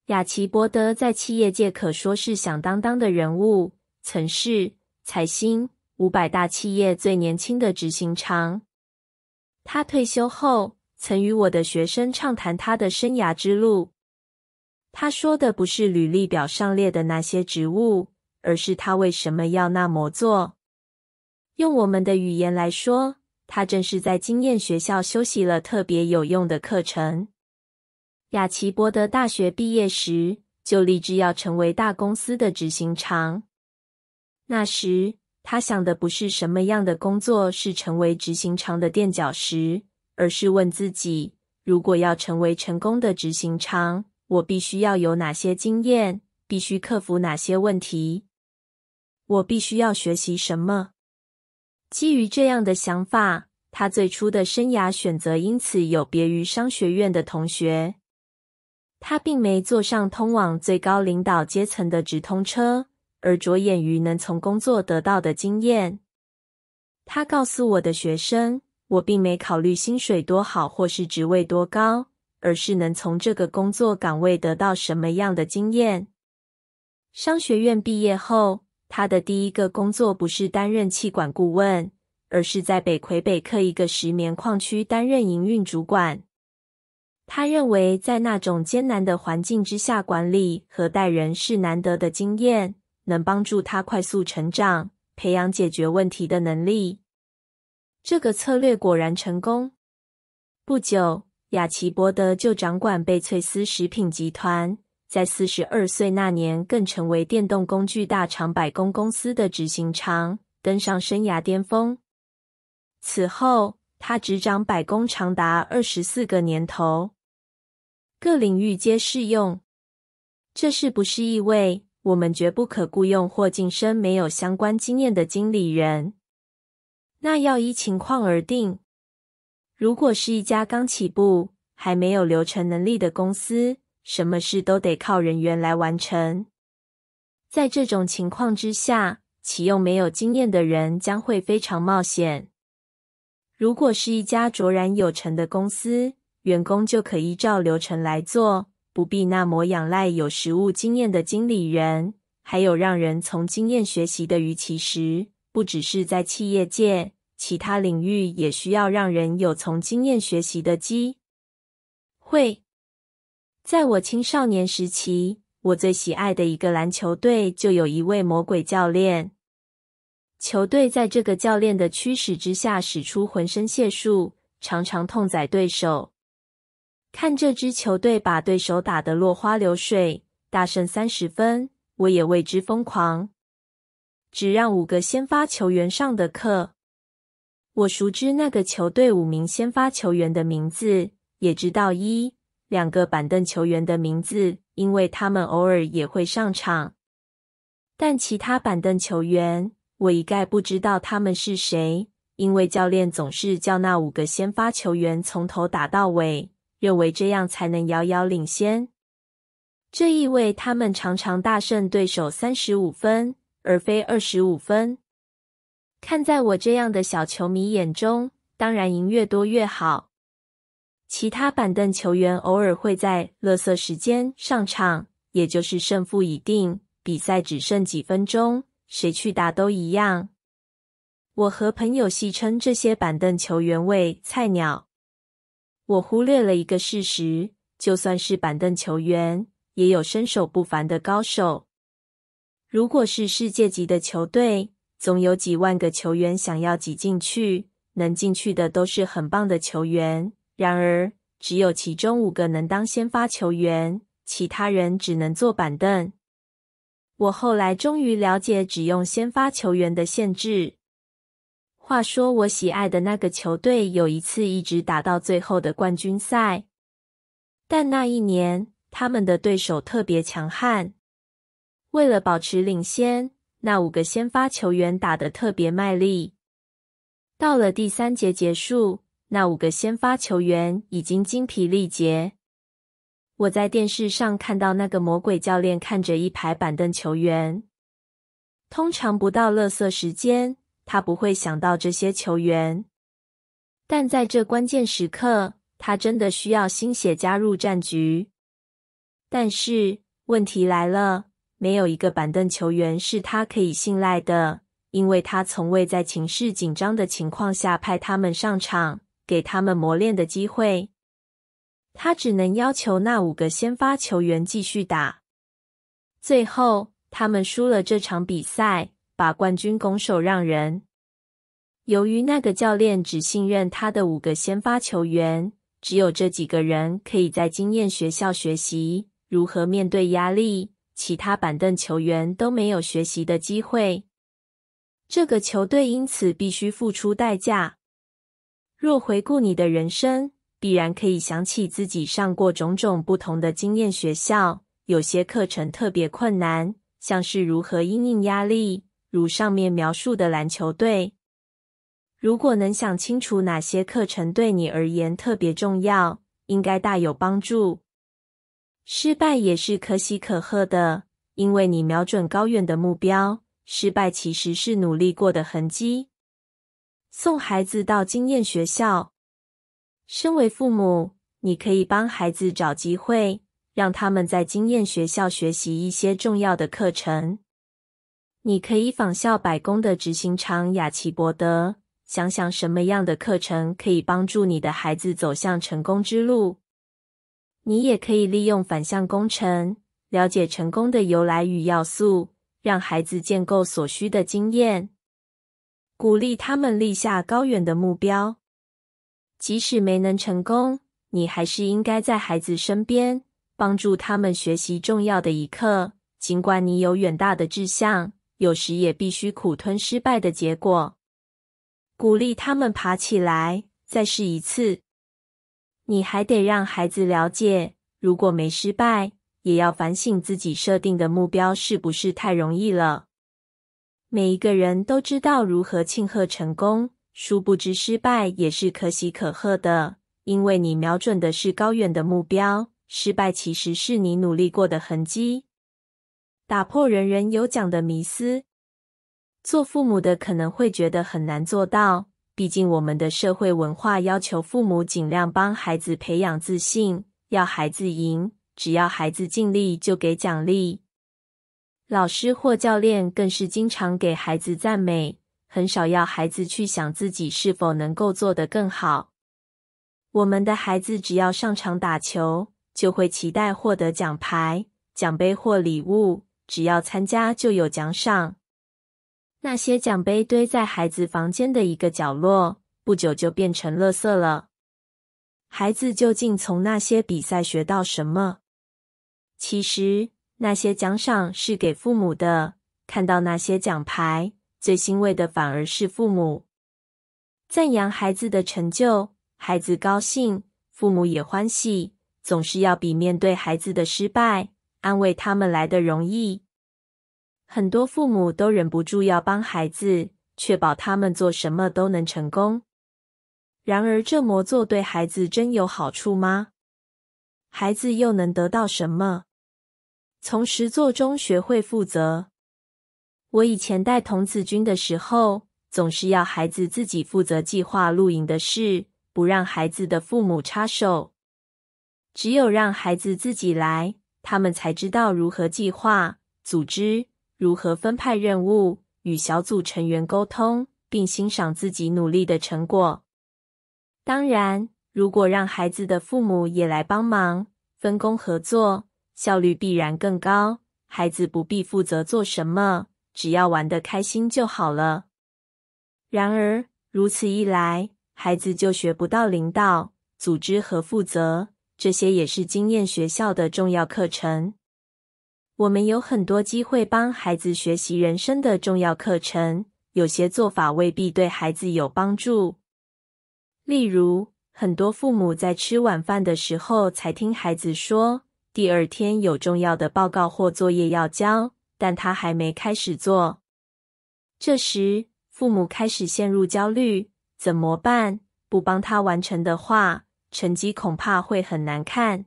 雅奇伯德在企业界可说是响当当的人物，曾是财新五百大企业最年轻的执行长。他退休后，曾与我的学生畅谈他的生涯之路。他说的不是履历表上列的那些职务，而是他为什么要那么做。用我们的语言来说，他正是在经验学校修习了特别有用的课程。亚奇·伯德大学毕业时，就立志要成为大公司的执行长。那时。他想的不是什么样的工作是成为执行长的垫脚石，而是问自己：如果要成为成功的执行长，我必须要有哪些经验？必须克服哪些问题？我必须要学习什么？基于这样的想法，他最初的生涯选择因此有别于商学院的同学。他并没坐上通往最高领导阶层的直通车。而着眼于能从工作得到的经验，他告诉我的学生，我并没考虑薪水多好或是职位多高，而是能从这个工作岗位得到什么样的经验。商学院毕业后，他的第一个工作不是担任气管顾问，而是在北魁北克一个石棉矿区担任营运主管。他认为，在那种艰难的环境之下管理和待人是难得的经验。能帮助他快速成长，培养解决问题的能力。这个策略果然成功。不久，雅奇伯德就掌管贝翠斯食品集团，在四十二岁那年，更成为电动工具大厂百工公司的执行长，登上生涯巅峰。此后，他执掌百工长达二十四个年头，各领域皆适用。这是不是意味？我们绝不可雇佣或晋升没有相关经验的经理人。那要依情况而定。如果是一家刚起步、还没有流程能力的公司，什么事都得靠人员来完成。在这种情况之下，启用没有经验的人将会非常冒险。如果是一家卓然有成的公司，员工就可依照流程来做。不必那么仰赖有实务经验的经理人，还有让人从经验学习的鱼其实，不只是在企业界，其他领域也需要让人有从经验学习的机会。在我青少年时期，我最喜爱的一个篮球队就有一位魔鬼教练，球队在这个教练的驱使之下，使出浑身解数，常常痛宰对手。看这支球队把对手打得落花流水，大胜三十分，我也为之疯狂。只让五个先发球员上的课，我熟知那个球队五名先发球员的名字，也知道一两个板凳球员的名字，因为他们偶尔也会上场。但其他板凳球员，我一概不知道他们是谁，因为教练总是叫那五个先发球员从头打到尾。认为这样才能遥遥领先，这意味他们常常大胜对手三十五分，而非二十五分。看在我这样的小球迷眼中，当然赢越多越好。其他板凳球员偶尔会在乐色时间上场，也就是胜负已定，比赛只剩几分钟，谁去打都一样。我和朋友戏称这些板凳球员为菜鸟。我忽略了一个事实，就算是板凳球员，也有身手不凡的高手。如果是世界级的球队，总有几万个球员想要挤进去，能进去的都是很棒的球员。然而，只有其中五个能当先发球员，其他人只能坐板凳。我后来终于了解只用先发球员的限制。话说，我喜爱的那个球队有一次一直打到最后的冠军赛，但那一年他们的对手特别强悍。为了保持领先，那五个先发球员打得特别卖力。到了第三节结束，那五个先发球员已经精疲力竭。我在电视上看到那个魔鬼教练看着一排板凳球员，通常不到乐色时间。他不会想到这些球员，但在这关键时刻，他真的需要新血加入战局。但是问题来了，没有一个板凳球员是他可以信赖的，因为他从未在情势紧张的情况下派他们上场，给他们磨练的机会。他只能要求那五个先发球员继续打。最后，他们输了这场比赛。把冠军拱手让人。由于那个教练只信任他的五个先发球员，只有这几个人可以在经验学校学习如何面对压力，其他板凳球员都没有学习的机会。这个球队因此必须付出代价。若回顾你的人生，必然可以想起自己上过种种不同的经验学校，有些课程特别困难，像是如何因应压力。如上面描述的篮球队，如果能想清楚哪些课程对你而言特别重要，应该大有帮助。失败也是可喜可贺的，因为你瞄准高远的目标，失败其实是努力过的痕迹。送孩子到经验学校，身为父母，你可以帮孩子找机会，让他们在经验学校学习一些重要的课程。你可以仿效白宫的执行长雅奇伯德，想想什么样的课程可以帮助你的孩子走向成功之路。你也可以利用反向工程，了解成功的由来与要素，让孩子建构所需的经验，鼓励他们立下高远的目标。即使没能成功，你还是应该在孩子身边，帮助他们学习重要的一课。尽管你有远大的志向。有时也必须苦吞失败的结果，鼓励他们爬起来再试一次。你还得让孩子了解，如果没失败，也要反省自己设定的目标是不是太容易了。每一个人都知道如何庆贺成功，殊不知失败也是可喜可贺的，因为你瞄准的是高远的目标，失败其实是你努力过的痕迹。打破人人有奖的迷思，做父母的可能会觉得很难做到。毕竟我们的社会文化要求父母尽量帮孩子培养自信，要孩子赢，只要孩子尽力就给奖励。老师或教练更是经常给孩子赞美，很少要孩子去想自己是否能够做得更好。我们的孩子只要上场打球，就会期待获得奖牌、奖杯或礼物。只要参加就有奖赏，那些奖杯堆在孩子房间的一个角落，不久就变成垃圾了。孩子究竟从那些比赛学到什么？其实那些奖赏是给父母的。看到那些奖牌，最欣慰的反而是父母。赞扬孩子的成就，孩子高兴，父母也欢喜，总是要比面对孩子的失败。安慰他们来的容易，很多父母都忍不住要帮孩子，确保他们做什么都能成功。然而，这么做对孩子真有好处吗？孩子又能得到什么？从实作中学会负责。我以前带童子军的时候，总是要孩子自己负责计划露营的事，不让孩子的父母插手，只有让孩子自己来。他们才知道如何计划、组织，如何分派任务，与小组成员沟通，并欣赏自己努力的成果。当然，如果让孩子的父母也来帮忙分工合作，效率必然更高。孩子不必负责做什么，只要玩得开心就好了。然而，如此一来，孩子就学不到领导、组织和负责。这些也是经验学校的重要课程。我们有很多机会帮孩子学习人生的重要课程。有些做法未必对孩子有帮助。例如，很多父母在吃晚饭的时候才听孩子说，第二天有重要的报告或作业要交，但他还没开始做。这时，父母开始陷入焦虑：怎么办？不帮他完成的话？成绩恐怕会很难看。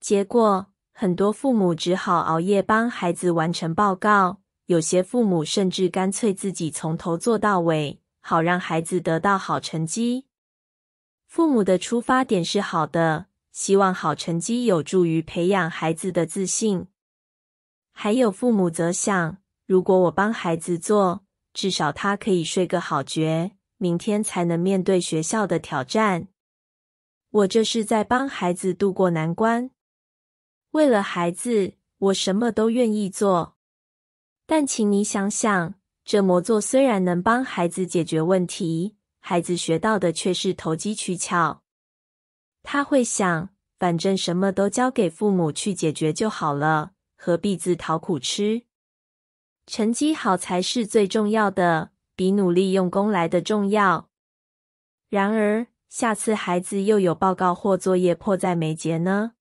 结果，很多父母只好熬夜帮孩子完成报告，有些父母甚至干脆自己从头做到尾，好让孩子得到好成绩。父母的出发点是好的，希望好成绩有助于培养孩子的自信。还有父母则想，如果我帮孩子做，至少他可以睡个好觉，明天才能面对学校的挑战。我这是在帮孩子渡过难关，为了孩子，我什么都愿意做。但请你想想，这么做虽然能帮孩子解决问题，孩子学到的却是投机取巧。他会想，反正什么都交给父母去解决就好了，何必自讨苦吃？成绩好才是最重要的，比努力用功来的重要。然而。下次孩子又有报告或作业迫在眉睫呢，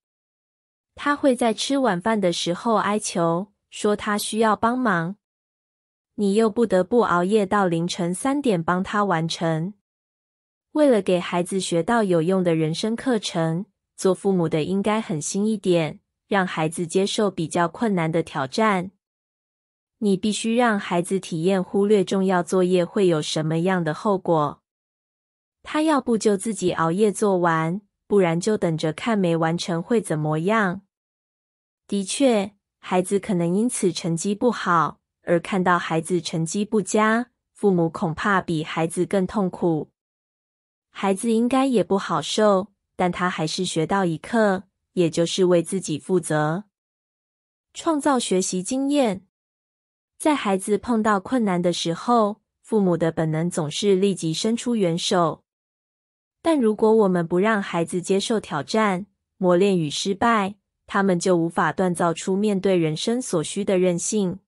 他会在吃晚饭的时候哀求说他需要帮忙，你又不得不熬夜到凌晨三点帮他完成。为了给孩子学到有用的人生课程，做父母的应该狠心一点，让孩子接受比较困难的挑战。你必须让孩子体验忽略重要作业会有什么样的后果。他要不就自己熬夜做完，不然就等着看没完成会怎么样。的确，孩子可能因此成绩不好，而看到孩子成绩不佳，父母恐怕比孩子更痛苦。孩子应该也不好受，但他还是学到一课，也就是为自己负责，创造学习经验。在孩子碰到困难的时候，父母的本能总是立即伸出援手。但如果我们不让孩子接受挑战、磨练与失败，他们就无法锻造出面对人生所需的韧性。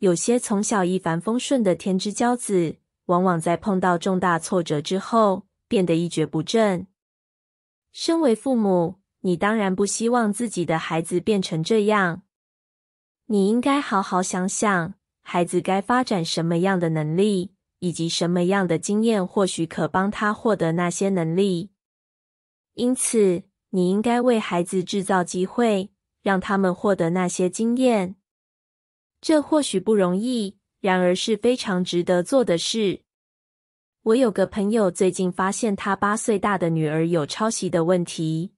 有些从小一帆风顺的天之骄子，往往在碰到重大挫折之后变得一蹶不振。身为父母，你当然不希望自己的孩子变成这样。你应该好好想想，孩子该发展什么样的能力。以及什么样的经验或许可帮他获得那些能力？因此，你应该为孩子制造机会，让他们获得那些经验。这或许不容易，然而是非常值得做的事。我有个朋友最近发现，他八岁大的女儿有抄袭的问题，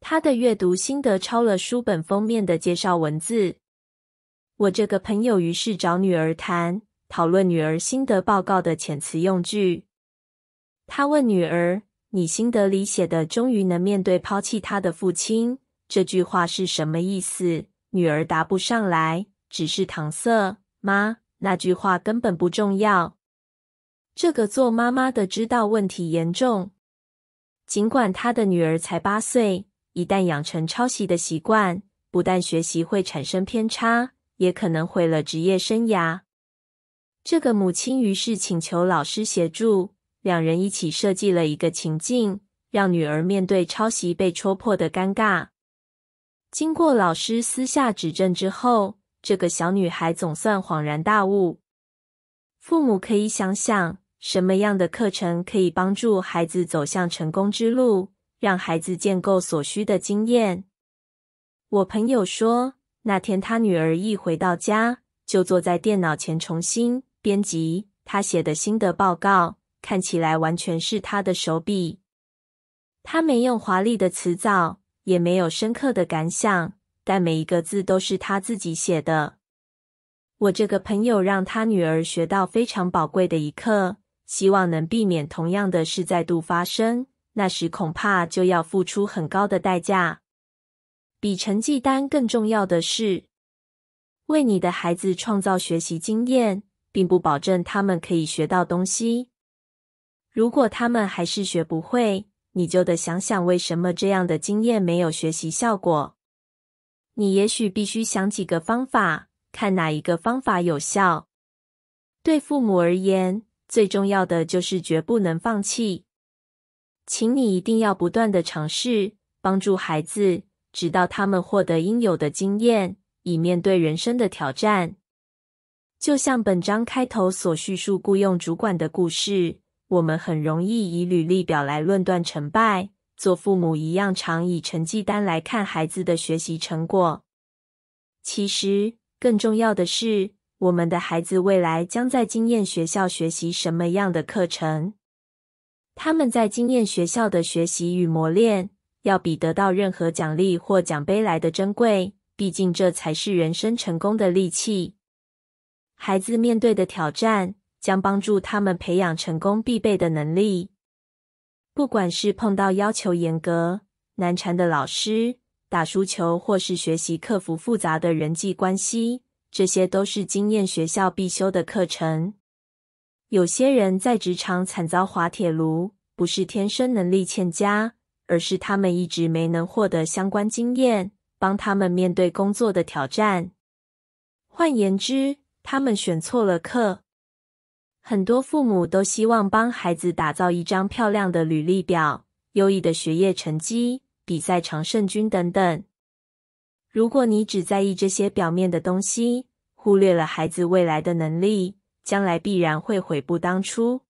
他的阅读心得抄了书本封面的介绍文字。我这个朋友于是找女儿谈。讨论女儿心得报告的遣词用句，他问女儿：“你心得里写的‘终于能面对抛弃他的父亲’这句话是什么意思？”女儿答不上来，只是搪塞：“妈，那句话根本不重要。”这个做妈妈的知道问题严重，尽管他的女儿才八岁，一旦养成抄袭的习惯，不但学习会产生偏差，也可能毁了职业生涯。这个母亲于是请求老师协助，两人一起设计了一个情境，让女儿面对抄袭被戳破的尴尬。经过老师私下指正之后，这个小女孩总算恍然大悟。父母可以想想什么样的课程可以帮助孩子走向成功之路，让孩子建构所需的经验。我朋友说，那天他女儿一回到家，就坐在电脑前重新。编辑他写的心得报告看起来完全是他的手笔。他没用华丽的辞藻，也没有深刻的感想，但每一个字都是他自己写的。我这个朋友让他女儿学到非常宝贵的一课，希望能避免同样的事再度发生。那时恐怕就要付出很高的代价。比成绩单更重要的是，为你的孩子创造学习经验。并不保证他们可以学到东西。如果他们还是学不会，你就得想想为什么这样的经验没有学习效果。你也许必须想几个方法，看哪一个方法有效。对父母而言，最重要的就是绝不能放弃。请你一定要不断的尝试帮助孩子，直到他们获得应有的经验，以面对人生的挑战。就像本章开头所叙述雇佣主管的故事，我们很容易以履历表来论断成败。做父母一样，常以成绩单来看孩子的学习成果。其实，更重要的是，我们的孩子未来将在经验学校学习什么样的课程。他们在经验学校的学习与磨练，要比得到任何奖励或奖杯来的珍贵。毕竟，这才是人生成功的利器。孩子面对的挑战将帮助他们培养成功必备的能力。不管是碰到要求严格、难缠的老师，打输球，或是学习克服复杂的人际关系，这些都是经验学校必修的课程。有些人在职场惨遭滑铁卢，不是天生能力欠佳，而是他们一直没能获得相关经验，帮他们面对工作的挑战。换言之，他们选错了课。很多父母都希望帮孩子打造一张漂亮的履历表，优异的学业成绩、比赛常胜军等等。如果你只在意这些表面的东西，忽略了孩子未来的能力，将来必然会悔不当初。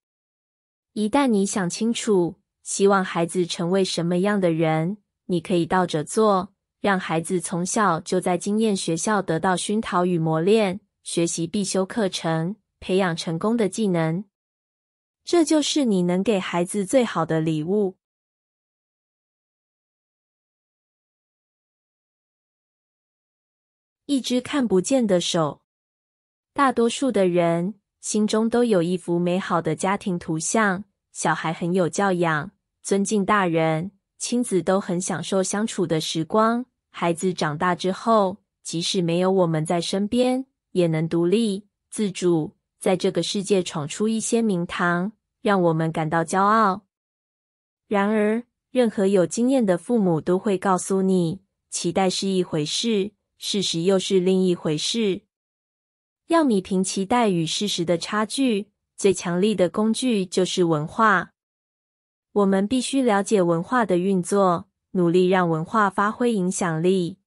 一旦你想清楚，希望孩子成为什么样的人，你可以倒着做，让孩子从小就在经验学校得到熏陶与磨练。学习必修课程，培养成功的技能，这就是你能给孩子最好的礼物。一只看不见的手，大多数的人心中都有一幅美好的家庭图像：小孩很有教养，尊敬大人，亲子都很享受相处的时光。孩子长大之后，即使没有我们在身边。也能独立自主，在这个世界闯出一些名堂，让我们感到骄傲。然而，任何有经验的父母都会告诉你，期待是一回事，事实又是另一回事。要弥平期待与事实的差距，最强力的工具就是文化。我们必须了解文化的运作，努力让文化发挥影响力。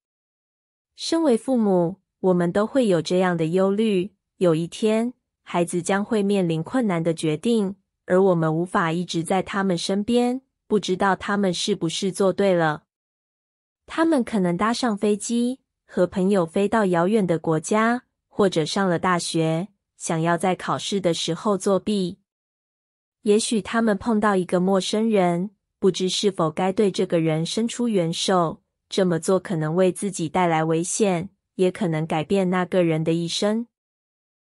身为父母。我们都会有这样的忧虑：有一天，孩子将会面临困难的决定，而我们无法一直在他们身边，不知道他们是不是做对了。他们可能搭上飞机，和朋友飞到遥远的国家，或者上了大学，想要在考试的时候作弊。也许他们碰到一个陌生人，不知是否该对这个人伸出援手，这么做可能为自己带来危险。也可能改变那个人的一生。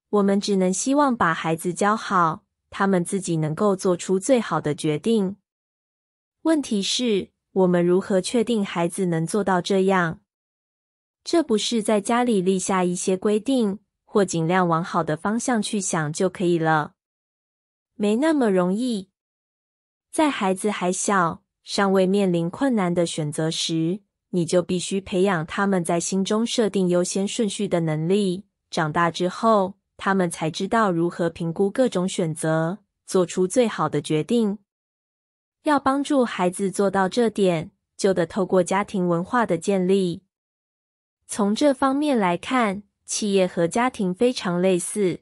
我们只能希望把孩子教好，他们自己能够做出最好的决定。问题是，我们如何确定孩子能做到这样？这不是在家里立下一些规定，或尽量往好的方向去想就可以了。没那么容易。在孩子还小、尚未面临困难的选择时。你就必须培养他们在心中设定优先顺序的能力。长大之后，他们才知道如何评估各种选择，做出最好的决定。要帮助孩子做到这点，就得透过家庭文化的建立。从这方面来看，企业和家庭非常类似。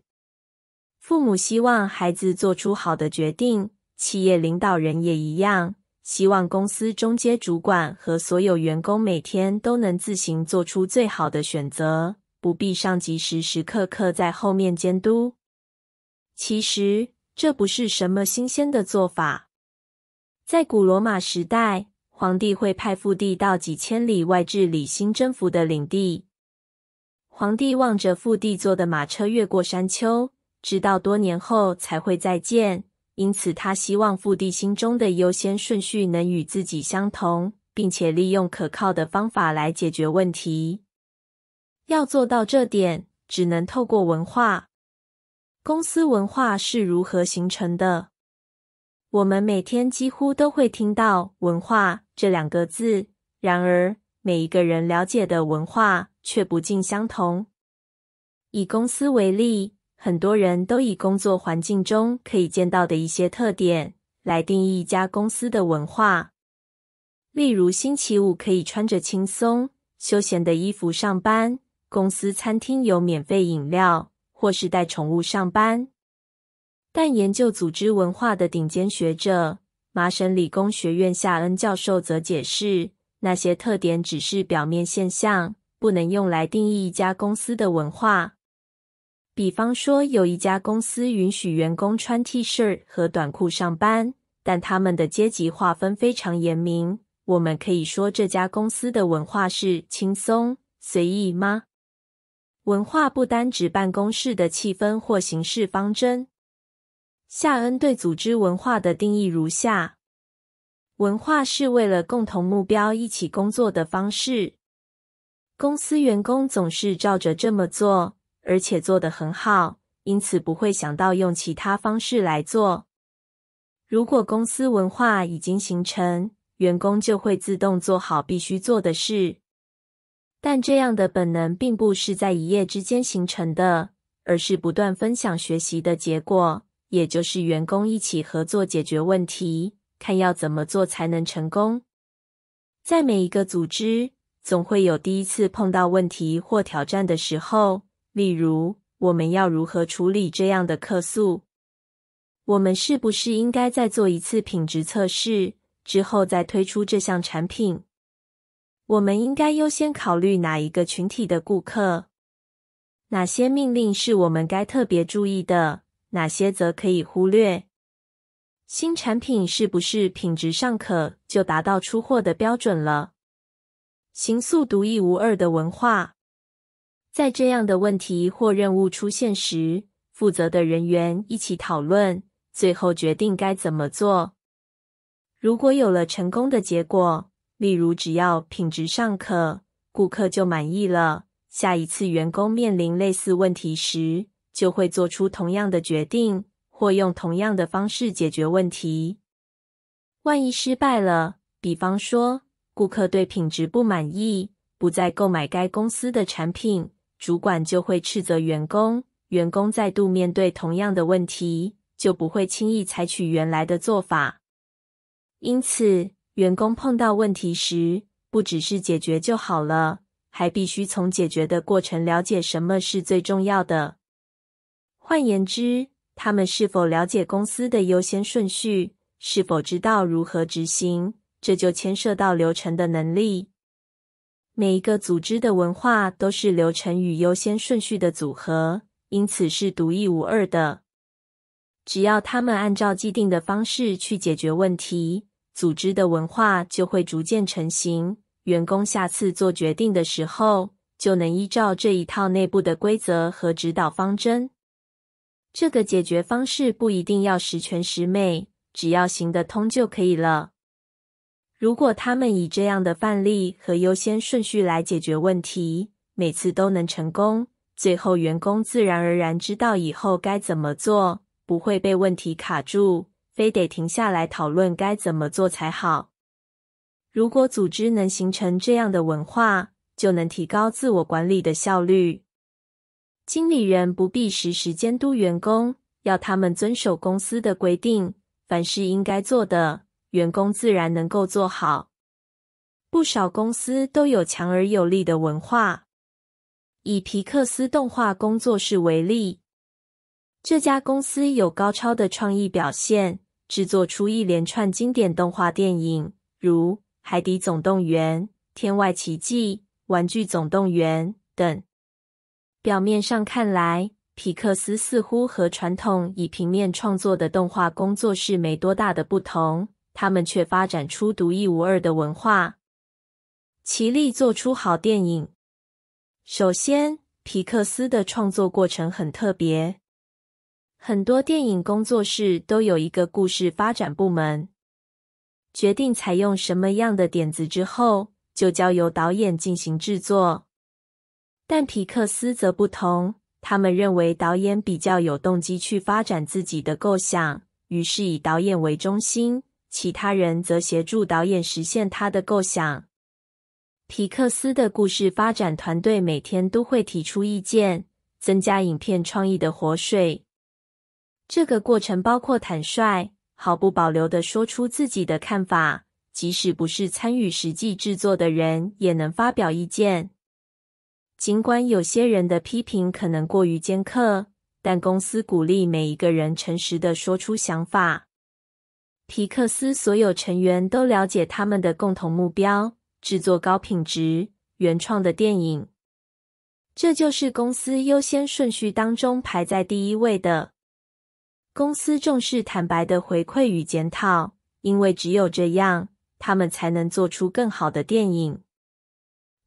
父母希望孩子做出好的决定，企业领导人也一样。希望公司中阶主管和所有员工每天都能自行做出最好的选择，不必上级时时刻刻在后面监督。其实这不是什么新鲜的做法。在古罗马时代，皇帝会派腹地到几千里外治理新征服的领地。皇帝望着腹地坐的马车越过山丘，直到多年后才会再见。因此，他希望父帝心中的优先顺序能与自己相同，并且利用可靠的方法来解决问题。要做到这点，只能透过文化。公司文化是如何形成的？我们每天几乎都会听到“文化”这两个字，然而每一个人了解的文化却不尽相同。以公司为例。很多人都以工作环境中可以见到的一些特点来定义一家公司的文化，例如星期五可以穿着轻松休闲的衣服上班，公司餐厅有免费饮料，或是带宠物上班。但研究组织文化的顶尖学者、麻省理工学院夏恩教授则解释，那些特点只是表面现象，不能用来定义一家公司的文化。比方说，有一家公司允许员工穿 T 恤和短裤上班，但他们的阶级划分非常严明。我们可以说这家公司的文化是轻松随意吗？文化不单指办公室的气氛或行事方针。夏恩对组织文化的定义如下：文化是为了共同目标一起工作的方式。公司员工总是照着这么做。而且做得很好，因此不会想到用其他方式来做。如果公司文化已经形成，员工就会自动做好必须做的事。但这样的本能并不是在一夜之间形成的，而是不断分享、学习的结果，也就是员工一起合作解决问题，看要怎么做才能成功。在每一个组织，总会有第一次碰到问题或挑战的时候。例如，我们要如何处理这样的客诉？我们是不是应该再做一次品质测试之后再推出这项产品？我们应该优先考虑哪一个群体的顾客？哪些命令是我们该特别注意的？哪些则可以忽略？新产品是不是品质尚可就达到出货的标准了？行塑独一无二的文化。在这样的问题或任务出现时，负责的人员一起讨论，最后决定该怎么做。如果有了成功的结果，例如只要品质尚可，顾客就满意了。下一次员工面临类似问题时，就会做出同样的决定，或用同样的方式解决问题。万一失败了，比方说顾客对品质不满意，不再购买该公司的产品。主管就会斥责员工，员工再度面对同样的问题，就不会轻易采取原来的做法。因此，员工碰到问题时，不只是解决就好了，还必须从解决的过程了解什么是最重要的。换言之，他们是否了解公司的优先顺序，是否知道如何执行，这就牵涉到流程的能力。每一个组织的文化都是流程与优先顺序的组合，因此是独一无二的。只要他们按照既定的方式去解决问题，组织的文化就会逐渐成型。员工下次做决定的时候，就能依照这一套内部的规则和指导方针。这个解决方式不一定要十全十美，只要行得通就可以了。如果他们以这样的范例和优先顺序来解决问题，每次都能成功，最后员工自然而然知道以后该怎么做，不会被问题卡住，非得停下来讨论该怎么做才好。如果组织能形成这样的文化，就能提高自我管理的效率。经理人不必时时监督员工，要他们遵守公司的规定，凡是应该做的。员工自然能够做好。不少公司都有强而有力的文化。以皮克斯动画工作室为例，这家公司有高超的创意表现，制作出一连串经典动画电影，如《海底总动员》《天外奇迹》《玩具总动员》等。表面上看来，皮克斯似乎和传统以平面创作的动画工作室没多大的不同。他们却发展出独一无二的文化。奇力做出好电影。首先，皮克斯的创作过程很特别。很多电影工作室都有一个故事发展部门，决定采用什么样的点子之后，就交由导演进行制作。但皮克斯则不同，他们认为导演比较有动机去发展自己的构想，于是以导演为中心。其他人则协助导演实现他的构想。皮克斯的故事发展团队每天都会提出意见，增加影片创意的活水。这个过程包括坦率、毫不保留的说出自己的看法，即使不是参与实际制作的人也能发表意见。尽管有些人的批评可能过于尖刻，但公司鼓励每一个人诚实的说出想法。皮克斯所有成员都了解他们的共同目标：制作高品质、原创的电影。这就是公司优先顺序当中排在第一位的。公司重视坦白的回馈与检讨，因为只有这样，他们才能做出更好的电影。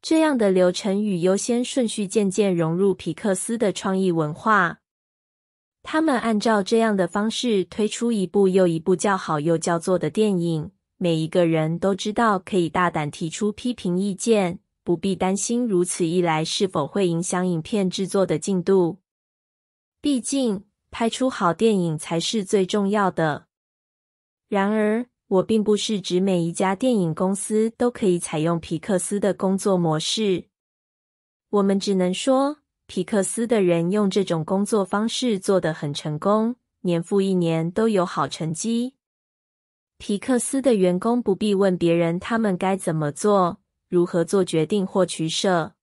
这样的流程与优先顺序渐渐融入皮克斯的创意文化。他们按照这样的方式推出一部又一部叫好又叫座的电影，每一个人都知道可以大胆提出批评意见，不必担心如此一来是否会影响影片制作的进度。毕竟拍出好电影才是最重要的。然而，我并不是指每一家电影公司都可以采用皮克斯的工作模式。我们只能说。皮克斯的人用这种工作方式做得很成功，年复一年都有好成绩。皮克斯的员工不必问别人他们该怎么做，如何做决定或取舍。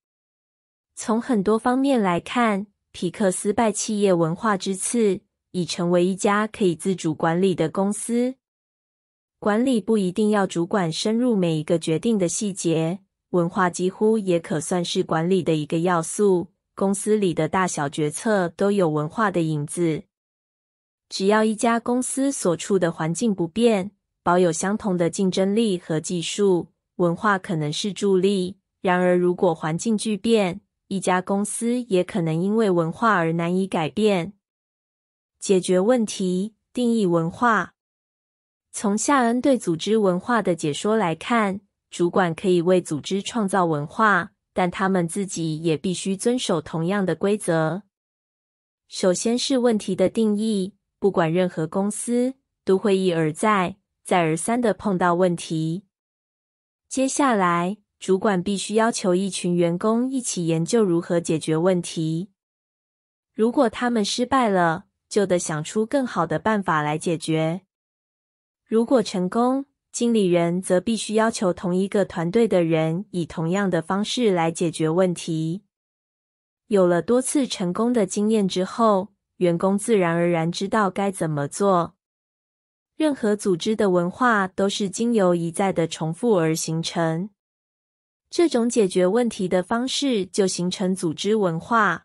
从很多方面来看，皮克斯拜企业文化之赐，已成为一家可以自主管理的公司。管理不一定要主管深入每一个决定的细节，文化几乎也可算是管理的一个要素。公司里的大小决策都有文化的影子。只要一家公司所处的环境不变，保有相同的竞争力和技术，文化可能是助力。然而，如果环境巨变，一家公司也可能因为文化而难以改变。解决问题，定义文化。从夏恩对组织文化的解说来看，主管可以为组织创造文化。但他们自己也必须遵守同样的规则。首先是问题的定义，不管任何公司都会一而再、再而三的碰到问题。接下来，主管必须要求一群员工一起研究如何解决问题。如果他们失败了，就得想出更好的办法来解决；如果成功，经理人则必须要求同一个团队的人以同样的方式来解决问题。有了多次成功的经验之后，员工自然而然知道该怎么做。任何组织的文化都是经由一再的重复而形成。这种解决问题的方式就形成组织文化。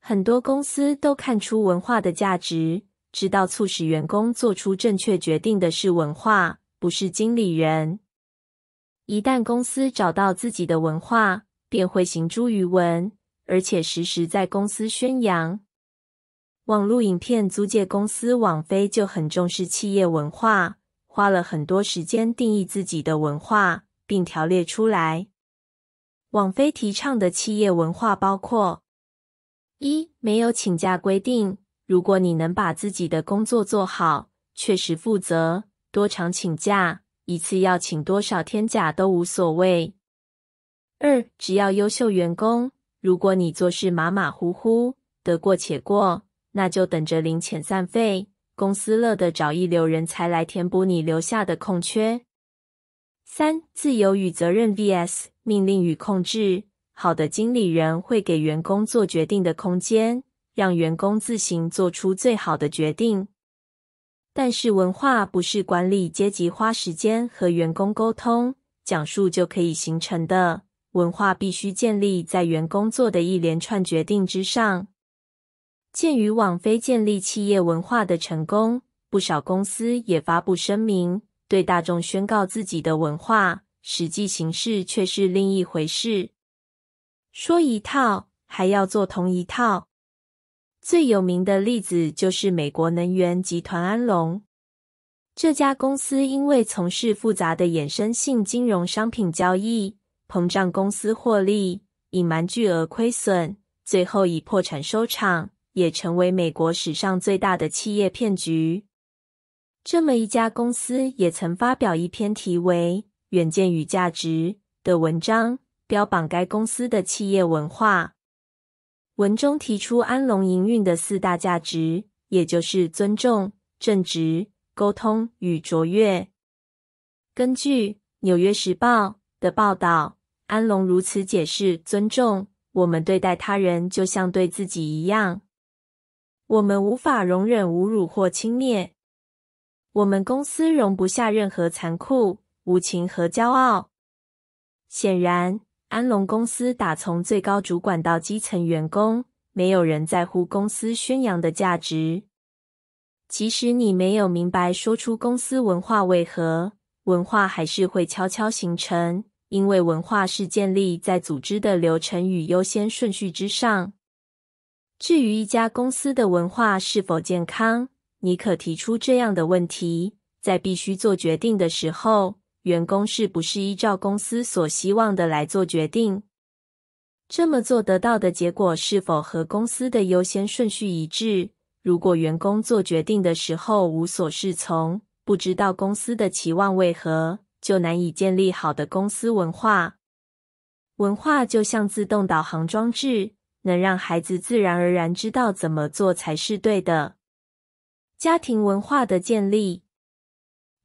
很多公司都看出文化的价值，知道促使员工做出正确决定的是文化。不是经理人。一旦公司找到自己的文化，便会行诸于文，而且时时在公司宣扬。网络影片租借公司网飞就很重视企业文化，花了很多时间定义自己的文化，并条列出来。网飞提倡的企业文化包括：一、没有请假规定，如果你能把自己的工作做好，确实负责。多长请假，一次要请多少天假都无所谓。二，只要优秀员工，如果你做事马马虎虎，得过且过，那就等着领遣散费，公司乐得找一流人才来填补你留下的空缺。三，自由与责任 vs 命令与控制。好的经理人会给员工做决定的空间，让员工自行做出最好的决定。但是文化不是管理阶级花时间和员工沟通、讲述就可以形成的，文化必须建立在员工做的一连串决定之上。鉴于网飞建立企业文化的成功，不少公司也发布声明，对大众宣告自己的文化，实际形式却是另一回事，说一套还要做同一套。最有名的例子就是美国能源集团安龙这家公司因为从事复杂的衍生性金融商品交易，膨胀公司获利，隐瞒巨额亏损，最后以破产收场，也成为美国史上最大的企业骗局。这么一家公司也曾发表一篇题为《远见与价值》的文章，标榜该公司的企业文化。文中提出安龙营运的四大价值，也就是尊重、正直、沟通与卓越。根据《纽约时报》的报道，安龙如此解释尊重：我们对待他人就像对自己一样，我们无法容忍侮辱或轻蔑。我们公司容不下任何残酷、无情和骄傲。显然。安龙公司打从最高主管到基层员工，没有人在乎公司宣扬的价值。其实你没有明白说出公司文化为何，文化还是会悄悄形成，因为文化是建立在组织的流程与优先顺序之上。至于一家公司的文化是否健康，你可提出这样的问题：在必须做决定的时候。员工是不是依照公司所希望的来做决定？这么做得到的结果是否和公司的优先顺序一致？如果员工做决定的时候无所适从，不知道公司的期望为何，就难以建立好的公司文化。文化就像自动导航装置，能让孩子自然而然知道怎么做才是对的。家庭文化的建立。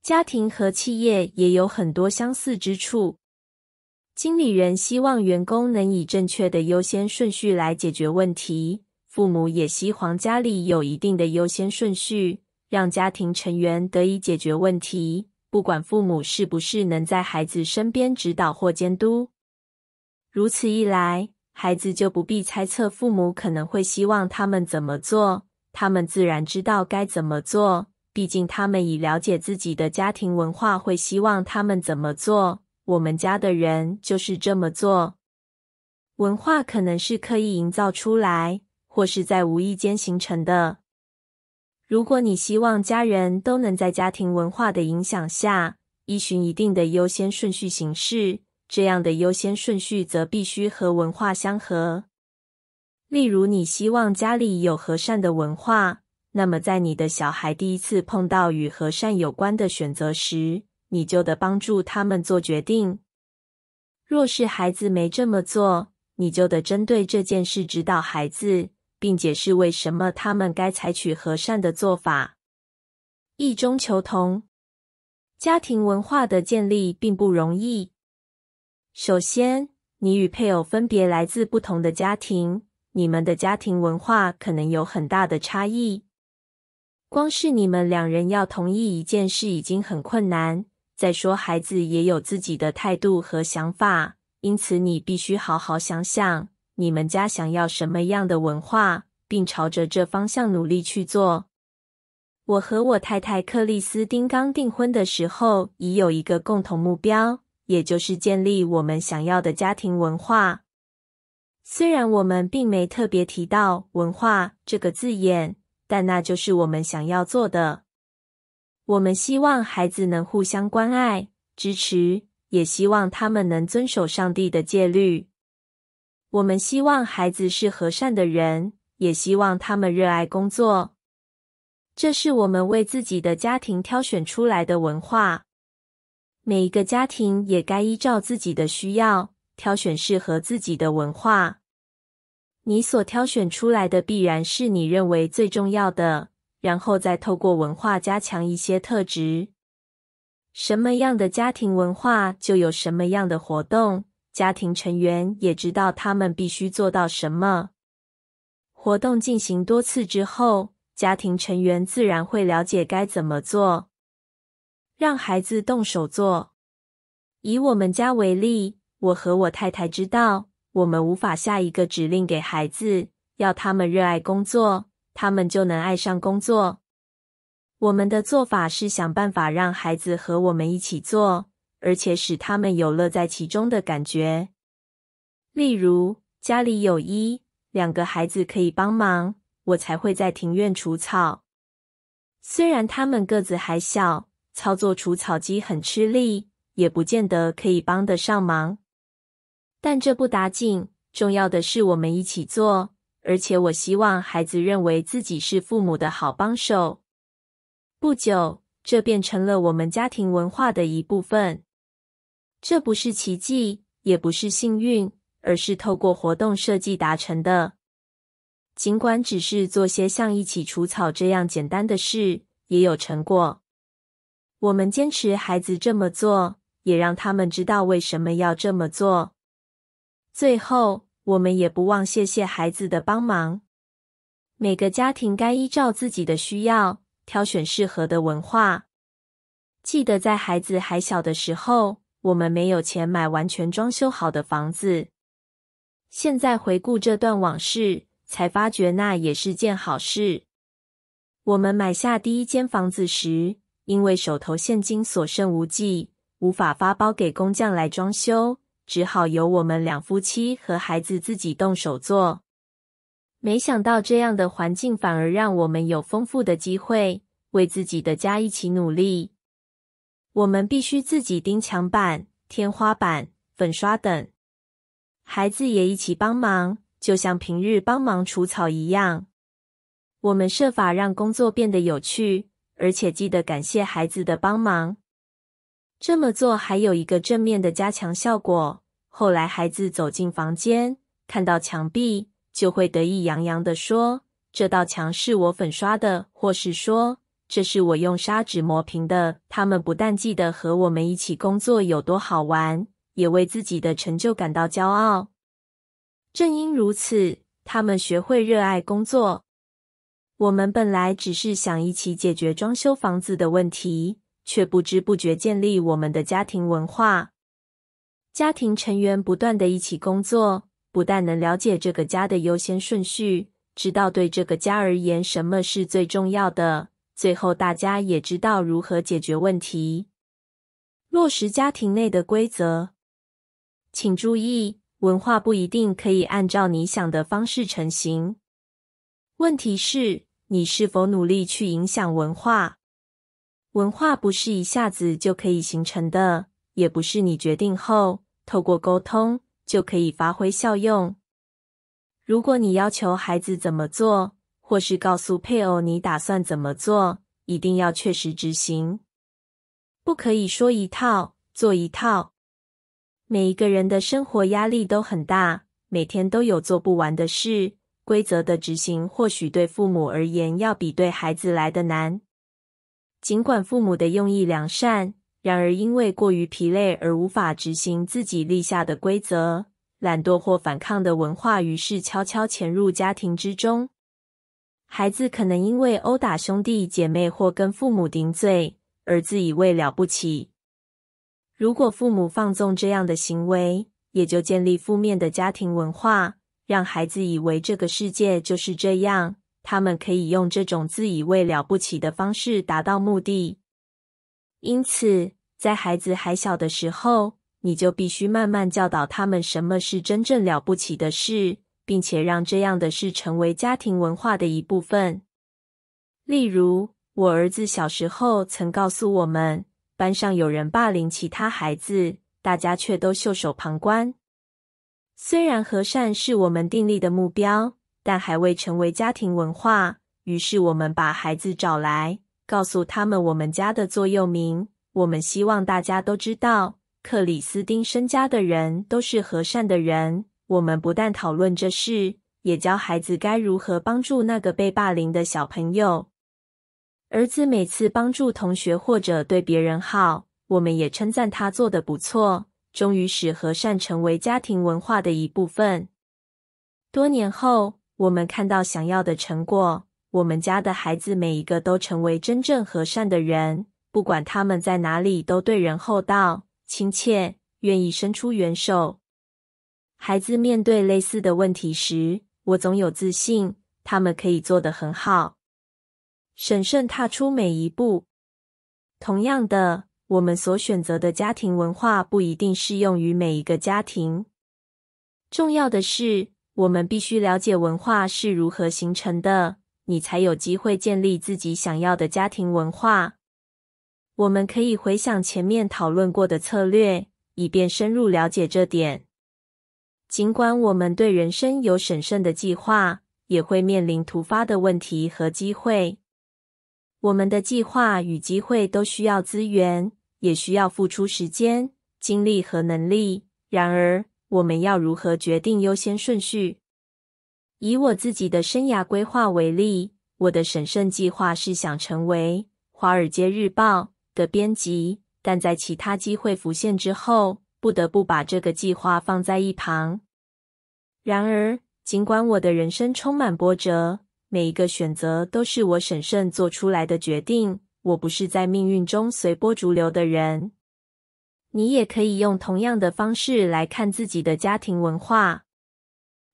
家庭和企业也有很多相似之处。经理人希望员工能以正确的优先顺序来解决问题。父母也希望家里有一定的优先顺序，让家庭成员得以解决问题。不管父母是不是能在孩子身边指导或监督，如此一来，孩子就不必猜测父母可能会希望他们怎么做，他们自然知道该怎么做。毕竟，他们已了解自己的家庭文化，会希望他们怎么做。我们家的人就是这么做。文化可能是刻意营造出来，或是在无意间形成的。如果你希望家人都能在家庭文化的影响下，依循一定的优先顺序行事，这样的优先顺序则必须和文化相合。例如，你希望家里有和善的文化。那么，在你的小孩第一次碰到与和善有关的选择时，你就得帮助他们做决定。若是孩子没这么做，你就得针对这件事指导孩子，并解释为什么他们该采取和善的做法。异中求同，家庭文化的建立并不容易。首先，你与配偶分别来自不同的家庭，你们的家庭文化可能有很大的差异。光是你们两人要同意一件事已经很困难。再说，孩子也有自己的态度和想法，因此你必须好好想想，你们家想要什么样的文化，并朝着这方向努力去做。我和我太太克里斯丁刚订婚的时候，已有一个共同目标，也就是建立我们想要的家庭文化。虽然我们并没特别提到“文化”这个字眼。但那就是我们想要做的。我们希望孩子能互相关爱、支持，也希望他们能遵守上帝的戒律。我们希望孩子是和善的人，也希望他们热爱工作。这是我们为自己的家庭挑选出来的文化。每一个家庭也该依照自己的需要，挑选适合自己的文化。你所挑选出来的必然是你认为最重要的，然后再透过文化加强一些特质。什么样的家庭文化就有什么样的活动，家庭成员也知道他们必须做到什么。活动进行多次之后，家庭成员自然会了解该怎么做。让孩子动手做。以我们家为例，我和我太太知道。我们无法下一个指令给孩子，要他们热爱工作，他们就能爱上工作。我们的做法是想办法让孩子和我们一起做，而且使他们有乐在其中的感觉。例如，家里有一两个孩子可以帮忙，我才会在庭院除草。虽然他们个子还小，操作除草机很吃力，也不见得可以帮得上忙。但这不打紧。重要的是我们一起做，而且我希望孩子认为自己是父母的好帮手。不久，这变成了我们家庭文化的一部分。这不是奇迹，也不是幸运，而是透过活动设计达成的。尽管只是做些像一起除草这样简单的事，也有成果。我们坚持孩子这么做，也让他们知道为什么要这么做。最后，我们也不忘谢谢孩子的帮忙。每个家庭该依照自己的需要挑选适合的文化。记得在孩子还小的时候，我们没有钱买完全装修好的房子。现在回顾这段往事，才发觉那也是件好事。我们买下第一间房子时，因为手头现金所剩无几，无法发包给工匠来装修。只好由我们两夫妻和孩子自己动手做。没想到这样的环境反而让我们有丰富的机会为自己的家一起努力。我们必须自己钉墙板、天花板、粉刷等，孩子也一起帮忙，就像平日帮忙除草一样。我们设法让工作变得有趣，而且记得感谢孩子的帮忙。这么做还有一个正面的加强效果。后来孩子走进房间，看到墙壁，就会得意洋洋地说：“这道墙是我粉刷的，或是说这是我用砂纸磨平的。”他们不但记得和我们一起工作有多好玩，也为自己的成就感到骄傲。正因如此，他们学会热爱工作。我们本来只是想一起解决装修房子的问题。却不知不觉建立我们的家庭文化。家庭成员不断的一起工作，不但能了解这个家的优先顺序，知道对这个家而言什么是最重要的，最后大家也知道如何解决问题，落实家庭内的规则。请注意，文化不一定可以按照你想的方式成型。问题是你是否努力去影响文化？文化不是一下子就可以形成的，也不是你决定后透过沟通就可以发挥效用。如果你要求孩子怎么做，或是告诉配偶你打算怎么做，一定要确实执行，不可以说一套做一套。每一个人的生活压力都很大，每天都有做不完的事，规则的执行或许对父母而言，要比对孩子来的难。尽管父母的用意良善，然而因为过于疲累而无法执行自己立下的规则，懒惰或反抗的文化于是悄悄潜入家庭之中。孩子可能因为殴打兄弟姐妹或跟父母顶嘴而自以为了不起。如果父母放纵这样的行为，也就建立负面的家庭文化，让孩子以为这个世界就是这样。他们可以用这种自以为了不起的方式达到目的。因此，在孩子还小的时候，你就必须慢慢教导他们什么是真正了不起的事，并且让这样的事成为家庭文化的一部分。例如，我儿子小时候曾告诉我们，班上有人霸凌其他孩子，大家却都袖手旁观。虽然和善是我们订立的目标。但还未成为家庭文化。于是我们把孩子找来，告诉他们我们家的座右铭。我们希望大家都知道，克里斯汀身家的人都是和善的人。我们不但讨论这事，也教孩子该如何帮助那个被霸凌的小朋友。儿子每次帮助同学或者对别人好，我们也称赞他做的不错。终于使和善成为家庭文化的一部分。多年后。我们看到想要的成果，我们家的孩子每一个都成为真正和善的人，不管他们在哪里，都对人厚道、亲切，愿意伸出援手。孩子面对类似的问题时，我总有自信，他们可以做得很好，审慎踏出每一步。同样的，我们所选择的家庭文化不一定适用于每一个家庭，重要的是。我们必须了解文化是如何形成的，你才有机会建立自己想要的家庭文化。我们可以回想前面讨论过的策略，以便深入了解这点。尽管我们对人生有审慎的计划，也会面临突发的问题和机会。我们的计划与机会都需要资源，也需要付出时间、精力和能力。然而，我们要如何决定优先顺序？以我自己的生涯规划为例，我的审慎计划是想成为《华尔街日报》的编辑，但在其他机会浮现之后，不得不把这个计划放在一旁。然而，尽管我的人生充满波折，每一个选择都是我审慎做出来的决定。我不是在命运中随波逐流的人。你也可以用同样的方式来看自己的家庭文化。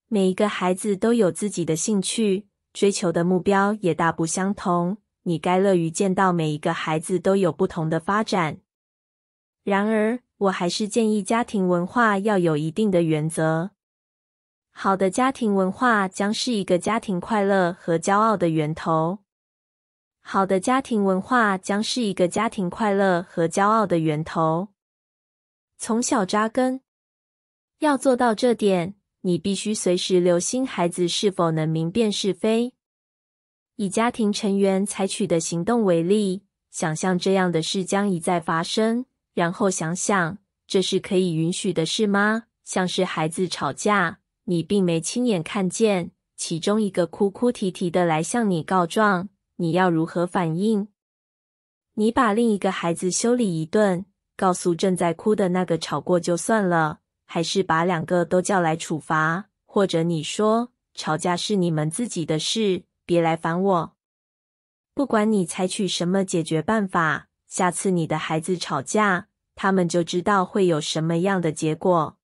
每一个孩子都有自己的兴趣，追求的目标也大不相同。你该乐于见到每一个孩子都有不同的发展。然而，我还是建议家庭文化要有一定的原则。好的家庭文化将是一个家庭快乐和骄傲的源头。好的家庭文化将是一个家庭快乐和骄傲的源头。从小扎根，要做到这点，你必须随时留心孩子是否能明辨是非。以家庭成员采取的行动为例，想象这样的事将一再发生，然后想想这是可以允许的事吗？像是孩子吵架，你并没亲眼看见其中一个哭哭啼啼的来向你告状，你要如何反应？你把另一个孩子修理一顿。告诉正在哭的那个，吵过就算了，还是把两个都叫来处罚，或者你说吵架是你们自己的事，别来烦我。不管你采取什么解决办法，下次你的孩子吵架，他们就知道会有什么样的结果。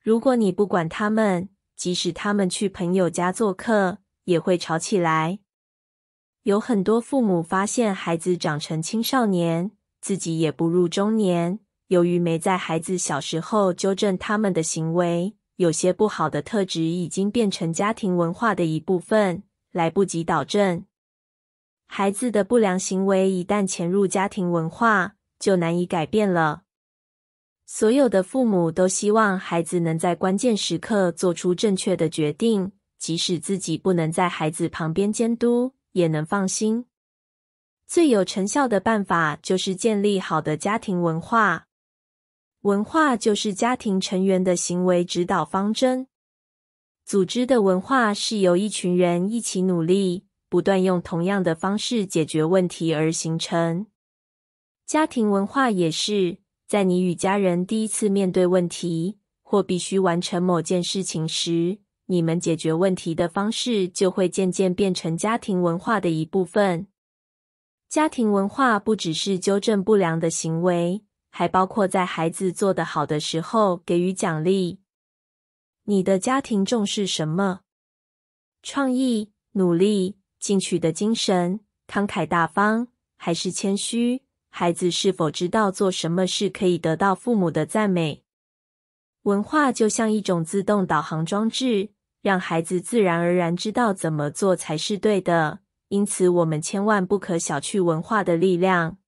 如果你不管他们，即使他们去朋友家做客，也会吵起来。有很多父母发现孩子长成青少年。自己也不入中年，由于没在孩子小时候纠正他们的行为，有些不好的特质已经变成家庭文化的一部分，来不及导正。孩子的不良行为一旦潜入家庭文化，就难以改变了。所有的父母都希望孩子能在关键时刻做出正确的决定，即使自己不能在孩子旁边监督，也能放心。最有成效的办法就是建立好的家庭文化。文化就是家庭成员的行为指导方针。组织的文化是由一群人一起努力，不断用同样的方式解决问题而形成。家庭文化也是在你与家人第一次面对问题或必须完成某件事情时，你们解决问题的方式就会渐渐变成家庭文化的一部分。家庭文化不只是纠正不良的行为，还包括在孩子做得好的时候给予奖励。你的家庭重视什么？创意、努力、进取的精神、慷慨大方，还是谦虚？孩子是否知道做什么事可以得到父母的赞美？文化就像一种自动导航装置，让孩子自然而然知道怎么做才是对的。因此，我们千万不可小觑文化的力量。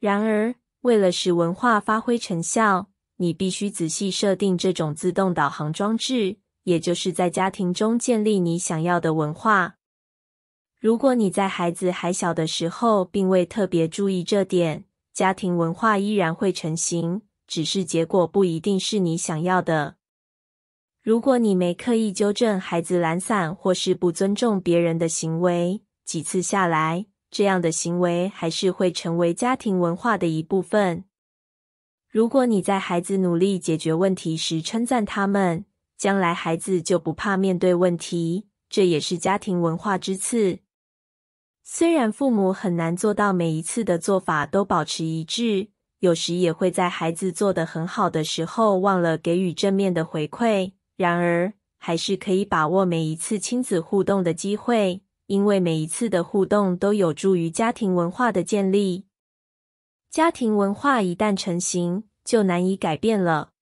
然而，为了使文化发挥成效，你必须仔细设定这种自动导航装置，也就是在家庭中建立你想要的文化。如果你在孩子还小的时候并未特别注意这点，家庭文化依然会成型，只是结果不一定是你想要的。如果你没刻意纠正孩子懒散或是不尊重别人的行为，几次下来，这样的行为还是会成为家庭文化的一部分。如果你在孩子努力解决问题时称赞他们，将来孩子就不怕面对问题，这也是家庭文化之次。虽然父母很难做到每一次的做法都保持一致，有时也会在孩子做得很好的时候忘了给予正面的回馈。然而，还是可以把握每一次亲子互动的机会，因为每一次的互动都有助于家庭文化的建立。家庭文化一旦成型，就难以改变了。